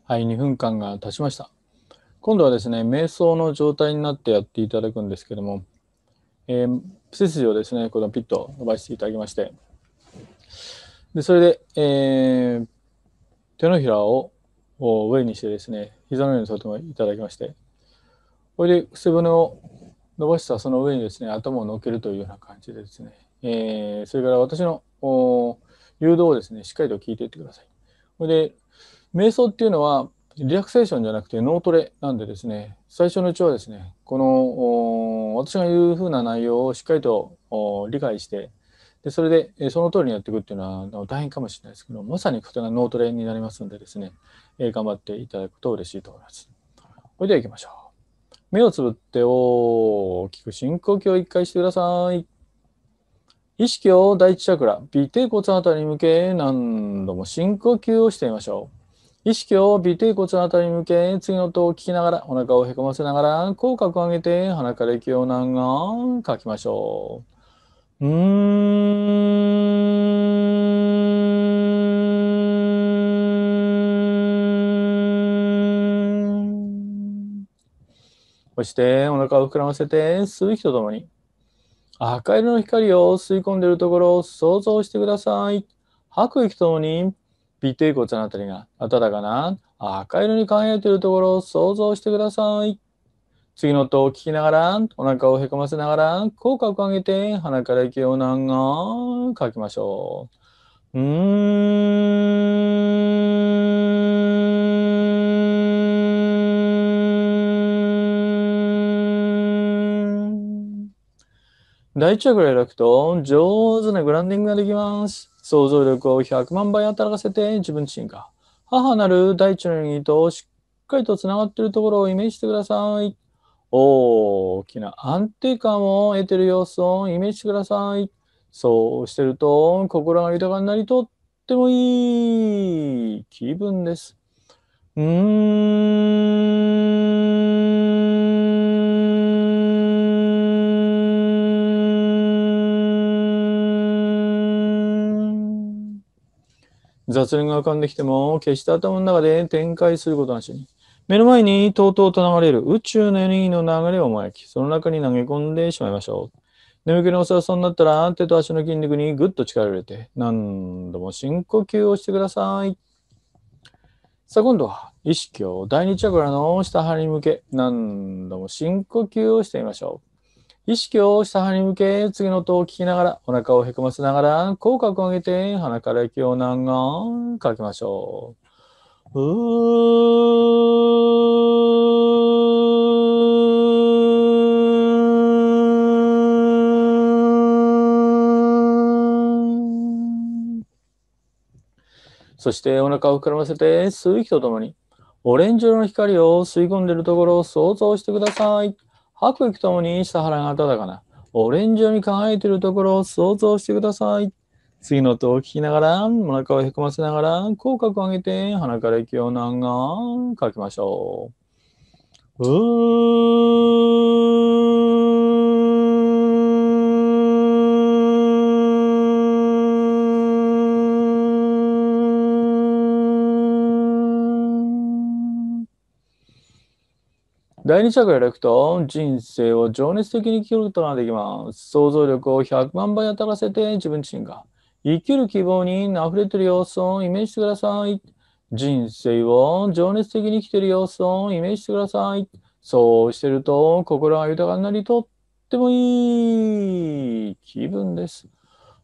[SPEAKER 1] はい、2分間が経ちました。今度はですね、瞑想の状態になってやっていただくんですけども、えー、背筋をですね、このピッと伸ばしていただきまして、でそれで、えー、手のひらを上にしてですね、膝の上に座っていただきまして、これで背骨を伸ばしたその上にですね、頭を乗っけるというような感じでですね、えー、それから私の誘導をですね、しっかりと聞いていってください。これで瞑想っていうのはリラクセーションじゃなくて脳トレなんでですね最初のうちはですねこの私が言うふうな内容をしっかりと理解してでそれでその通りにやっていくっていうのは大変かもしれないですけどまさにこれが脳トレになりますんでですね、え頑張っていただくと嬉しいと思います。それでは行きましょう。目をつぶって大きく深呼吸を1回してください。意識を第一チャクラ、尾低骨あたりに向け何度も深呼吸をしてみましょう。意識を尾低骨のあたりに向け、次の音を聞きながら、お腹をへこませながら、口角を上げて、鼻から息を長く書きましょう。うーん。そしてお腹を膨らませて吸う息とともに赤色の光を吸い込んでいるところを想像してください。吐く息とともに尾低骨のあたりが暖かな赤色に輝いているところを想像してください。次の音を聞きながら、お腹をへこませながら、口角を上げて、鼻から息を長く吐きましょう。うーん。大腸から開くと上手なグランディングができます。想像力を100万倍働かせて自分自身が母なる大地の意義としっかりとつながっているところをイメージしてください。大きな安定感を得ている様子をイメージしてください。そうしてると心が豊かになりとってもいい気分です。うーん雑念が浮かんできても、決して頭の中で展開することなしに。目の前にとうとうと流れる宇宙のエネルギーの流れを巻き、その中に投げ込んでしまいましょう。眠気のお世さそうになったら、手と足の筋肉にぐっと力を入れて、何度も深呼吸をしてください。さあ、今度は意識を第2チャクラの下腹に向け、何度も深呼吸をしてみましょう。意識を下腹に向け、次の音を聞きながら、お腹をへこませながら、口角を上げて、鼻から息を何がかきましょう。うそしてお腹を膨らませて吸う息とともに、オレンジ色の光を吸い込んでいるところを想像してください。白気ともに下腹が温かな、オレンジ色に輝いているところを想像してください。次の音を聞きながら、お腹をへこませながら、口角を上げて、鼻から息を長くかきましょう。うー第2ラエレクト、人生を情熱的に生きることができます。想像力を100万倍たらせて自分自身が生きる希望に溢れている様子をイメージしてください。人生を情熱的に生きている様子をイメージしてください。そうしてると心が豊かになりとってもいい気分です。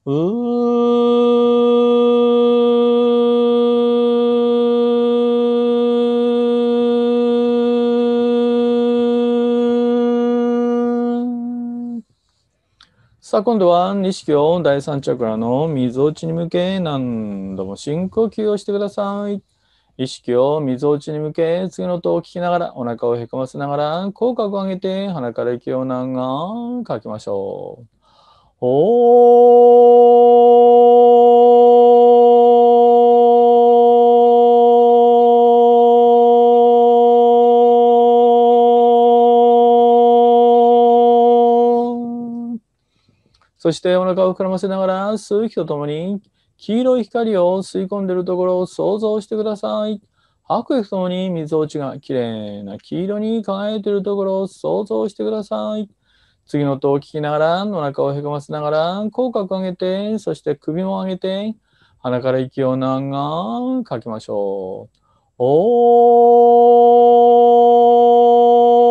[SPEAKER 1] うーさあ今度は識を第三チャクラの水落ちに向け何度も深呼吸をしてください。意識を水落ちに向け次の音を聞きながらお腹をへこませながら口角を上げて鼻から息を長く吐きましょう。おーそしてお腹を膨らませながら吸う息とともに黄色い光を吸い込んでいるところを想像してください。吐くとともに水落ちがきれいな黄色に輝いているところを想像してください。次の音を聞きながら、お腹をへこませながら、口角を上げて、そして首も上げて、鼻から息を長くかきましょう。おー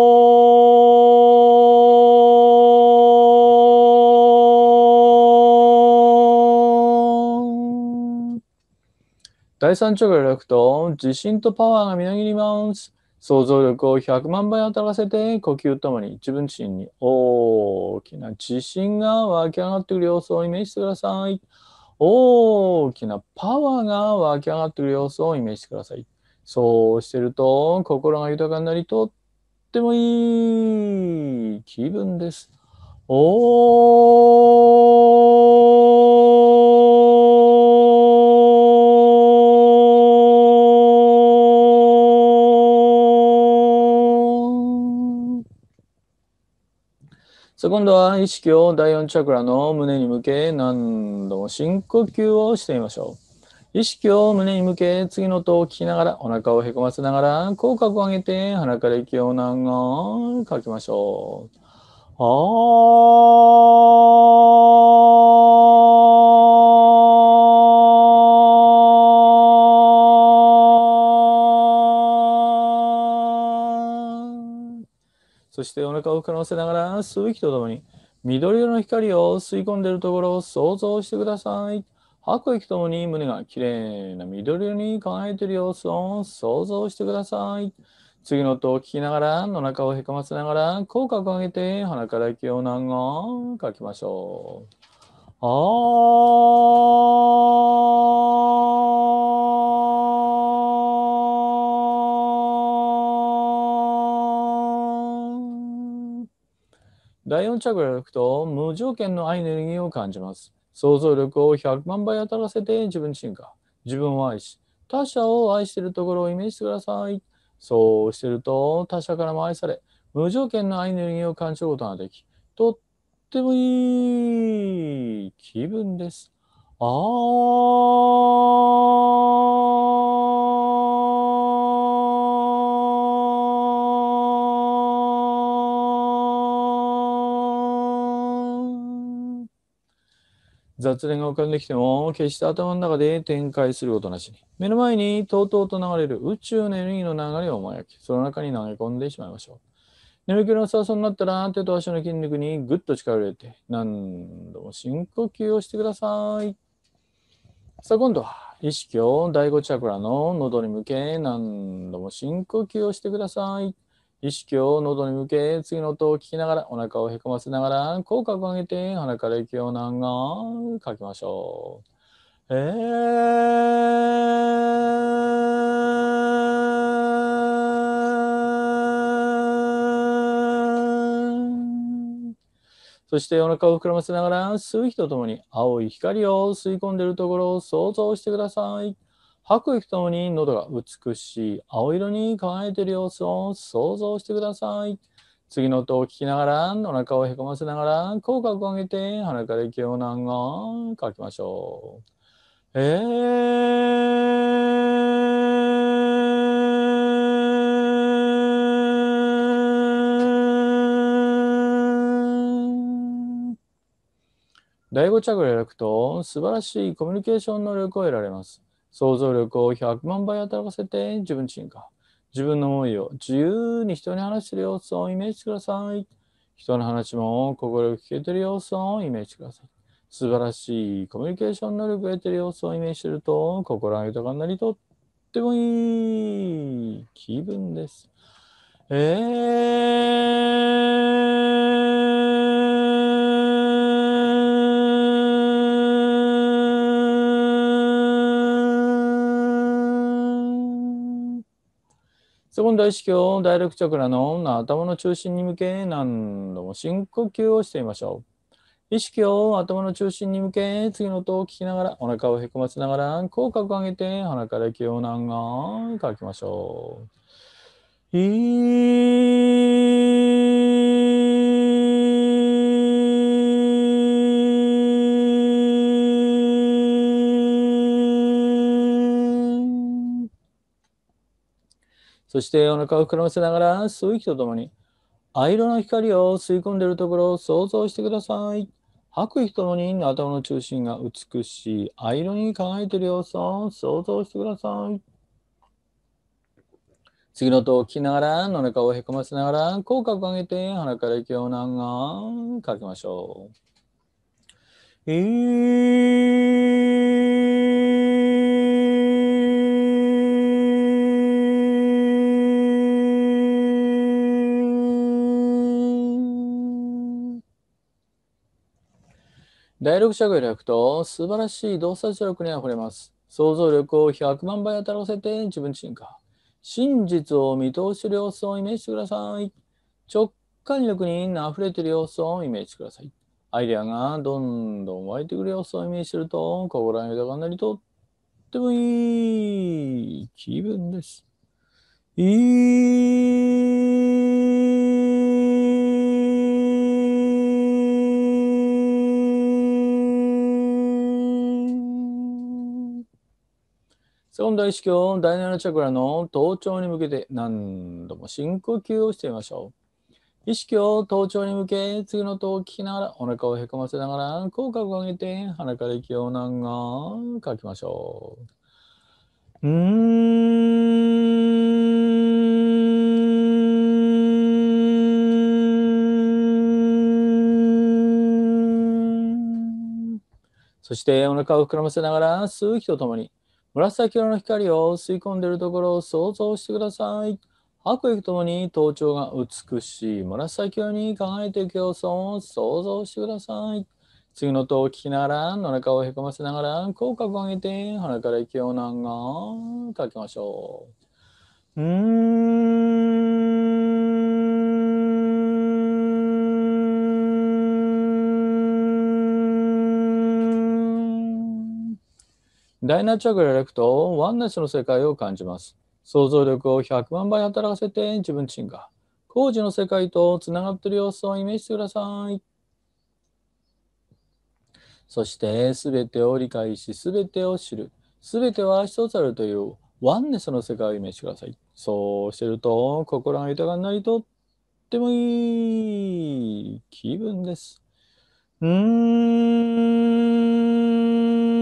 [SPEAKER 1] 第3兆か開くと自信とパワーがみなぎります。想像力を100万倍働かせて呼吸ともに自分自身に大きな自信が湧き上がってくる様子をイメージしてください。大きなパワーが湧き上がっている様子をイメージしてください。そうしてると心が豊かになりとってもいい気分です。
[SPEAKER 3] おー
[SPEAKER 1] さあ今度は意識を第4チャクラの胸に向け何度も深呼吸をしてみましょう。意識を胸に向け次の音を聞きながらお腹をへこませながら口角を上げて鼻から息を長く吐きましょう。あそしてお腹を膨らませながら吸う息とともに緑色の光を吸い込んでいるところを想像してください。吐く息ともに胸がきれいな緑色に輝いている様子を想像してください。次の音を聞きながら、の中をへこませながら、口角を上げて、鼻から息を何く書きましょう。あー。第4チャクラに行くと、無条件のアイエネルギーを感じます。想像力を100万倍当たらせて自分自身が自分を愛し、他者を愛しているところをイメージしてください。そうしてると、他者からも愛され、無条件のアイネルギーを感じることができ、とってもいい気分です。ああ。雑念が浮かんできても、決して頭の中で展開することなしに、目の前にとうとうと流れる宇宙のエネルギーの流れを思いき、その中に投げ込んでしまいましょう。眠気のさそうになったら、手と足の筋肉にぐっと力を入れて、何度も深呼吸をしてください。さあ、今度は意識を第5チャクラの喉に向け、何度も深呼吸をしてください。意識を喉に向け、次の音を聞きながら、お腹をへこませながら、口角を上げて、鼻から息を長く吐きましょう。えー、そしてお腹を膨らませながら吸う日とともに青い光を吸い込んでいるところを想像してください。吐くともに喉が美しい青色に輝いている様子を想像してください。次の音を聞きながら、お腹をへこませながら、口角を上げて、鼻から息を長く書きましょう。えー第五着を選ぶと素晴らしいコミュニケーション能力を得られます。想像力を100万倍働かせて、自分自身が、自分の思いを自由に人に話してる様子をイメージしてください。人の話も心聞けてる様子をイメージしてください。素晴らしいコミュニケーション能力を得てる様子をイメージすると、心が豊かになりとってもいい気分です。えーそこの大司教、大六チャクラの頭の中心に向け何度も深呼吸をしてみましょう。意識を頭の中心に向け、次の音を聞きながら、お腹をへこませながら、口角を上げて、鼻から息を長く吐きましょう。いそしてお腹を膨らませながら吸う息とともに、藍色の光を吸い込んでいるところを想像してください。吐く息ともに頭の中心が美しい藍色に輝いている様子を想像してください。次の音を聞きながら、の中をへこませながら、口角を上げて鼻から息を長くかけましょう。えー第6章を開くと、素晴らしい洞察力に溢れます。想像力を100万倍当たらせて自分進化。真実を見通してる様子をイメージしてください。直感力に溢れている様子をイメージしてください。アイデアがどんどん湧いてくる様子をイメージすると、心が豊かになりとってもいい気分です。
[SPEAKER 2] いい
[SPEAKER 1] 四大意識を第7チャクラの頭頂に向けて何度も深呼吸をしてみましょう。意識を頭頂に向け、次の音を聞きながら、お腹をへこませながら、口角を上げて、鼻から息を長が、吐きましょう。うーん。そしてお腹を膨らませながら吸う息とともに紫色の光を吸い込んでいるところを想像してください。白衣ともに頭頂が美しい紫色に輝いていく様子を想像してください。次の音を聞きながら、お腹をへこませながら、口角を上げて、鼻から息を長く書きましょう。うーん。イナチャクラレレクトワンネスの世界を感じます。想像力を100万倍働かせて、自分自身が工事の世界とつながっている様子をイメージしてください。そして、すべてを理解し、すべてを知る。すべては一つあるというワンネスの世界をイメージしてください。そうしてると、心が豊かになり、とってもいい気分です。うん。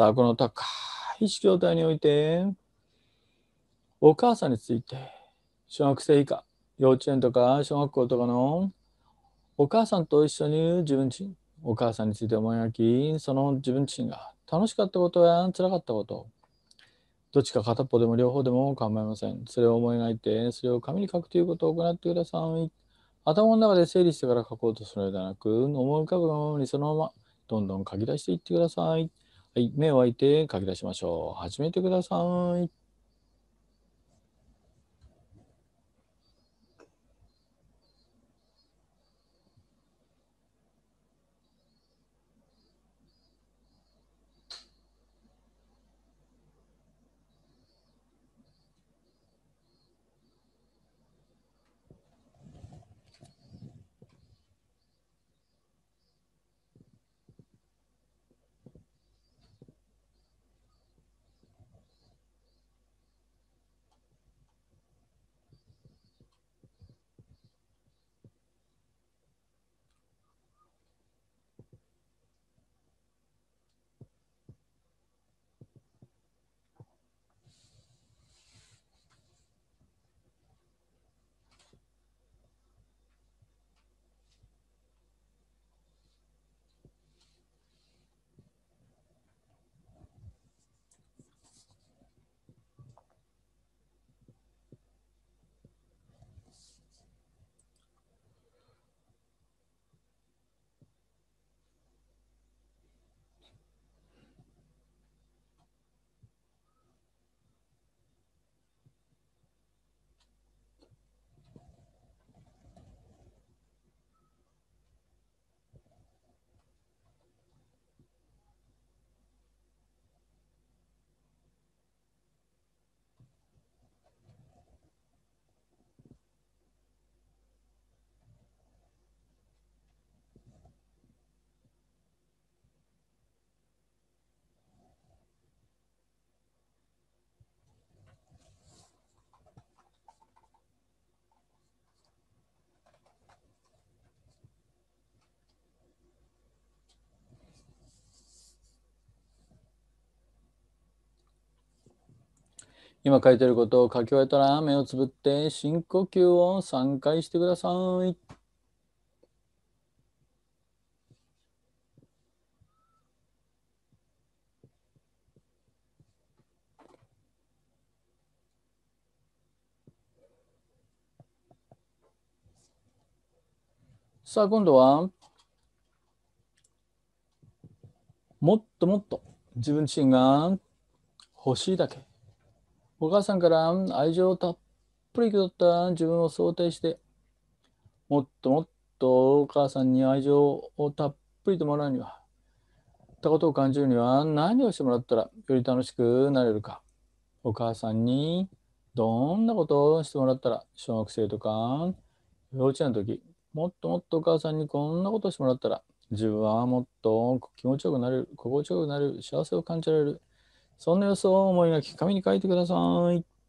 [SPEAKER 1] さあ、この高い状態において、お母さんについて、小学生以下、幼稚園とか小学校とかのお母さんと一緒に自分自身、お母さんについて思い描き、その自分自身が楽しかったことや辛かったこと、どっちか片方でも両方でも構いません。それを思い描いて、それを紙に書くということを行ってください。頭の中で整理してから書こうとするのではなく、思い浮かぶままにそのままどんどん書き出していってください。はい、目を開いて書き出しましょう。始めてください。今書いてることを書き終えたら目をつぶって深呼吸を3回してください。さあ今度はもっともっと自分自身が欲しいだけお母さんから愛情をたっぷり受け取った自分を想定して、もっともっとお母さんに愛情をたっぷりともらうには、たことを感じるには何をしてもらったらより楽しくなれるか。お母さんにどんなことをしてもらったら小学生とか幼稚園の時もっともっとお母さんにこんなことしてもらったら自分はもっと気持ちよくなれる心地よくなれる幸せを感じられるそんな様子を思いがき紙に書いてください。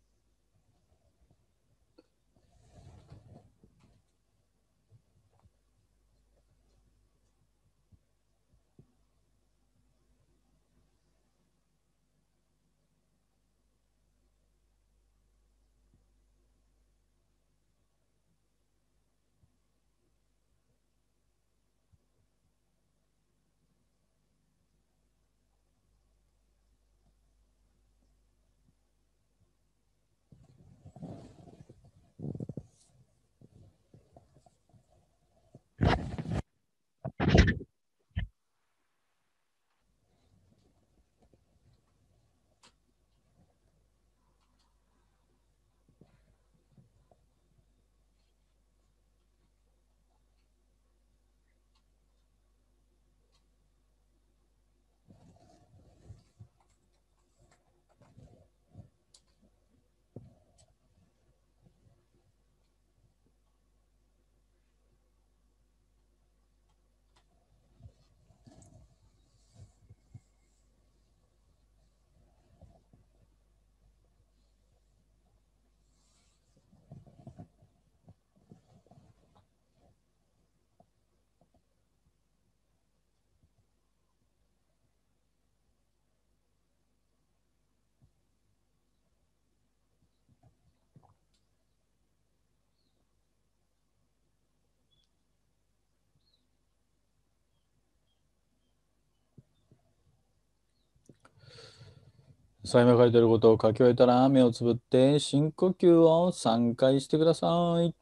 [SPEAKER 1] サイが書いてることを書き終えたら目をつぶって深呼吸を3回してください。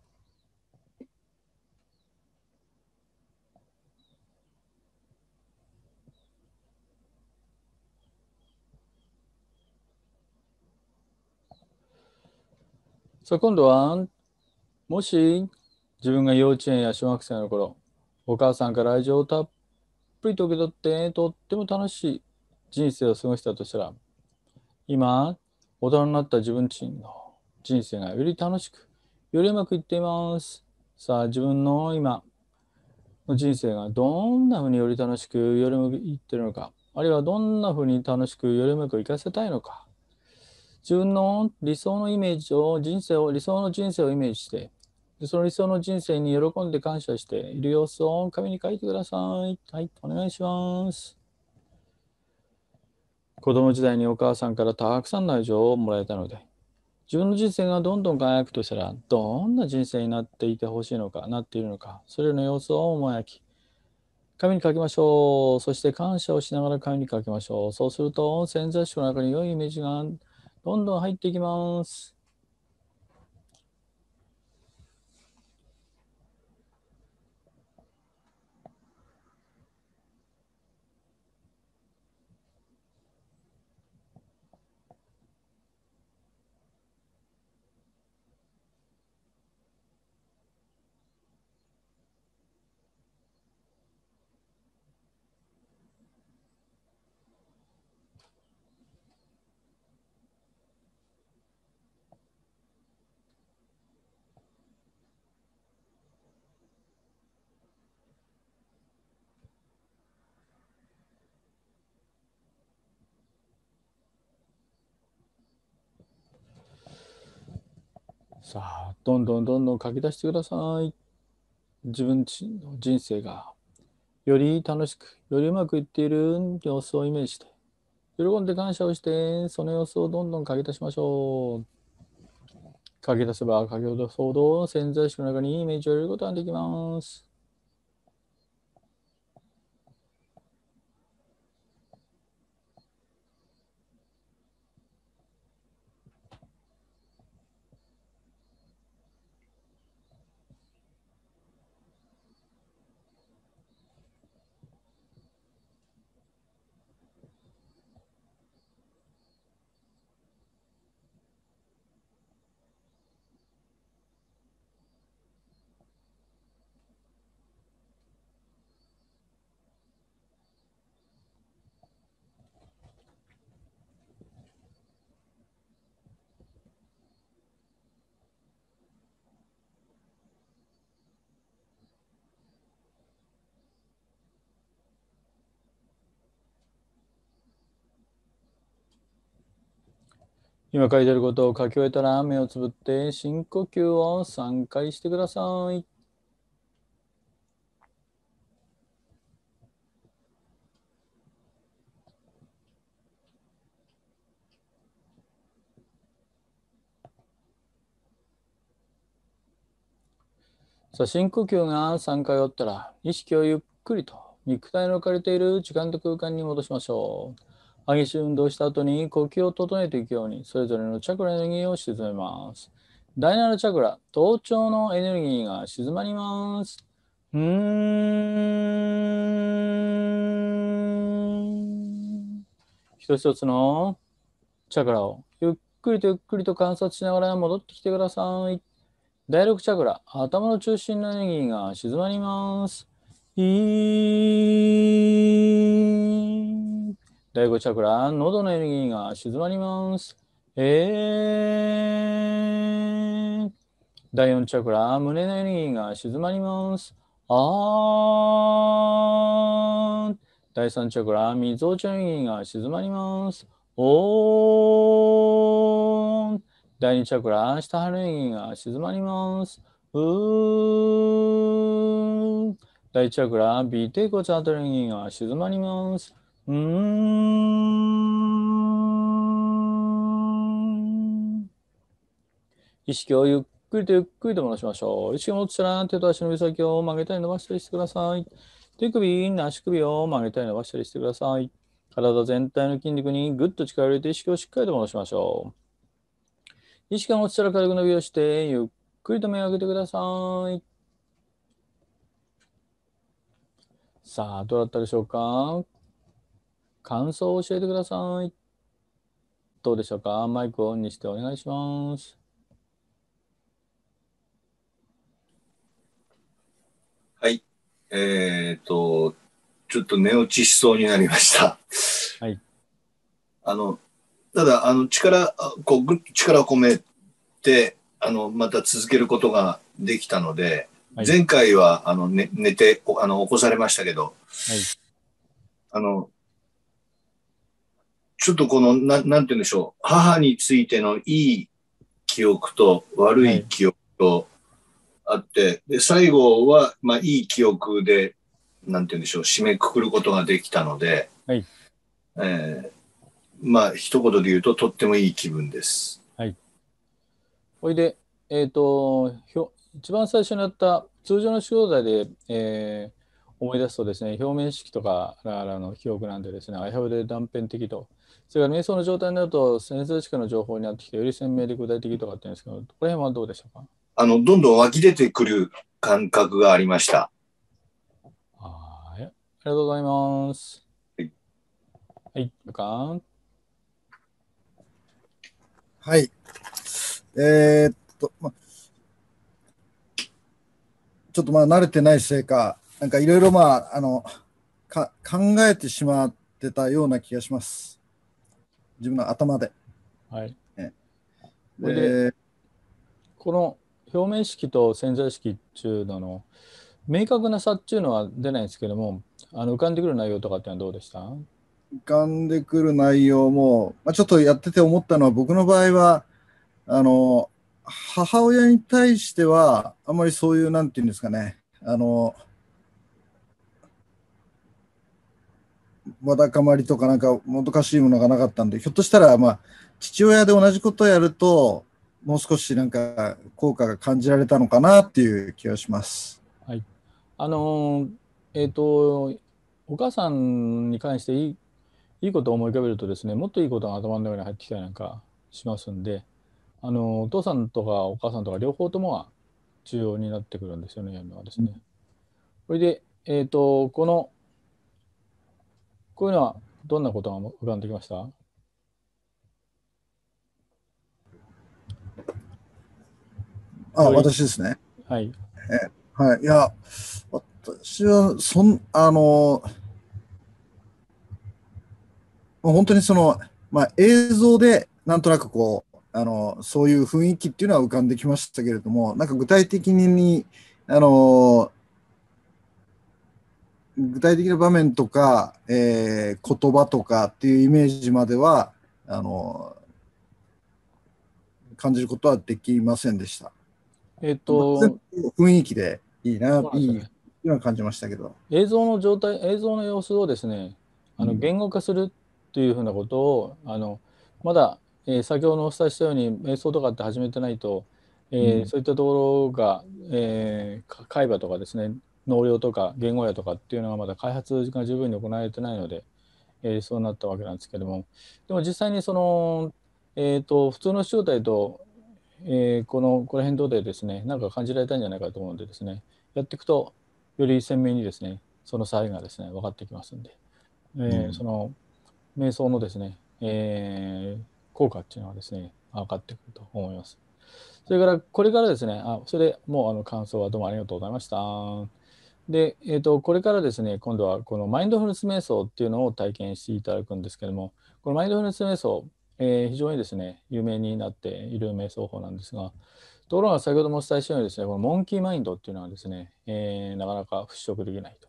[SPEAKER 1] さあ今度はもし自分が幼稚園や小学生の頃お母さんから愛情をたっぷりと受け取ってとっても楽しい人生を過ごしたとしたら今、大人になった自分自身の人生がより楽しく、よりうまくいっています。さあ、自分の今の人生がどんなふうにより楽しく、よりうまくいってるのか、あるいはどんなふうに楽しく、よりうまくいかせたいのか、自分の理想のイメージを、人生を、理想の人生をイメージして、その理想の人生に喜んで感謝している様子を紙に書いてください。はい、お願いします。子供時代にお母さんからたくさんの愛情をもらえたので、自分の人生がどんどん輝くとしたら、どんな人生になっていてほしいのか、なっているのか、それらの様子を思い描き、紙に書きましょう。そして感謝をしながら紙に書きましょう。そうすると、潜在意識の中に良いイメージがどんどん入っていきます。さあ、どんどんどんどん書き出してください。自分の人生がより楽しく、よりうまくいっている様子をイメージして、喜んで感謝をして、その様子をどんどん書き出しましょう。書き出せば書き出すほど潜在意識の中にイメージを入れることができます。今書いてあることを書き終えたら目をつぶって深呼吸を3回してください。さあ深呼吸が3回終わったら意識をゆっくりと肉体の置かれている時間と空間に戻しましょう。激しい運動した後に呼吸を整えていくように、それぞれのチャクラエネルギーを沈めます。第7チャクラ、頭頂のエネルギーが静まります。うーん。一つ一つのチャクラをゆっくりとゆっくりと観察しながら戻ってきてください。第6チャクラ、頭の中心のエネルギーが静まります。いー第5チャクラ、喉のエネルギーが静まります。えー、第4チャクラ、胸のエネルギーが静まります。あー。第3チャクラ、みぞおちのエネルギーが静まります。おー。第2チャクラ、下腹のエネルギーが静まります。うー。第1チャクラ、尾低骨あたりのエネルギーが静まります。うん。意識をゆっくりとゆっくりと戻しましょう。意識を戻したら手と足の指先を曲げたり伸ばしたりしてください。手首、足首を曲げたり伸ばしたりしてください。体全体の筋肉にぐっと力を入れて意識をしっかりと戻しましょう。意識が落ちたら軽く伸びをして、ゆっくりと目を開けてください。さあ、どうだったでしょうか感想を教えてください。どうでしょうかマイクをオンにしてお願いします。はい。
[SPEAKER 2] えっ、と、ちょっと寝落ちしそうになりました。はい。あの、ただ、あの、力、こう、力を込めて、あの、また続けることができたので、はい、前回は、あの、ね、寝て、あの、起こされましたけど、はい、あの、ちょっとこの、ななんて言うんでしょう。母についてのいい記憶と悪い記憶とあって、はい、で、最後は、まあ、いい記憶で、なんて言うんでしょう、締めくくることができたので、はい。えー、まあ、一言で言うと、とってもいい気分です。
[SPEAKER 1] はい。ほいで、えっ、ー、と、ひょ一番最初にやった通常の手法で、えー、思い出すとですね、表面式とかあの記憶なんでですね、あやふで断片的とそれから瞑想の状態になると、先生ス地の情報になってきて、より鮮明で具体的とかって言うんですけど、これ辺はどうでしたか
[SPEAKER 2] あの、どんどん湧き出てくる感覚がありました。
[SPEAKER 1] はい。ありがとうございます。はい。はい、か
[SPEAKER 3] ん。はい。えー、っと、ま、ちょっとまあ慣れてないせいか、なんかいろいろまあ、あの、か考えてしまってたような気がします。自分の頭で。はい。ね、で
[SPEAKER 1] この表面式と潜在意識っていうのの明確な差っていうのは出ないんですけどもあの浮かんでくる内容とかっていうのはどうでした浮
[SPEAKER 3] かんでくる内容も、まあ、ちょっとやってて思ったのは僕の場合はあの母親に対してはあんまりそういうなんていうんですかねあのわだかまりとかなんかもどかしいものがなかったんでひょっとしたらまあ父親で同じことをやるともう少しなんか効果が感じられたのかなっていう気がします。
[SPEAKER 1] はい、あのえっ、ー、とお母さんに関していいいいことを思い浮かべるとですねもっといいことが頭の中に入ってきたりなんかしますんであのお父さんとかお母さんとか両方ともは重要になってくるんですよねやるのはですね。うん、れで、えーとこのこういうのはどんなことが浮かんでき
[SPEAKER 3] ましたあ、私ですね。はい。えはい、いや、私は、そん、あの、もう本当にその、まあ、映像でなんとなくこう、あの、そういう雰囲気っていうのは浮かんできましたけれども、なんか具体的に、あの、具体的な場面とか、えー、言葉とかっていうイメージまではあの感じることはできませんでした。えっと、雰囲気でいいな、ね、いい今感じましたけど。
[SPEAKER 1] 映像の状態、映像の様子をですね、あの言語化するというふうなことを、うん、あのまだ、えー、先ほどお伝えしたように瞑想とかって始めてないと、えー、うん、そういったところが、えー、海馬とかですね能量とか言語やとかっていうのがまだ開発が十分に行われてないので、えー、そうなったわけなんですけどもでも実際にその、えーと、普通の正体と、えー、このこら辺とでですね何か感じられたんじゃないかと思うんでですねやっていくとより鮮明にですねその差異がですね分かってきますんで、えー、うん、その瞑想のですね、えー、効果っていうのはですね分かってくると思います。それからこれからですね、あそれでもうあの感想はどうもありがとうございました。で、えーと、これからですね今度はこのマインドフルネス瞑想っていうのを体験していただくんですけどもこのマインドフルネス瞑想、えー、非常にですね有名になっている瞑想法なんですがところが先ほどもお伝えしたようにですねこのモンキーマインドっていうのはですね、えー、なかなか払拭できないと。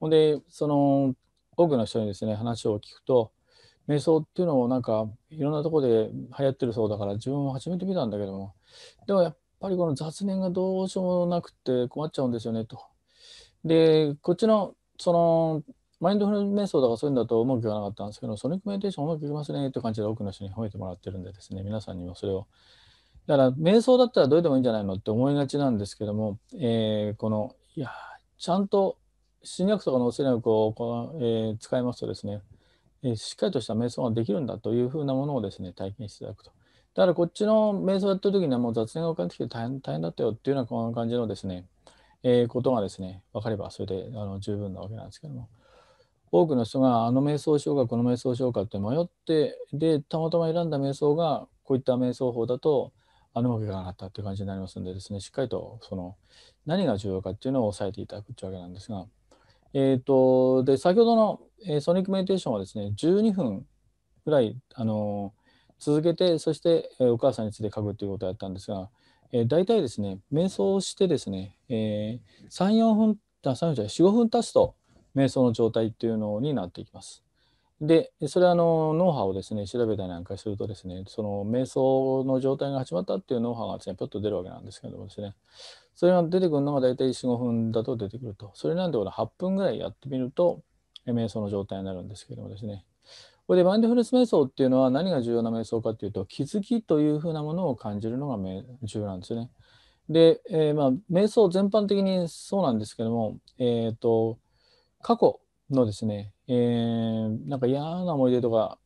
[SPEAKER 1] ほんでその多くの人にですね話を聞くと瞑想っていうのをなんかいろんなとこで流行ってるそうだから自分も始めてみたんだけどもでもやっぱりこの雑念がどうしようもなくて困っちゃうんですよねと。で、こっちの、その、マインドフル瞑想とかそういうんだとまくいかなかったんですけど、ソニックメディテーションうまくいきますねって感じで多くの人に褒めてもらってるんでですね、皆さんにもそれを。だから、瞑想だったらどうでもいいんじゃないのって思いがちなんですけども、えー、この、いや、ちゃんと心理学とか脳性略、をこの、えー、使いますとですね、えー、しっかりとした瞑想ができるんだというふうなものをですね、体験していただくと。だからこっちの瞑想やってる時にはもう雑念が浮かんできて大変大変だったよっていうような感じのですね、えー、ことがですね分かればそれであの十分なわけなんですけども多くの人があの瞑想うかこの瞑想うかって迷ってでたまたま選んだ瞑想がこういった瞑想法だとあのわけがなかったっていう感じになりますんでですねしっかりとその何が重要かっていうのを押さえていただくっていうわけなんですが、えーと、とで先ほどの、えー、ソニックメディテーションはですね12分ぐらい、あのー、続けてそして、えー、お母さんについて書くっていうことをやったんですがえー、大体ですね、瞑想してですね、えー、3、4分、あ3分じゃない、4、5分経つと、瞑想の状態っていうのになっていきます。で、それはあの脳波をですね、調べたりなんかするとですね、その瞑想の状態が始まったっていう脳波がですね、ぴょっと出るわけなんですけどもですね、それが出てくるのが大体4、5分だと出てくると、それなんで8分ぐらいやってみると、瞑想の状態になるんですけどもですね、これでマインドフルス瞑想っていうのは何が重要な瞑想かっていうと気づきというふうなものを感じるのが重要なんですよね。で、えー、まあ瞑想全般的にそうなんですけども、えーと、と過去のですね、えー、なんか嫌な思い出とか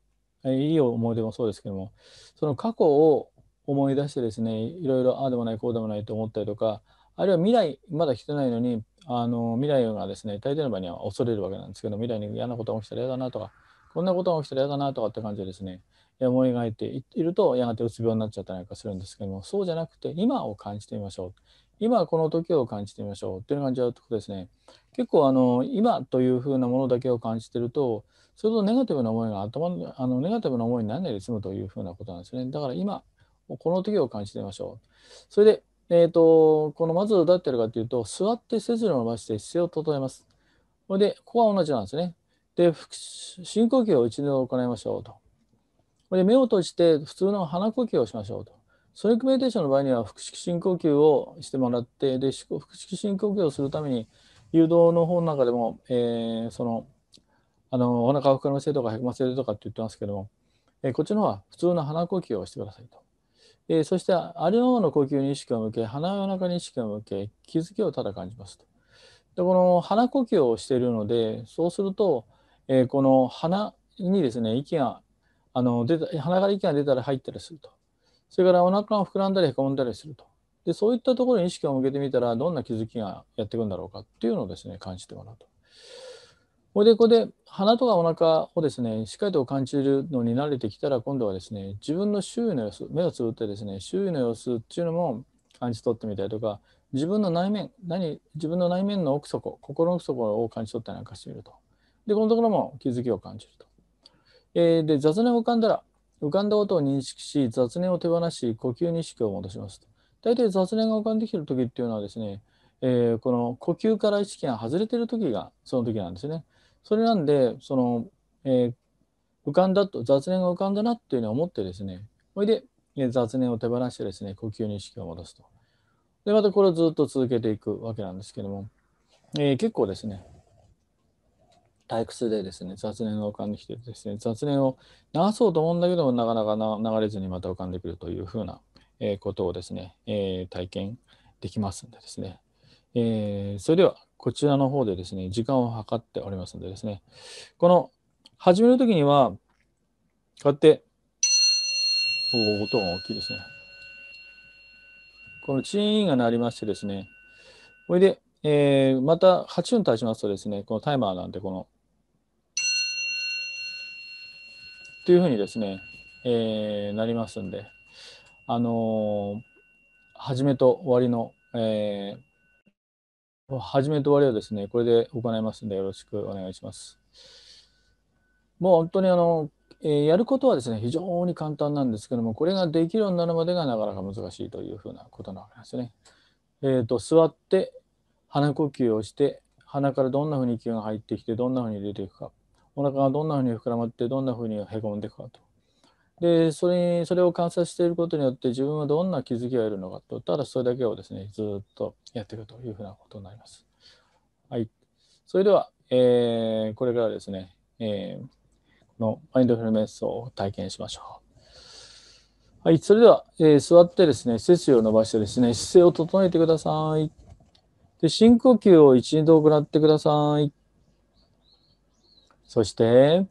[SPEAKER 1] いい思い出もそうですけどもその過去を思い出してですねいろいろああでもないこうでもないと思ったりとかあるいは未来まだ来てないのにあの未来がですね大抵の場合には恐れるわけなんですけど未来に嫌なことが起きたら嫌だなとかこんなことが起きたら嫌だなとかって感じでですね思い描いているとやがてうつ病になっちゃったりなんかするんですけどもそうじゃなくて今を感じてみましょう今この時を感じてみましょうっていう感じだとですね結構あの今というふうなものだけを感じてるとそれとネガティブな思いが頭のあのネガティブな思いにならないで済むというふうなことなんですねだから今この時を感じてみましょうそれでえーと、このまずどうやってるかというと座って背筋を伸ばして姿勢を整えます。これでここは同じなんですね。で深呼吸を一度行いましょうと。これ目を閉じて普通の鼻呼吸をしましょうと。ソニックメディテーションの場合には腹式深呼吸をしてもらってで腹式深呼吸をするために誘導の方の中でも、えー、そのあのお腹を膨らませるとかへこませるとかって言ってますけども、えー、こっちの方は普通の鼻呼吸をしてくださいと。えー、そしてありのままの呼吸に意識を向け鼻やお腹に意識を向け気づきをただ感じますと。でこの鼻呼吸をしているのでそうするとえー、この鼻にですね息があの出た鼻から息が出たら入ったりするとそれからお腹が膨らんだりへこんだりするとでそういったところに意識を向けてみたらどんな気づきがやってくるんだろうかっていうのをですね感じてもらうと。こいでここで鼻とかお腹をですねしっかりと感じるのに慣れてきたら今度はですね自分の周囲の様子目をつぶってですね周囲の様子っていうのも感じ取ってみたりとか自分の内面何自分の内面の奥底心の奥底を感じ取ったりなんかしてみるとで、このところも気づきを感じると。えー、で、雑念を浮かんだら、浮かんだことを認識し、雑念を手放し、呼吸に意識を戻しますと。大体雑念が浮かんできてる時っていうのはですね、えー、この呼吸から意識が外れてる時がその時なんですね。それなんで、その、えー、浮かんだと、雑念が浮かんだなっていううに思ってですね、ほいで、雑念を手放してですね、呼吸に意識を戻すと。で、またこれをずっと続けていくわけなんですけども、えー、結構ですね、退屈でですね、雑念が浮かんできてですね、雑念を流そうと思うんだけども、なかなか流れずにまた浮かんでくるというふうな、えことをですね、えー、体験できますんでですね。えー、それでは、こちらの方でですね、時間を計っておりますのでですね、この始める時には、こうやって、お音が大きいですね。このチーンが鳴りましてですね、これで、えー、また8分経ちますとですね、このタイマーなんで、このというふうにですね、えー、なりますんで、あの始めと終わりの、えー、始めと終わりはですね、これで行いますんで、よろしくお願いします。もう本当にあの、えー、やることはですね、非常に簡単なんですけども、これができるようになるまでがなかなか難しいというふうなことなわけですね。えーと、と座って、鼻呼吸をして、鼻からどんなふうに息が入ってきて、どんなふうに出ていくか。お腹がどんなふうに膨らまってどんなふうにへこんでいくかと。でそれそれを観察していることによって自分はどんな気づきがいるのかとただそれだけをですねずっとやっていくというふうなことになります。はい、それでは、えー、これからですね、えー、このマインドフルメスを体験しましょう。はい、それでは、えー、座ってですね背筋を伸ばしてですね姿勢を整えてください。で深呼吸を一度行ってください。そして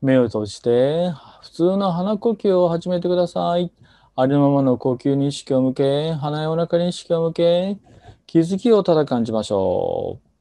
[SPEAKER 1] 目を閉じて普通の鼻呼吸を始めてください。ありのままの呼吸に意識を向け、鼻やお腹に意識を向け、気づきをただ感じましょう。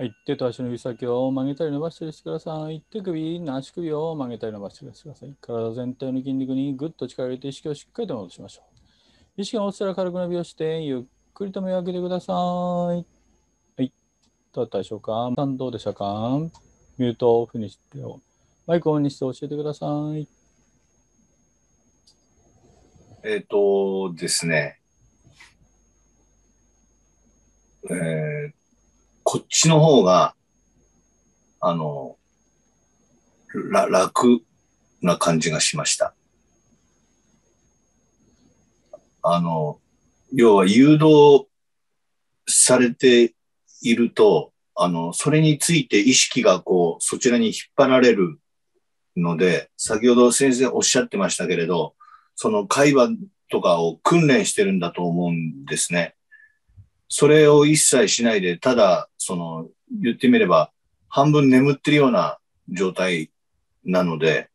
[SPEAKER 1] はい、手と足の指先を曲げたり伸ばしたりしてください。手首足首を曲げたり伸ばしたりしてください。体全体の筋肉にぐっと力を入れて意識をしっかりと戻しましょう。意識が落ちたら軽く伸びをして、ゆっくりと目を開けてください。はい、どうだったでしょうかさんどうでしたかミュートオフにしてを、マイクオンにして教えてください。
[SPEAKER 2] えっ、ー、とですね。えーこっちの方が、あの、ら、楽な感じがしました。あの、要は誘導されていると、あの、それについて意識がこう、そちらに引っ張られるので、先ほど先生おっしゃってましたけれど、その会話とかを訓練してるんだと思うんですね。それを一切しないで、ただ、その、言ってみれば、半分眠ってるような状態なので、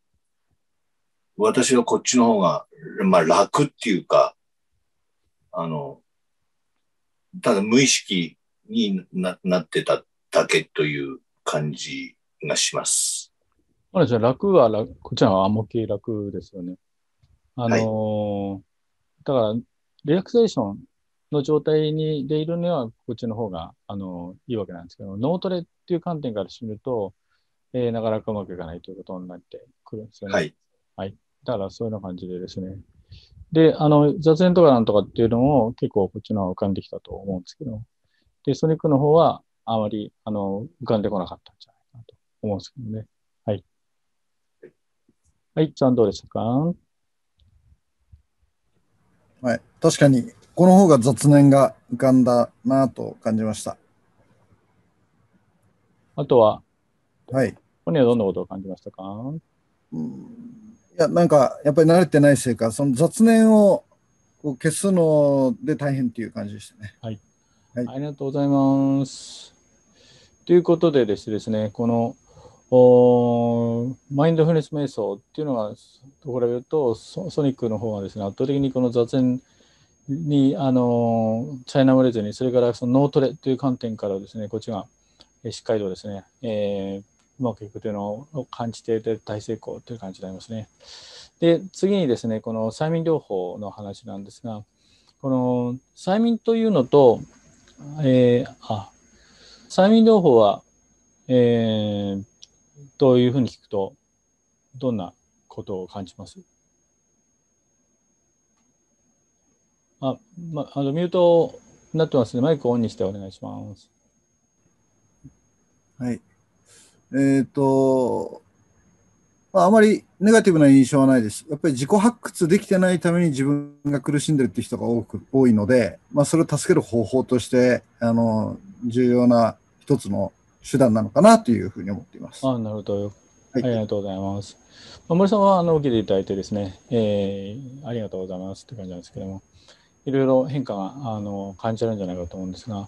[SPEAKER 2] 私はこっちの方が、まあ楽っていうか、あの、ただ無意識にななってただけという感じ
[SPEAKER 1] がします。あれじゃ楽は楽、こっちは暗黙楽ですよね。あのーはい、だから、リラクゼーションの状態にでいるには、こっちの方があのいいわけなんですけど、脳トレっていう観点からすると、えー、なかなかうまくいかないということになってくるんですよね。はい。はい、だから、そういうような感じでですね。で、あの、雑念とかなんとかっていうのも結構こっちの方が浮かんできたと思うんですけど、で、ソニックの方はあまり、あの、浮かんでこなかったんじゃないかなと
[SPEAKER 3] 思うんですけどね。はい。はい、ちゃんどうでしたかはい、確かにこの方が雑念が浮かんだなと感じました。あとは、はい。本人はどんなことを感じましたかうん、いや、なんか、やっぱり慣れてないせいか、その雑念をこう消すので大変っていう感じでしたね。はい。はい、
[SPEAKER 1] ありがとうございます。ということでですね、このおマインドフルネス瞑想っていうのは、と比べるとソ、ソニックの方はですね、圧倒的にこの雑念に、あのチャイナウレルズに、それからその脳トレという観点からですね、こっちがしっかりとですね、えー、うまくいくというのを感じていて大成功という感じになりますね。で、次にですね、この催眠療法の話なんですが、この催眠というのと、えー、あ催眠療法は、えー、というふうに聞くと、どんなことを感じますあ、ま、あのミュートになってますね。マイクオンにしてお願いします。
[SPEAKER 3] はい。えっ、ー、と、まあ、あまりネガティブな印象はないです。やっぱり自己発掘できてないために自分が苦しんでるって人が多く、多いので、まあ、それを助ける方法として、あの、重要な一つの手段なのかなというふうに思っています。あなるほど。はい、ありがとうございます。森さんはあの受けていただいてですね、え
[SPEAKER 1] ー、ありがとうございますって感じなんですけども。いろいろ変化があの感じられるんじゃないかと思うんですが。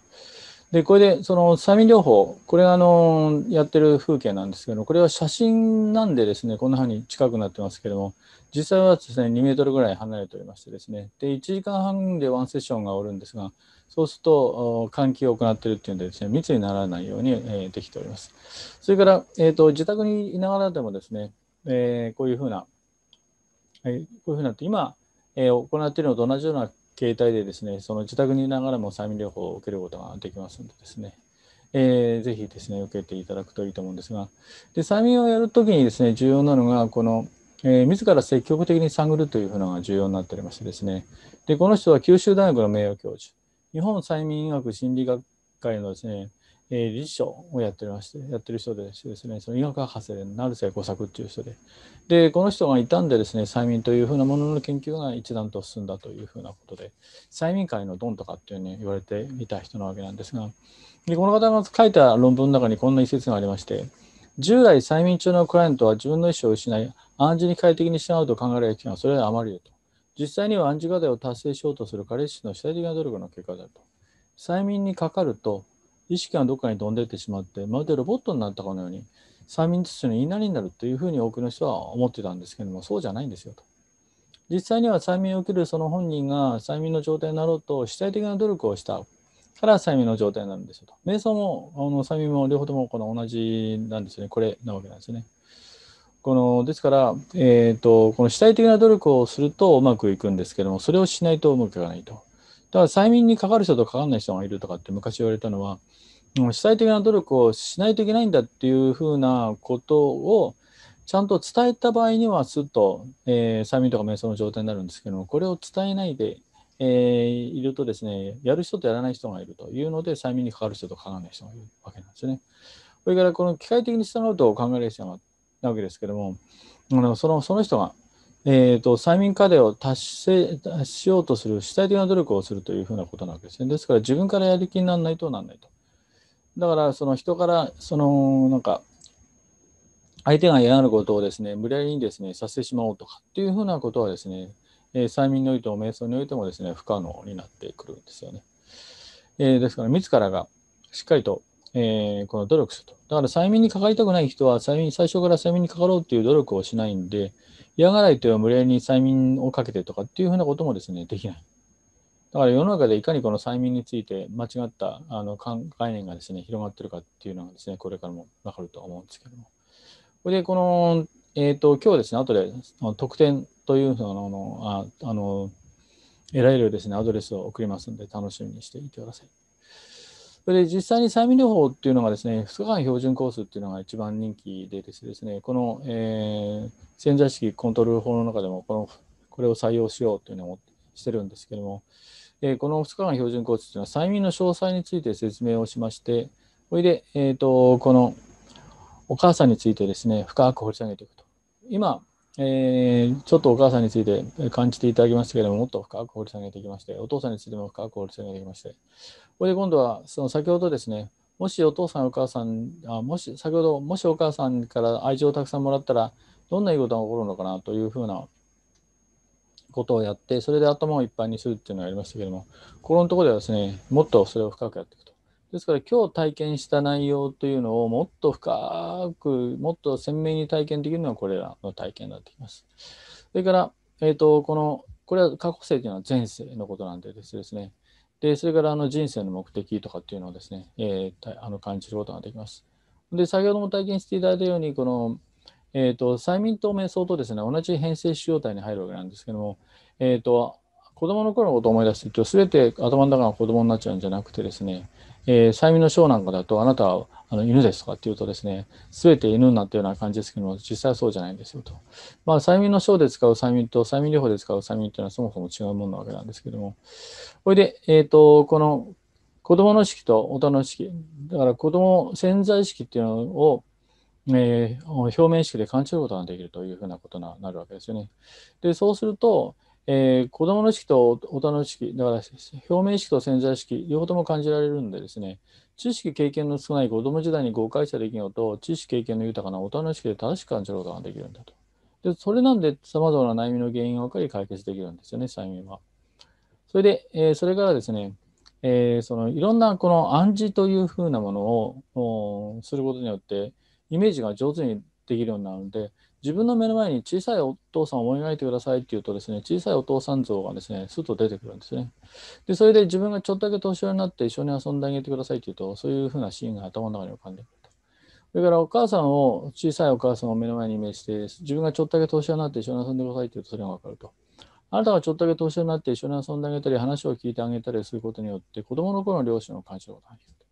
[SPEAKER 1] でこれでその催眠療法これあのやってる風景なんですけどこれは写真なんでですねこんなふうに近くなってますけども実際はですね2メートルぐらい離れておりましてですねで1時間半でワンセッションがおるんですがそうすると換気を行ってるっていうんでですね密にならないように、えできておりますそれから、えーと、自宅にいながらでもですね、えー、こういうふうな、はい、こういうふうなって今、えー、行っているのと同じような携帯でですね、その自宅にいながらも催眠療法を受けることができますのでですね、えー、ぜひですね、受けていただくといいと思うんですが、で催眠をやるときにですね、重要なのが、この、えー、自ら積極的に探るというふうなのが重要になっておりましてですね、でこの人は九州大学の名誉教授、日本催眠医学心理学会のですね、えー、理事長をやっておりまして、やってる人でですね、その医学博士で成瀬吾作っていう人で、で、この人がいたんでですね、催眠というふうなものの研究が一段と進んだというふうなことで、催眠界のドンとかっていうね、言われていた人なわけなんですが、でこの方が書いた論文の中にこんな一節がありまして、従来催眠中のクライアントは自分の意思を失い、暗示に快適にしなうと考えられる期間はそれはあまりよと。実際には暗示課題を達成しようとする彼氏の主体的な努力の結果だと。催眠にかかると意識がどっかに飛んでってしまって、まるでロボットになったかのように、催眠術の言いなりになるというふうに多くの人は思ってたんですけども、そうじゃないんですよと。実際には催眠を受けるその本人が催眠の状態になろうと主体的な努力をしたから催眠の状態になるんですよと。瞑想もあの催眠も両方ともこの同じなんですよね。これなわけなんですよね。このですから、えーと、この主体的な努力をするとうまくいくんですけどもそれをしないとうまくいかないと。だから催眠にかかる人とかかんない人がいるとかって昔言われたのは、主体的な努力をしないといけないんだっていうふうなことをちゃんと伝えた場合にはすっと、えー、催眠とか瞑想の状態になるんですけどもこれを伝えないで、えー、いるとですねやる人とやらない人がいるというので催眠にかかる人とかかんない人がいるわけなんですね。それからこの機械的に従うと考える必要があるわけですけどもそのその人がえーと、催眠課題を達成達しようとする主体的な努力をするというふうなことなわけですね。ですから自分からやる気にならないとなんないと。だからその人からそのなんか相手が嫌がることをですね無理やりにですねさせてしまおうとかっていうふうなことはですね、えー、催眠においても瞑想においてもですね不可能になってくるんですよね。えー、ですから自らがしっかりとえー、この努力すると。だから催眠にかかりたくない人は催眠、最初から催眠にかかろうっていう努力をしないんで、嫌がられては無礼に催眠をかけてとかっていうふうなこともですね、できない。だから世の中でいかにこの催眠について間違ったあの概念がですね、広がってるかっていうのがですね、これからもわかると思うんですけども。これで、この、えっ、ー、と、今日ですね、後で特典というのあの、得られるですね、アドレスを送りますので、楽しみにしていてください。それで実際に催眠療法っていうのがですね、2日間標準コースっていうのが一番人気でですね、この、えー、潜在意識コントロール法の中でもこの、これを採用しようというのをしてるんですけども、えー、この2日間標準コースというのは催眠の詳細について説明をしまして、それで、えーとこのお母さんについてですね、深く掘り下げていくと。今、えー、ちょっとお母さんについて感じていただきましたけれども、もっと深く掘り下げていきまして、お父さんについても深く掘り下げていきまして、これで今度は、その先ほどですね、もしお父さん、お母さん、あもし先ほど、もしお母さんから愛情をたくさんもらったら、どんないいことが起こるのかなというふうなことをやって、それで頭をいっぱいにするっていうのをやりましたけれども、ここのところではですね、もっとそれを深くやっていくですから今日体験した内容というのをもっと深く、もっと鮮明に体験できるのはこれらの体験になってきます。それから、えっ、ー、と、この、これは過去性というのは前世のことなんでですね。で、それからあの人生の目的とかっていうのをですね、えー、あの感じることができます。で、先ほども体験していただいたように、この、えっ、ー、と、催眠と瞑想とですね、同じ編成主要体に入るわけなんですけども、えっ、と、子供の頃のことを思い出してると、すべて頭の中が子供になっちゃうんじゃなくてですね、えー、催眠の症なんかだと、あなたはあの犬ですとかっていうとですね、すべて犬になったような感じですけども、実際はそうじゃないんですよと。まあ、催眠の症で使う催眠と催眠療法で使う催眠というのはそもそも違うものなわけなんですけども、これで、えっ、ー、と、この子供の意識と大人の意識、だから子供潜在意識っていうのをえー、表面意識で感じることができるというふうなことになるわけですよね。で、そうすると、えー、子供の意識と大人の意識、だから表面意識と潜在意識、両方とも感じられるんでですね、知識、経験の少ない子供時代に誤解した出来事を知識、経験の豊かな大人の意識で正しく感じることができるんだと。で、それなんで様々な悩みの原因を分かり解決できるんですよね、催眠は。それで、えー、それからですね、えー、そのいろんなこの暗示というふうなものをすることによって、イメージが上手にできるようになるので、自分の目の前に小さいお父さんを思い描いてくださいって言うとですね、小さいお父さん像がですね、すっと出てくるんですね。で、それで自分がちょっとだけ年寄りになって一緒に遊んであげてくださいって言うと、そういうふうなシーンが頭の中に浮かんでくると。それからお母さんを、小さいお母さんを目の前にイメージして、自分がちょっとだけ年寄りになって一緒に遊んでくださいって言うと、それがわかると。あなたがちょっとだけ年寄りになって一緒に遊んであげたり、話を聞いてあげたりすることによって、子供の頃の両親の感じることができると。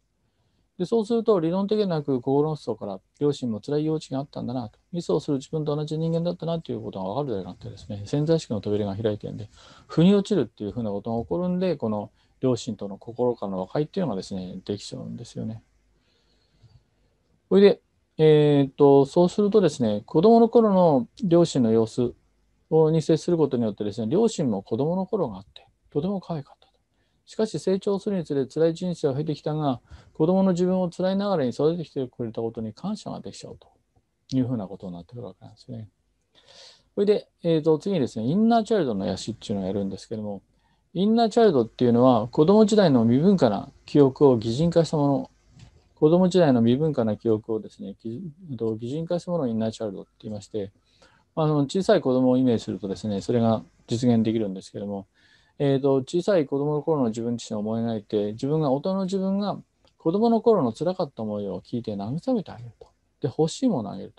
[SPEAKER 1] でそうすると理論的なく心の思から両親も辛い幼稚があったんだなとミスをする自分と同じ人間だったなということが分かるようになってですね潜在意識の扉が開いてるんで腑に落ちるっていうふうなことが起こるんでこの両親との心からの和解っていうのがですねできちゃうんですよね。それで、えー、っとそうするとですね子どもの頃の両親の様子をに接することによってですね両親も子どもの頃があってとても可愛かった。しかし成長するにつれ辛い人生を経てきたが、子供の自分を辛いながらに育ててきてくれたことに感謝ができちゃうというふうなことになってくるわけなんですね。それで、えー、と次にですね、インナーチャイルドの癒しっていうのをやるんですけども、インナーチャイルドっていうのは子供時代の未分化な記憶を擬人化したもの、子供時代の未分化な記憶をですね、擬人化したものをインナーチャイルドって言いまして、あの小さい子供をイメージするとですね、それが実現できるんですけども、えーと、小さい子供の頃の自分自身を思い描いて自分が大人の自分が子供の頃の辛かった思いを聞いて慰めてあげるとで欲しいものをあげる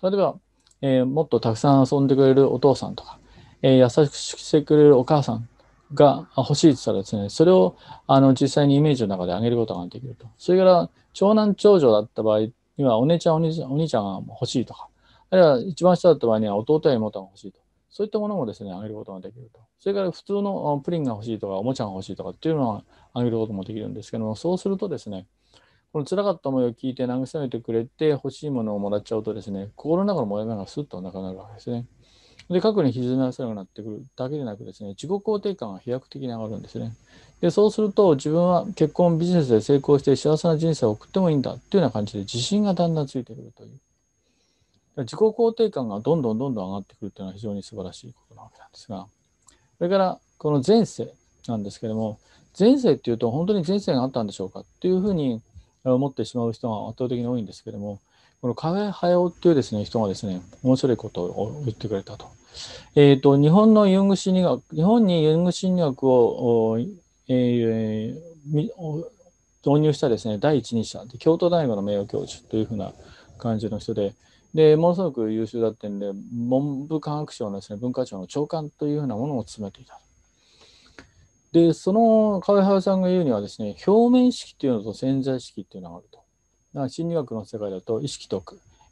[SPEAKER 1] と例えば、えー、もっとたくさん遊んでくれるお父さんとか、えー、優しくしてくれるお母さんが欲しいって言ったらですねそれをあの実際にイメージの中であげることができるとそれから長男長女だった場合にはお姉ちゃんお兄ちゃんお兄ちゃんが欲しいとかあるいは一番下だった場合には弟や妹が欲しいとそういったものもですね、あげることができると。それから普通のプリンが欲しいとか、おもちゃが欲しいとかっていうのはあげることもできるんですけども、そうするとですね、この辛かった思いを聞いて慰めてくれて欲しいものをもらっちゃうとですね、心の中のモヤモヤがスッとなくなるわけですね。で、過去にみがなせなくなってくるだけでなくですね、自己肯定感が飛躍的に上がるんですね。で、そうすると自分は結婚、ビジネスで成功して幸せな人生を送ってもいいんだっていうような感じで自信がだんだんついてくるという。自己肯定感がどんどんどんどん上がってくるというのは非常に素晴らしいことなわけなんですが、それからこの前世なんですけども、前世っていうと本当に前世があったんでしょうかっていうふうに思ってしまう人が圧倒的に多いんですけども、このカフ河合駿っていうですね人がですね、面白いことを言ってくれたと。えっ、ー、と、日本のユング心理学、日本にユング心理学を、えー、導入したですね、第一人者で、京都大学の名誉教授というふうな感じの人で、でものすごく優秀だってんで文部科学省のです、ね、文化庁の長官というふうなものを務めていたでその河合さんが言うにはですね表面識っていうのと潜在意識っていうのがあるとだから心理学の世界だと意識と、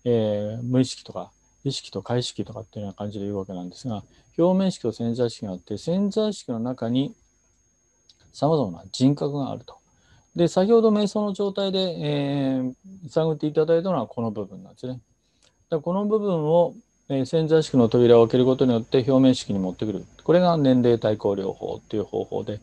[SPEAKER 1] えー、無意識とか意識と解識とかっていうような感じで言うわけなんですが表面式と潜在意識があって潜在意識の中にさまざまな人格があると。で先ほど瞑想の状態で、えー、探っていただいたのはこの部分なんですね。だこの部分を、え潜在意識の扉を開けることによって表面式に持ってくる。これが年齢対抗療法という方法で、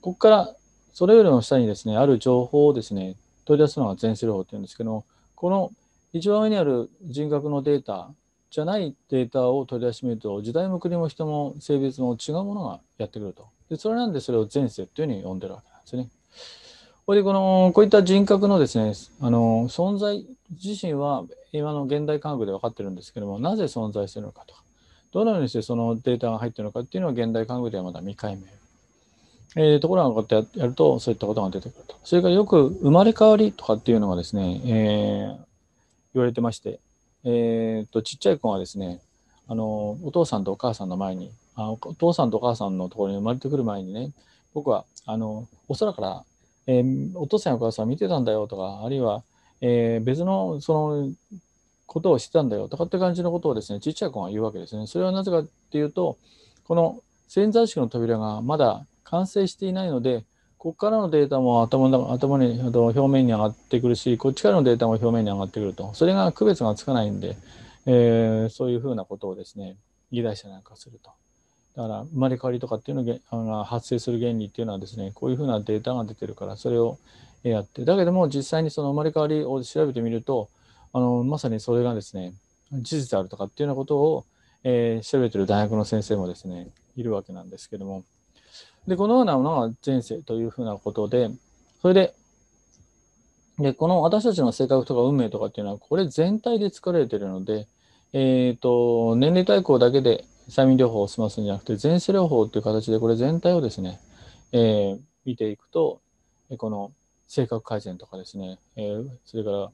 [SPEAKER 1] ここからそれよりも下にですね、ある情報をですね、取り出すのが前世療法というんですけども、この一番上にある人格のデータじゃないデータを取り出してみると、時代も国も人も性別も違うものがやってくると。でそれなんでそれを前世というふうに呼んでるわけなんですね。これでこのこういった人格のですねあの存在自身は今の現代科学で分かってるんですけどもなぜ存在するのかとかどのようにしてそのデータが入ってるのかっていうのは現代科学ではまだ未解明。えー、ところがこうやってやるとそういったことが出てくると。それからよく生まれ変わりとかっていうのがですね、えー、言われてまして、えーと、ちっちゃい子がですねあのお父さんとお母さんの前にあお父さんとお母さんのところに生まれてくる前にね僕はあのお空から、えー、お父さんやお母さん見てたんだよとかあるいはえー、別のそのことをしてたんだよとかって感じのことをですね、ちっちゃい子が言うわけですね。それはなぜかっていうと、この潜在意識の扉がまだ完成していないので、ここからのデータも頭の頭に表面に上がってくるし、こっちからのデータも表面に上がってくると。それが区別がつかないんで、えー、そういうふうなことをですね、議題者なんかすると。だから生まれ変わりとかっていうのが発生する原理っていうのはですね、こういうふうなデータが出てるから、それを、やってだけども実際にその生まれ変わりを調べてみるとあのまさにそれがですね事実であるとかっていうようなことを、えー、調べてる大学の先生もですねいるわけなんですけどもでこのようなものが前世というふうなことでそれででこの私たちの性格とか運命とかっていうのはこれ全体で作られてるので、えーと、年齢対抗だけで催眠療法を済ますんじゃなくて前世療法っていう形でこれ全体をですね、えー、見ていくとこの性格改善とかですね、えー、それから、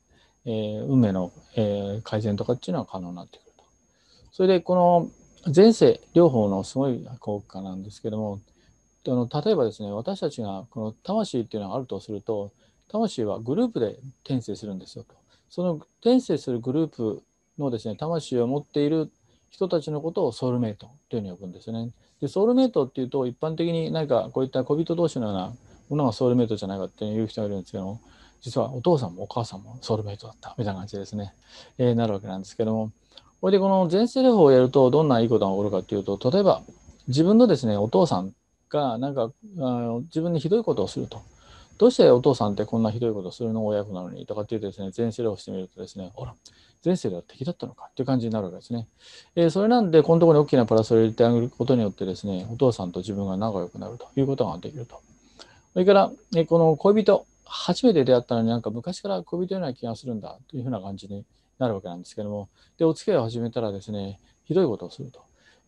[SPEAKER 1] えー、運命の、え改善とかっていうのは可能になってくると。それでこの前世両方のすごい効果なんですけどもあの例えばですね私たちがこの魂っていうのがあるとすると魂はグループで転生するんですよと。その転生するグループのですね魂を持っている人たちのことをソウルメイトというふうに呼ぶんですね。でソウルメイトっていうと一般的に何かこういった小人同士のような女がソウルメイトじゃないかっていう人がいるんですけども実はお父さんもお母さんもソウルメイトだったみたいな感じですね、えー、なるわけなんですけどもこれでこの前世療法をやるとどんないいことが起こるかっていうと例えば自分のですねお父さんがなんかあ自分にひどいことをすると。どうしてお父さんってこんなひどいことするの親子なのにとかっていうとですね、前世療法してみるとですね、あら、前世では敵だったのかっていう感じになるわけですね。えー、それなんで、このところに大きなプラスを入れてあげることによってですね、お父さんと自分が仲良くなるということができると。それから、えこの恋人、初めて出会ったのになんか昔から恋人ような気がするんだというふうな感じになるわけなんですけども、で、お付き合いを始めたらですね、ひどいことをすると。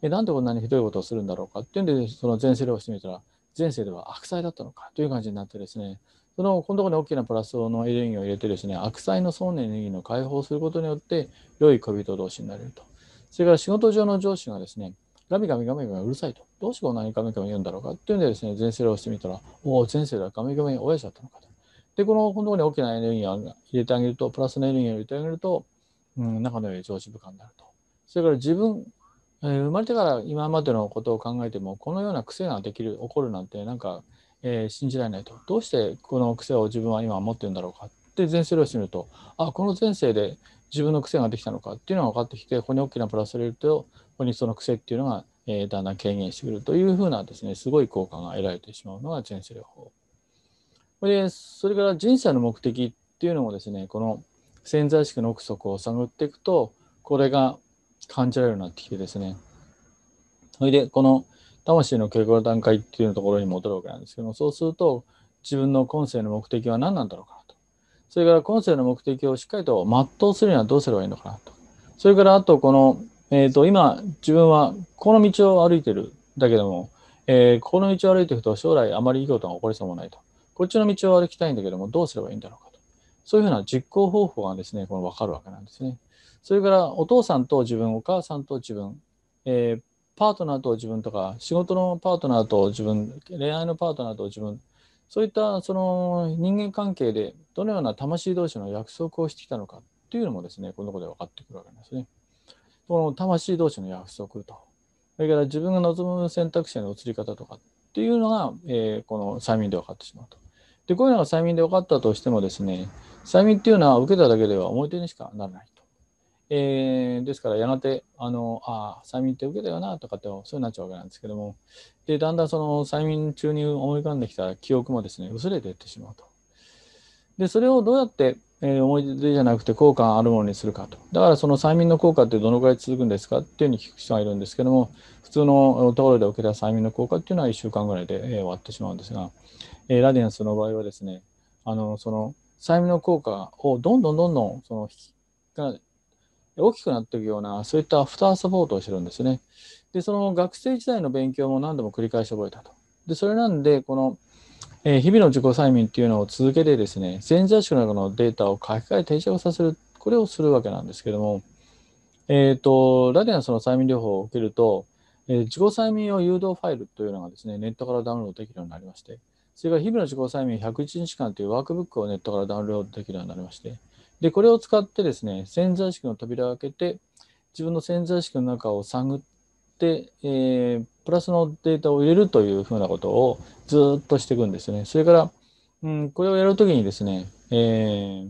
[SPEAKER 1] えなんでこんなにひどいことをするんだろうかっていうんで、その前世をしてみたら、前世では悪妻だったのかという感じになってですね、そのこのところに大きなプラスのエネルギーを入れてですね、悪妻の損エネルギーの解放することによって、良い恋人同士になれると。それから仕事上の上司がですね、ガミガミガミガミうるさいと。どうしてこんなにガミガミ言うんだろうかっていうんでですね、前世をしてみたら、おお、前世ではガミガミ親父だったのかと。で、この本当に大きなエネルギーを入れてあげると、プラスのエネルギーを入れてあげると、うん、仲の良い上司部下になると。それから自分、えー、生まれてから今までのことを考えても、このような癖ができる、起こるなんて、なんか、えー、信じられないと。どうしてこの癖を自分は今持ってるんだろうかって前世をしてみると、あ、この前世で自分の癖ができたのかっていうのが分かってきてここに大きなプラスを入れるとここにその癖っていうのが、えー、だんだん軽減してくるというふうなですねすごい効果が得られてしまうのが人生療法。でそれから人生の目的っていうのもですねこの潜在意識の奥底を探っていくとこれが感じられるようになってきてですねそれでこの魂の傾向の段階っていうところに戻るわけなんですけどもそうすると自分の今世の目的は何なんだろうかそれから今世の目的をしっかりと全うするにはどうすればいいのかなと。それからあとこの、えー、と今自分はこの道を歩いてるだけども、えー、この道を歩いていくと将来あまりいいことが起こりそうもないと。こっちの道を歩きたいんだけどもどうすればいいんだろうかと。そういうふうな実行方法がですね、この分かるわけなんですね。それからお父さんと自分、お母さんと自分、えー、パートナーと自分とか、仕事のパートナーと自分、恋愛のパートナーと自分そういったその人間関係でどのような魂同士の約束をしてきたのかというのもですね、このことで分かってくるわけですね。この魂同士の約束と、それから自分が望む選択肢への移り方とかっていうのが、えー、この催眠で分かってしまうと。で、こういうのが催眠で分かったとしてもですね、催眠っていうのは受けただけでは表にしかならないと。えー、ですからやがてあのあ催眠って受けたよなとかってそうになっちゃうわけなんですけどもでだんだんその催眠中に思い浮かんできた記憶もですね薄れていってしまうとでそれをどうやって、えー、思い出じゃなくて効果あるものにするかとだからその催眠の効果ってどのくらい続くんですかっていうふうに聞く人がいるんですけども普通のところで受けた催眠の効果っていうのは1週間ぐらいで、えー、終わってしまうんですが、えー、ラディアンスの場合はですねあのその催眠の効果をどんどんどんどんそのが大きくなっていくような、そういったアフターサポートをしてるんですね。で、その学生時代の勉強も何度も繰り返し覚えたと。で、それなんで、この、えー、日々の自己催眠っていうのを続けてですね、在意識の中のデータを書き換え、定着させる、これをするわけなんですけども、えっ、ー、と、ラディアンスの催眠療法を受けると、えー、自己催眠用誘導ファイルというのがですね、ネットからダウンロードできるようになりまして、それから日々の自己催眠101日間というワークブックをネットからダウンロードできるようになりまして、で、これを使ってですね、潜在意識の扉を開けて、自分の潜在意識の中を探って、えー、プラスのデータを入れるというふうなことをずっとしていくんですよね。それから、うん、これをやるときにですね、えー、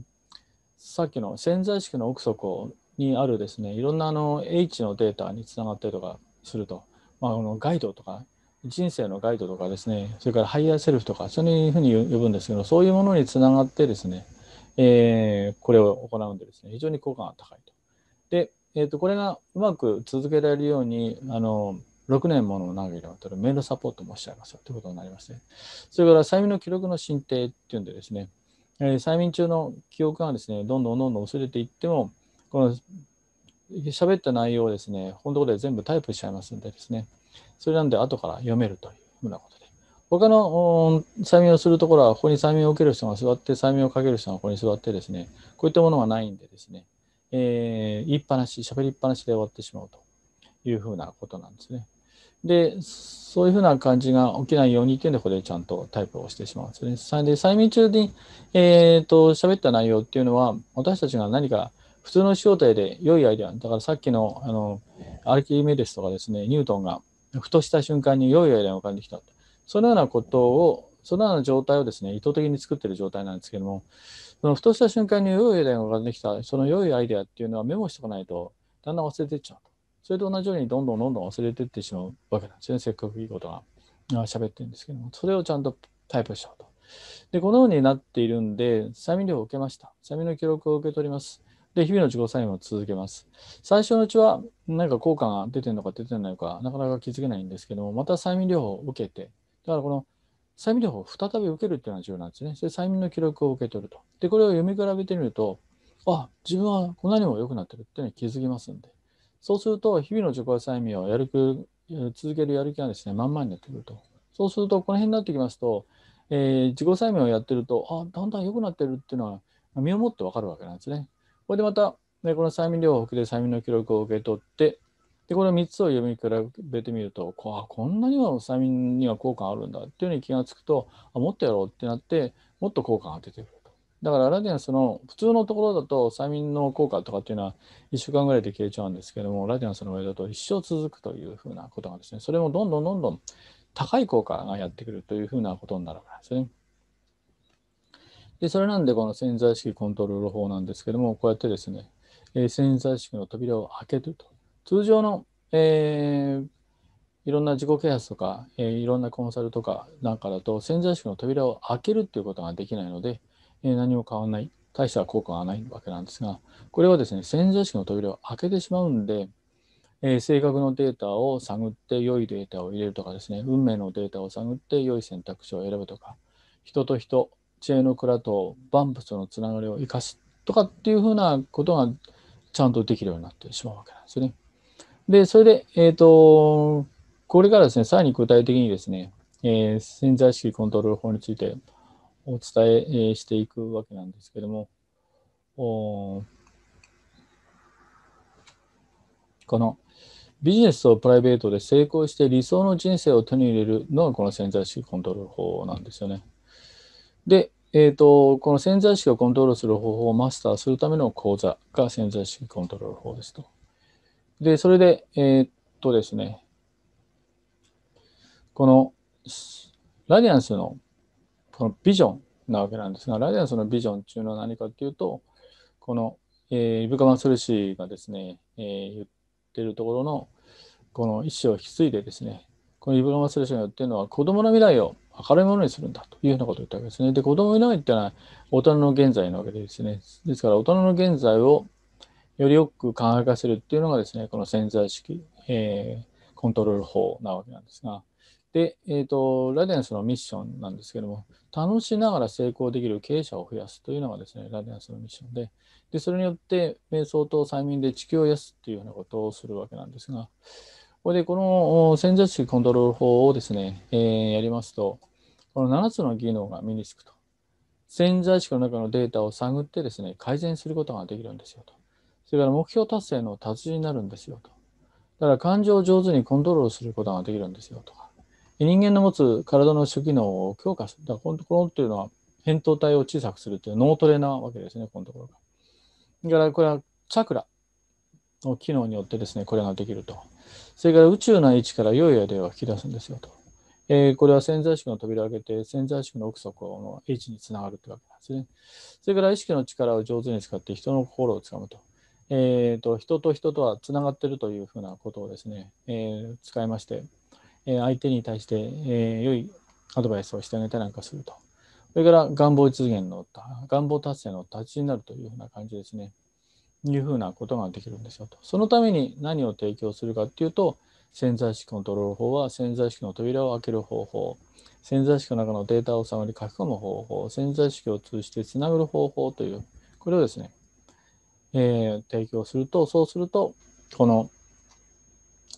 [SPEAKER 1] さっきの潜在意識の奥底にあるですね、いろんなあの H のデータにつながったりとかすると、まあ、のガイドとか、人生のガイドとかですね、それからハイヤーセルフとか、そういうふうに呼ぶんですけど、そういうものにつながってですね、えー、これを行うんでですね、非常に効果が高いと。で、えー、とこれがうまく続けられるように、あの6年もの長ければ取るメールサポートもおっしゃいますということになりますね。それから催眠の記録の進呈っていうんでですね、えー、催眠中の記憶がですね、どんどんどんどん薄れていっても、この喋った内容をですね、本とこれで全部タイプしちゃいますんでですね、それなんで後から読めるというふうなこと他の催眠をするところは、ここに催眠を受ける人が座って、催眠をかける人がここに座ってですね、こういったものがないんでですね、えー、言いっぱなし、喋りっぱなしで終わってしまうというふうなことなんですね。で、そういうふうな感じが起きないようにっていうで、ここでちゃんとタイプをしてしまうんですね。で、催眠中に、えっ、ー、と、喋った内容っていうのは、私たちが何か普通の正体で良いアイデア、だからさっきの、あの、アルキメデスとかですね、ニュートンが、ふとした瞬間に良いアイデアが浮かんできたと。そのようなことを、そのような状態をですね、意図的に作っている状態なんですけども、そのふとした瞬間に良いアイデアが浮かんできた、その良いアイデアっていうのはメモしておかないと、だんだん忘れていっちゃうと。それと同じようにどんどんどんどん忘れていってしまうわけなんですね。せっかくいいことが喋ってるんですけども、それをちゃんとタイプしちゃうと。で、このようになっているんで、催眠料を受けました。催眠の記録を受け取ります。で、日々の自己催眠を続けます。最初のうちは、何か効果が出てるのか出てないのか、なかなか気づけないんですけども、また催眠療法を受けて、だからこの催眠療法を再び受けるっていうのが重要なんですね。で催眠の記録を受け取ると。で、これを読み比べてみると、あ、自分はこんなにも良くなってるっていうのに気づきますんで。そうすると、日々の自己催眠をやるく続けるやる気がですね、まんまになってくると。そうすると、この辺になってきますと、えー、自己催眠をやってると、あ、だんだん良くなってるっていうのは、身をもってわかるわけなんですね。これでまた、ね、この催眠療法で催眠の記録を受け取って、でこれ3つを読み比べてみるとここんなにも催眠には効果あるんだっていうふうに気が付くとあもっとやろうってなってもっと効果が出てくるとだからラディアンスの普通のところだと催眠の効果とかっていうのは1週間ぐらいで消えちゃうんですけどもラディアンスの上だと一生続くというふうなことがですねそれもどんどんどんどん高い効果がやってくるというふうなことになるわけですね。で、それなんでこの潜在意識コントロール法なんですけども、こうやってですね、えー、潜在意識の扉を開けると通常の、えー、いろんな自己啓発とか、えー、いろんなコンサルとかなんかだと潜在意識の扉を開けるっていうことができないので、えー、何も変わらない大した効果がないわけなんですがこれはですね潜在意識の扉を開けてしまうんで、えー、正のデータを探って良いデータを入れるとかですね運命のデータを探って良い選択肢を選ぶとか人と人知恵の蔵と万物のつながりを生かすとかっていうふうなことがちゃんとできるようになってしまうわけなんですよね。で、それで、えっ、ー、と、これからですね、さらに具体的にですね、えー、潜在意識コントロール法についてお伝えしていくわけなんですけども、おこのビジネスとプライベートで成功して理想の人生を手に入れるのがこの潜在意識コントロール法なんですよね。で、えーとこの潜在意識をコントロールする方法をマスターするための講座が潜在意識コントロール法ですと。で、それで、えー、っとですね、このラディアンスのこのビジョンなわけなんですが、ラディアンスのビジョンっていうのは何かっていうと、この、えー、イブカ・マンスル氏がですね、えー、言ってるところの、この意思を引き継いでですね、このイブカ・マンスル氏が言ってるのは、子供の未来を明るいものにするんだというようなことを言ったわけですね。で、子供の未来っていうのは大人の現在なわけでですね、ですから大人の現在をよりよく輝かせるっていうのがですね、この潜在意識、えー、コントロール法なわけなんですが、で、えーと、ラデンスのミッションなんですけども、楽しながら成功できる経営者を増やすというのがですね、ラデンスのミッションで、でそれによって、瞑想と催眠で地球を癒すっていうようなことをするわけなんですが、これでこの潜在意識コントロール法をですね、えー、やりますと、この7つの技能が身につくと。潜在意識の中のデータを探ってですね、改善することができるんですよと。それから目標達成の達人になるんですよと。だから感情を上手にコントロールすることができるんですよとか。人間の持つ体の主機能を強化する。だからこのところっていうのは、扁桃体を小さくするっていう脳トレなわけですね、このところが。だからこれはチャクラの機能によってですね、これができると。それから宇宙の位置から良いアイデアを引き出すんですよと。えー、これは潜在意識の扉を開けて、潜在意識の奥底の位置につながるというわけなんですね。それから意識の力を上手に使って人の心をつかむと。えーと、人と人とはつながってるというふうなことをですね、えー、使いまして、えー、相手に対して、えー、良いアドバイスをしてあげたりなんかすると。それから願望実現の、願望達成の達ちになるというふうな感じですね。いうふうなことができるんですよと。そのために何を提供するかっていうと、潜在意識コントロール法は潜在意識の扉を開ける方法、潜在意識の中のデータを触り書き込む方法、潜在意識を通じてつなぐ方法という、これをですね、えー、提供すると、そうすると、この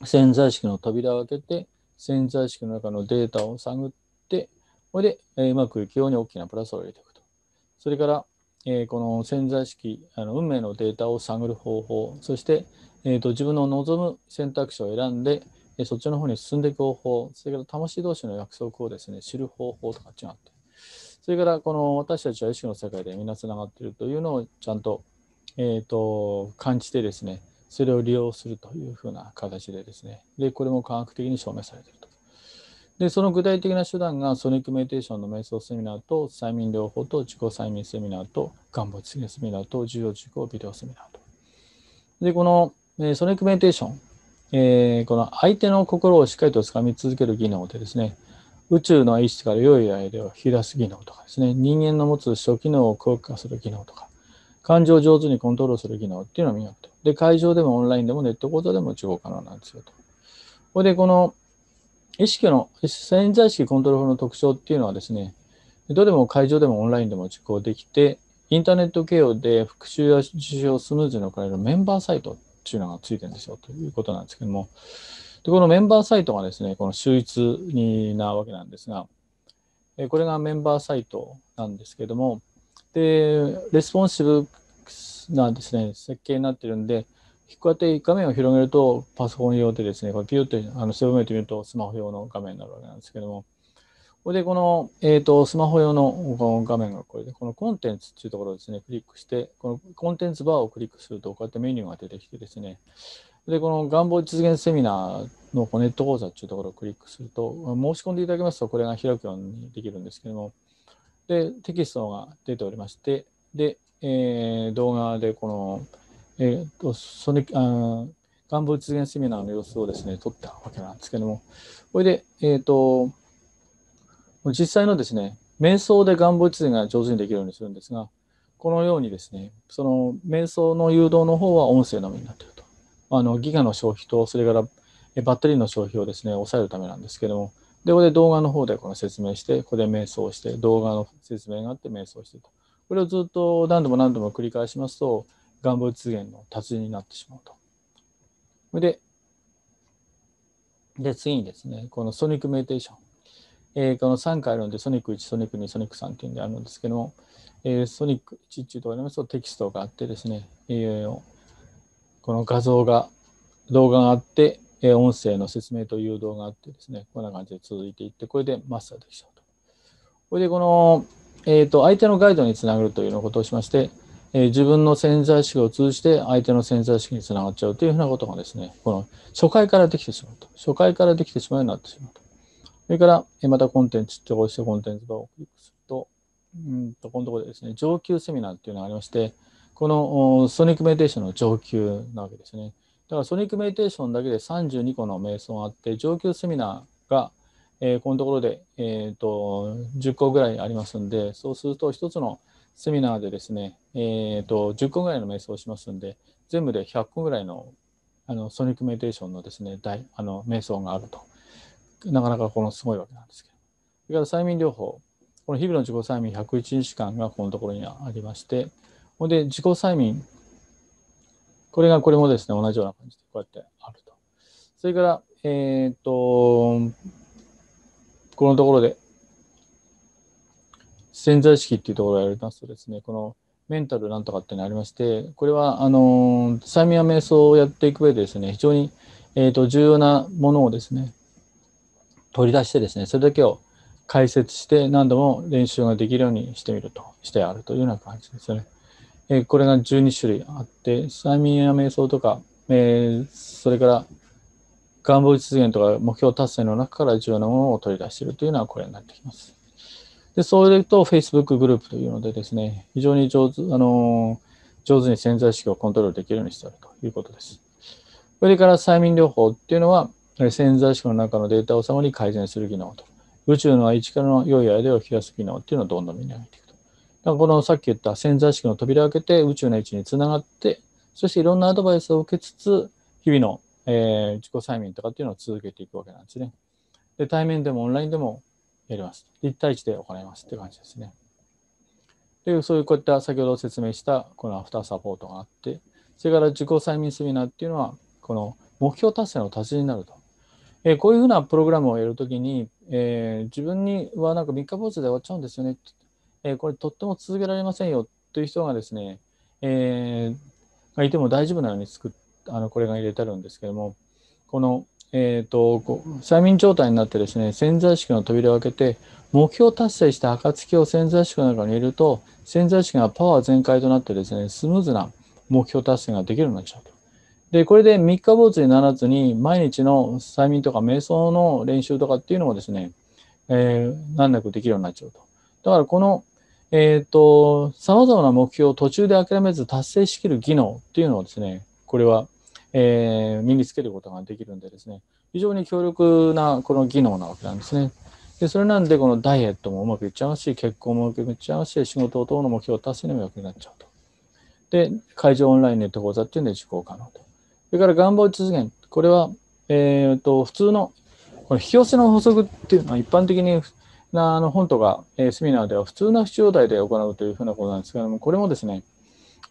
[SPEAKER 1] 潜在意識の扉を開けて、潜在意識の中のデータを探って、これで、えー、うまくいくように大きなプラスを入れていくと。それから、えー、この潜在意識、あの運命のデータを探る方法、そして、えーと、自分の望む選択肢を選んで、えー、そっちの方に進んでいく方法、それから魂同士の約束をですね知る方法とか違って、それからこの私たちは意識の世界でみんなつながっているというのをちゃんとえーと、感じてですねそれを利用するというふうな形でですねでこれも科学的に証明されているとでその具体的な手段がソニックメディテーションの瞑想セミナーと催眠療法と自己催眠セミナーと願望実現セミナーと重要事項ビデオセミナーとでこの、えソニックメディテーション、えー、この相手の心をしっかりとつかみ続ける技能でですね宇宙の意識から良いアイデアを引き出す技能とかですね人間の持つ初機能を強化する技能とか感情を上手にコントロールする技能っていうのを磨くと。で、会場でもオンラインでもネット講座でも地方可能なんですよと。これで、この意識の潜在意識コントロール法の特徴っていうのはですね、どれも会場でもオンラインでも受講できて、インターネット経由で復習や受習をスムーズに行えるメンバーサイトっていうのがついてるんですよということなんですけども、でこのメンバーサイトがですね、この秀逸になわけなんですが、これがメンバーサイトなんですけども、で、レスポンシブなですね、設計になってるんで、こうやって画面を広げるとパソコン用でですね、これピューってあの狭めてみるとスマホ用の画面になるわけなんですけども、これでこの、えーと、スマホ用の画面がこれで、このコンテンツっていうところをですね、クリックして、このコンテンツバーをクリックすると、こうやってメニューが出てきてですね、で、この願望実現セミナーのネット講座っていうところをクリックすると、申し込んでいただきますと、これが開くようにできるんですけども、で、テキストが出ておりまして、で、えー、動画でこの、えーと、ソニあ願望実現セミナーの様子をですね、撮ったわけなんですけども、これで、えっ、ー、と、実際のですね、瞑想で願望実現が上手にできるようにするんですが、このようにですね、その瞑想の誘導の方は音声のみになっていると。あのギガの消費と、それからバッテリーの消費をですね、抑えるためなんですけども、で、これで動画の方でこの説明して、ここで瞑想して、動画の説明があって瞑想してと。これをずっと何度も何度も繰り返しますと、願望実現の達人になってしまうと。それで、で、次にですね、このソニックメディテーション。えー、この3回あるので、ソニック1、ソニック2、ソニック3っていうんであるんですけども、えー、ソニック1っていうところますとテキストがあってですね、えー、この画像が、動画があって、え音声の説明と誘導があってですね、こんな感じで続いていって、これでマスターできちゃうと。これでこの、えーと、相手のガイドにつなげるというようなことをしまして、えー、自分の潜在意識を通じて相手の潜在意識につながっちゃうというふうなことがですね、この初回からできてしまうと。初回からできてしまうようになってしまうと。それから、えまたコンテンツってこうしてコンテンツバーをクリックすると、うんと、このところでですね、上級セミナーっていうのがありまして、このソニックメディテーションの上級なわけですね。だからソニックメディテーションだけで32個の瞑想があって、上級セミナーが、えー、このところで、えーと、10個ぐらいありますんで、そうすると1つのセミナーでですね、えーと、と10個ぐらいの瞑想をしますんで、全部で100個ぐらいのあのソニックメディテーションのですね、大あの瞑想があると。なかなかこのすごいわけなんですけど。それから催眠療法。この日々の自己催眠101日間がこのところにありまして、ほんで自己催眠これがこれもですね、同じような感じでこうやってあると。それから、えっ、ー、と、このところで潜在意識っていうところをやりますとですね、このメンタルなんとかっていうのがありまして、これはあの催眠や瞑想をやっていく上でですね、非常に、えーと重要なものをですね、取り出してですね、それだけを解説して何度も練習ができるようにしてみると、してあるというような感じですよね。えー、これが12種類あって、催眠や瞑想とか、えー、それから願望実現とか目標達成の中から重要なものを取り出しているというのはこれになってきます。で、それと Facebook グループというのでですね、非常に上手、あの上手に潜在意識をコントロールできるようにしているということです。それから催眠療法っていうのは、潜在意識の中のデータをさまに改善する技能と、宇宙の位置からの良いアイデアを引き出す技能っていうのをどんどん見上げていく。らこのさっき言った潜在意識の扉を開けて宇宙の位置につながって、そしていろんなアドバイスを受けつつ、日々の、えー、自己催眠とかっていうのを続けていくわけなんですね。で、対面でもオンラインでもやります。1対1で行いますって感じですね。で、そういうこういった先ほど説明したこのアフターサポートがあって、それから自己催眠セミナーっていうのは、この目標達成の達人になると。えー、こういうふうなプログラムをやるときに、えー、自分にはなんか3日坊主で終わっちゃうんですよねっえー、これとっても続けられませんよという人がですね、えー、がいても大丈夫なように作っあのこれが入れてあるんですけどもこの、えーと、催眠状態になってですね潜在意識の扉を開けて目標達成した暁を潜在意識の中に入れると潜在意識がパワー全開となってですねスムーズな目標達成ができるようになっちゃうと。で、これで三日坊主にならずに、毎日の催眠とか瞑想の練習とかっていうのもですね、えー、難なくできるようになっちゃうと。だからこのえっ、ー、と、様々な目標を途中で諦めず達成しきる技能っていうのをですね、これは、えー、身につけることができるんでですね、非常に強力なこの技能なわけなんですね。で、それなんでこのダイエットもうまくいっちゃうし、結婚もうまくいっちゃうし、仕事等の目標を達成にも役になっちゃうと。で、会場オンラインネット講座っていうので受講可能と。それから願望実現。これは、えっ、ー、と、普通の、これ、引き寄せの法則っていうのは一般的になあの本とか、えー、セミナーでは普通な不調体で行うというふうなことなんですけども、これもですね、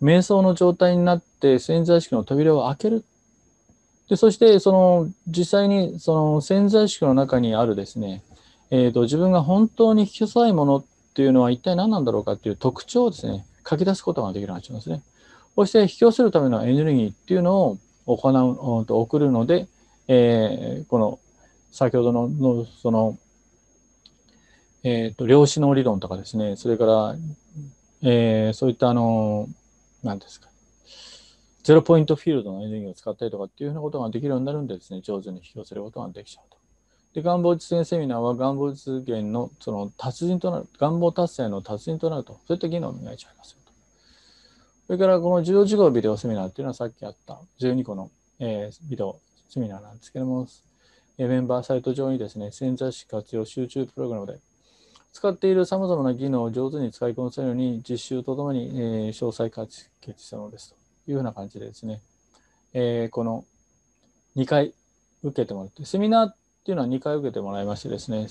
[SPEAKER 1] 瞑想の状態になって潜在意識の扉を開ける。でそしてその実際にその潜在意識の中にあるですね、えーと、自分が本当に引きさいものっていうのは一体何なんだろうかっていう特徴をですね、書き出すことができるようになっちんですね。そして引き寄せるためのエネルギーっていうのを行う、送るので、えー、この先ほどののそのえっ、ー、と、量子の理論とかですね、それから、えー、そういったあの、何ですか、ゼロポイントフィールドのエネルギーを使ったりとかっていうふうなことができるようになるんでですね、上手に引き寄せることができちゃうと。で、願望実現セミナーは願望実現のその達人となる、願望達成の達人となると、そういった技能を磨いちゃいますよと。それからこの重要事業ビデオセミナーっていうのはさっきあった12個の、えー、ビデオセミナーなんですけども、メンバーサイト上にですね、潜在式活用集中プログラムで使っているさまざまな技能を上手に使いこなせるように実習とともに、えー、詳細解決したのですというふうな感じでですね、えー、この2回受けてもらって、セミナーっていうのは2回受けてもらいましてですね、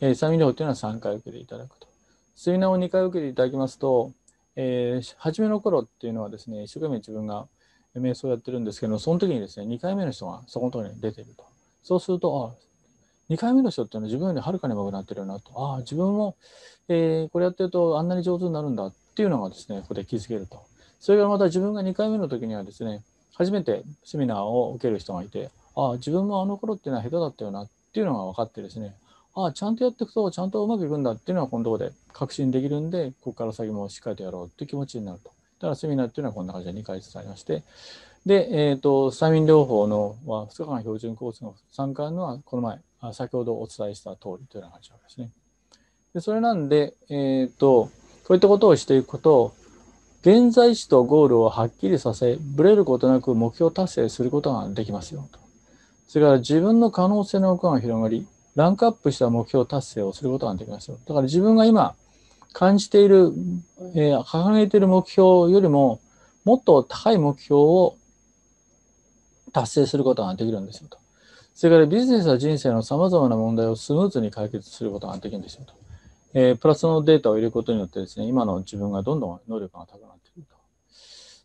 [SPEAKER 1] えー、サミ療っていうのは3回受けていただくと。セミナーを2回受けていただきますと、えー、初めの頃っていうのはですね、一生懸命自分が瞑想をやってるんですけど、その時にですね、2回目の人がそこのところに出てると。そうすると、あ2回目の人っていうのは自分よりはるかに上手くなってるよなとああ自分も、えー、これやってるとあんなに上手になるんだっていうのがですねここで気づけるとそれからまた自分が2回目の時にはですね初めてセミナーを受ける人がいてああ自分もあの頃っていうのは下手だったよなっていうのが分かってですねああちゃんとやっていくとちゃんとうまくいくんだっていうのはこのとこで確信できるんでここから先もしっかりとやろうっていう気持ちになるとだからセミナーっていうのはこんな感じで2回ずつありましてで、えーと、と催眠療法のは2日間標準コースの3回のはこの前先ほどお伝えした通りというような感じなですね。でそれなんで、えーと、こういったことをしていくことを、現在地とゴールをはっきりさせ、ぶれることなく目標達成することができますよと。それから自分の可能性の奥が広がり、ランクアップした目標達成をすることができますよ。だから自分が今感じている、えー、掲げている目標よりも、もっと高い目標を達成することができるんですよと。それからビジネスは人生のさまざまな問題をスムーズに解決することができるんですよと。えー、プラスのデータを入れることによってですね、今の自分がどんどん能力が高くなっていると。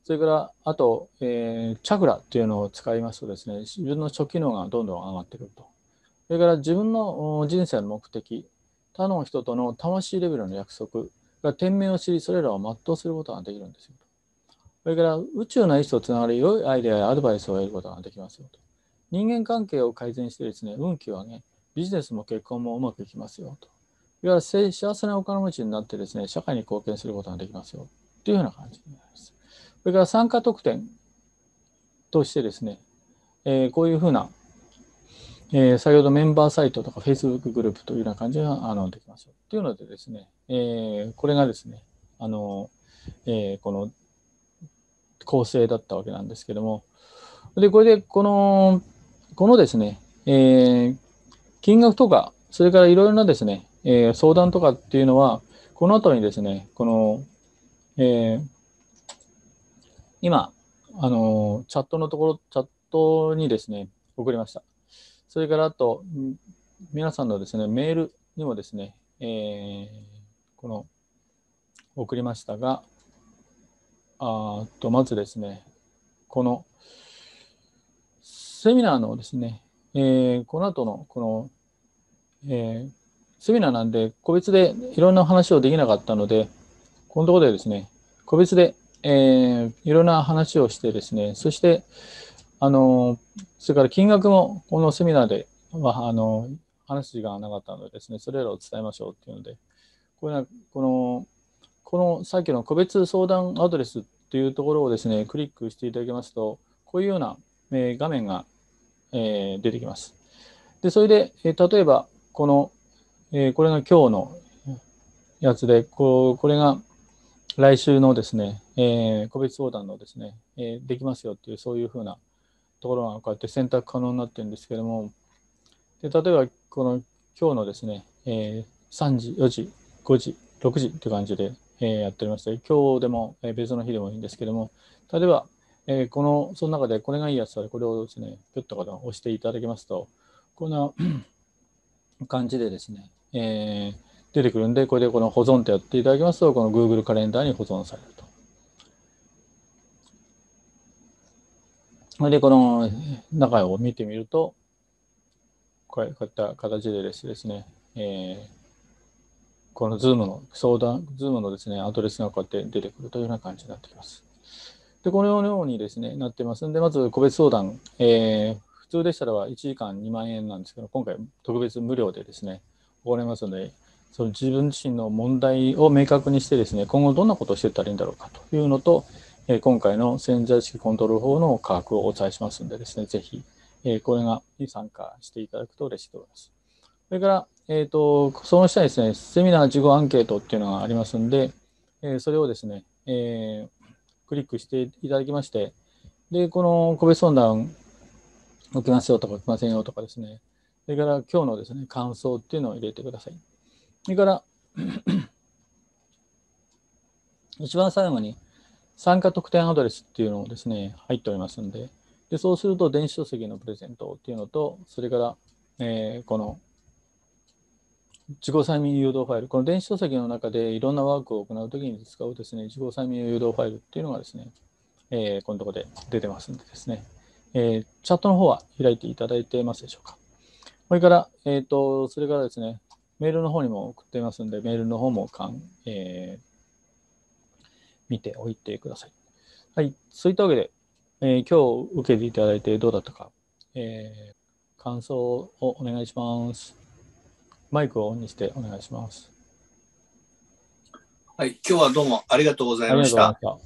[SPEAKER 1] それから、あと、えー、チャクラっていうのを使いますとですね、自分の初期能がどんどん上がってくると。それから自分の人生の目的、他の人との魂レベルの約束が天命を知り、それらを全うすることができるんですよと。それから宇宙の意思とつながり、良いアイデアやアドバイスを得ることができますよと。人間関係を改善してですね、運気を上げ、ビジネスも結婚もうまくいきますよと。いわゆる幸せなお金持ちになってですね、社会に貢献することができますよというような感じになります。それから参加特典としてですね、えー、こういうふうな、えー、先ほどメンバーサイトとか Facebook グループというような感じがあのできますよ。というのでですね、えー、これがですね、あのえこの構成だったわけなんですけども、で、これでこのこのですね、えー、金額とか、それからいろいろなですね、えー、相談とかっていうのは、この後にですね、この、えー、今、あのチャットのところ、チャットにですね、送りました。それからあと、皆さんのですね、メールにもですね、えー、この、送りましたが、あとまずですね、この、セミナーのですね、えー、この後のこの、えー、セミナーなんで、個別でいろんな話をできなかったので、このところでですね、個別で、えー、いろんな話をしてですね、そして、あのそれから金額もこのセミナーではあの話がなかったのでですね、それらを伝えましょうっていうので、これこのこのさっきの個別相談アドレスというところをですね、クリックしていただきますと、こういうような、え画面がえー、出てきます。で、それで、えー、例えば、この、えー、これが今日のやつで、ここれが来週のですね、え個別相談のですね、えできますよっていう、そういうふうなところがこうやって選択可能になってるんですけども、で例えば、この今日のですね、え3時、4時、5時、6時って感じで、えやっておりまして、今日でも、え別の日でもいいんですけども、例えば、えー、この、その中でこれがいいやつはこれをですね、ぴょっと押していただきますと、こんな感じでですね、えー、出てくるんで、これでこの保存ってやっていただきますと、この Google カレンダーに保存されると。れで、この中を見てみると、こういった形でですね、えー、この Zoom の相談、Zoom のですね、アドレスがこうやって出てくるというような感じになってきます。で、このようにですね、なってますんで、まず個別相談、えー、普通でしたらは1時間2万円なんですけど、今回特別無料でですね、行いますので、その自分自身の問題を明確にしてですね、今後どんなことをしていったらいいんだろうかというのと、えー、今回の潜在意識コントロール法の科学をお伝えしますんでですね、ぜひ、えー、これが参加していただくと嬉しいと思います。それから、えっ、ー、と、その下にですね、セミナー事後アンケートっていうのがありますんで、えー、それをですね、えー、クリックしていただきまして、で、この個別相談受けますよとか受けませんよとかですね、それから今日のですね、感想っていうのを入れてください。それから 一番最後に参加特典アドレスっていうのをですね、入っておりますんで、でそうすると電子書籍のプレゼントっていうのと、それから、えー、この自己催眠誘導ファイル、この電子書籍の中でいろんなワークを行うときに使うですね、自己催眠誘導ファイルっていうのがですね、えー、このところで出てますんでですね、えー、チャットの方は開いていただいてますでしょうか。それから、えっ、ー、と、それからですね、メールの方にも送ってますんで、メールの方もかん、えー、見ておいてください。はい、そういったわけで、えー、今日受けていただいてどうだったか、えー、感想をお願いします。マイクをオンにしてお願いします。
[SPEAKER 2] はい、今日はどうもありがとうございました。した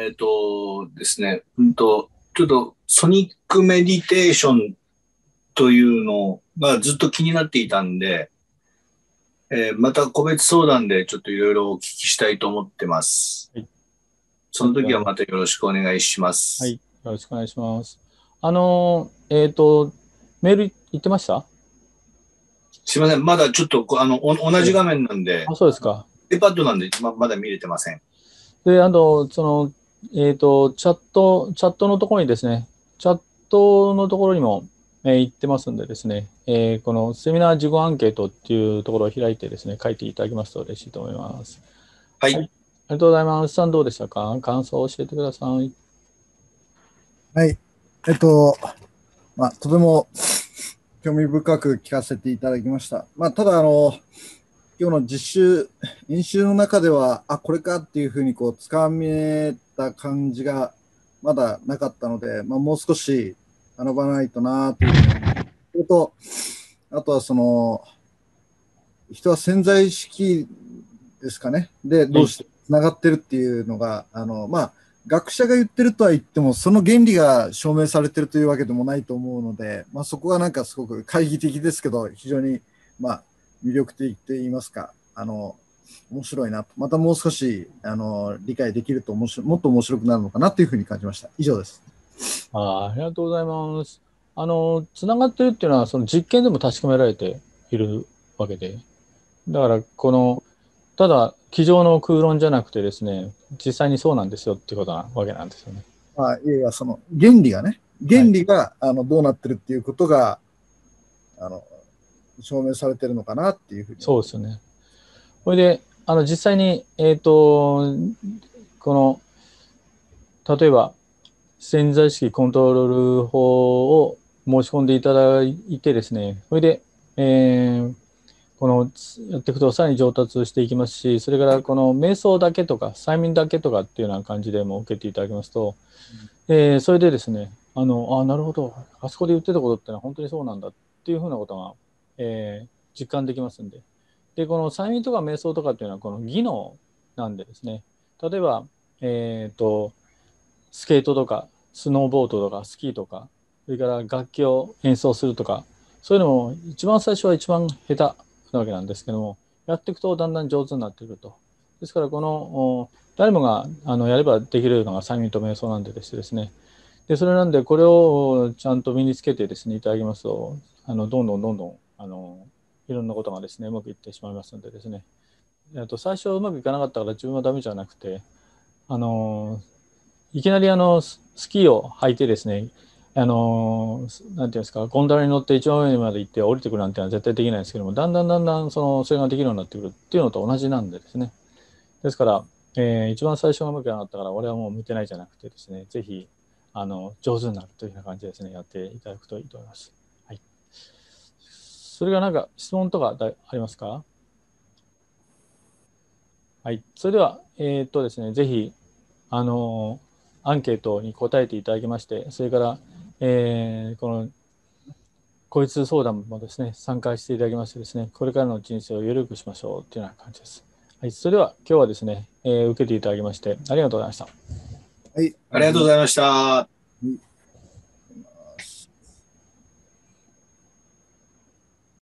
[SPEAKER 2] えっ、とですね、うんと、ちょっと
[SPEAKER 1] ソニックメ
[SPEAKER 2] ディテーションというのがずっと気になっていたんで、えー、また個別相談でちょっといろいろお聞きしたいと思ってます。はい、その時はまたよろしくお願い
[SPEAKER 1] します。はい、よろしくお願いします。あの、えっ、ー、と、メール言ってました
[SPEAKER 2] すいません。まだちょっと、あの、お同じ画面なんで。あ、そうですか。iPad なんで、ま、まだ見れてません。
[SPEAKER 1] で、あの、その、えっ、ー、と、チャット、チャットのところにですね、チャットのところにも、えー、行ってますんでですね、えー、このセミナー事後アンケートっていうところを開いてですね、書いていただきますと嬉しいと思います。はい。はい、ありがとうございます。さんどうでしたか感想を教えてください。
[SPEAKER 3] はい。えっと、まあ、とても、興味深く聞かせていただきました。まあ、ただ、あの、今日の実習、演習の中では、あ、これかっていうふうにこう、つかめた感じがまだなかったので、まあ、もう少し学ばないとなというふうに。と、あとはその、人は潜在意識ですかね。で、どうしてつながってるっていうのが、あの、まあ、学者が言ってるとは言っても、その原理が証明されてるというわけでもないと思うので、まあ、そこがなんかすごく懐疑的ですけど、非常に、まあ、魅力的と言いますか、あの、面白いなと。またもう少し、あの、理解できると面白、もっと面白くなるのかなというふうに感じました。以上です。
[SPEAKER 1] あありがとうございます。あの、つながってるっていうのは、その実験でも確かめられているわけで、だから、この、ただ、机上の空論じゃなくてですね、実際にそうなんですよっていうことなわけなんですよね。
[SPEAKER 3] まあ、いやいや、その原理がね、原理が、はい、あのどうなってるっていうことが、あの証明されてるのかなっていうふうに。そうですよね。
[SPEAKER 1] これで、あの実際に、えっ、ー、と、この、例えば、潜在意識コントロール法を申し込んでいただいてですね、それで、えー、このやっていくとさらに上達していきますしそれからこの瞑想だけとか催眠だけとかっていうような感じでも受けていただきますと、うん、えー、それでですねあのあなるほどあそこで言ってたことってのは本当にそうなんだっていうふうなことが、えー、実感できますんででこの催眠とか瞑想とかっていうのはこの技能なんでですね例えば、えーと、とスケートとかスノーボードとかスキーとかそれから楽器を演奏するとかそういうのも一番最初は一番下手なわけなんですけども、やっていくとだんだん上手になってくると。ですから、この誰もがあのやればできるのが催眠と瞑想なんでですね、でそれなんで、これをちゃんと身につけてですねいただきますと、あのどんどんどんどんあのいろんなことがですねうまくいってしまいますのでですね、と最初うまくいかなかったから自分はダメじゃなくて、あのいきなりあのスキーを履いてですねあのなんていうんですかゴンドラに乗って一番上まで行って降りてくるなんてのは絶対できないですけどもだんだんだんだんそのそれができるようになってくるっていうのと同じなんでですねですから、えー、一番最初が向きになったから俺はもう向いてないじゃなくてですねぜひあの上手になるというような感じですねやっていただくといいと思います。はい、それがなんか質問とかありますかはい、それでは、えー、っとですね、ぜひ、あのアンケートに答えていただきまして、それから、えー、このこいつ相談もですね、参加していただきましてですね、これからの人生を緩くしましょうというような感じです。はい、それでは今日はですね、えー、受けていただきましてありがとうございました。はい、
[SPEAKER 2] ありがとうございました。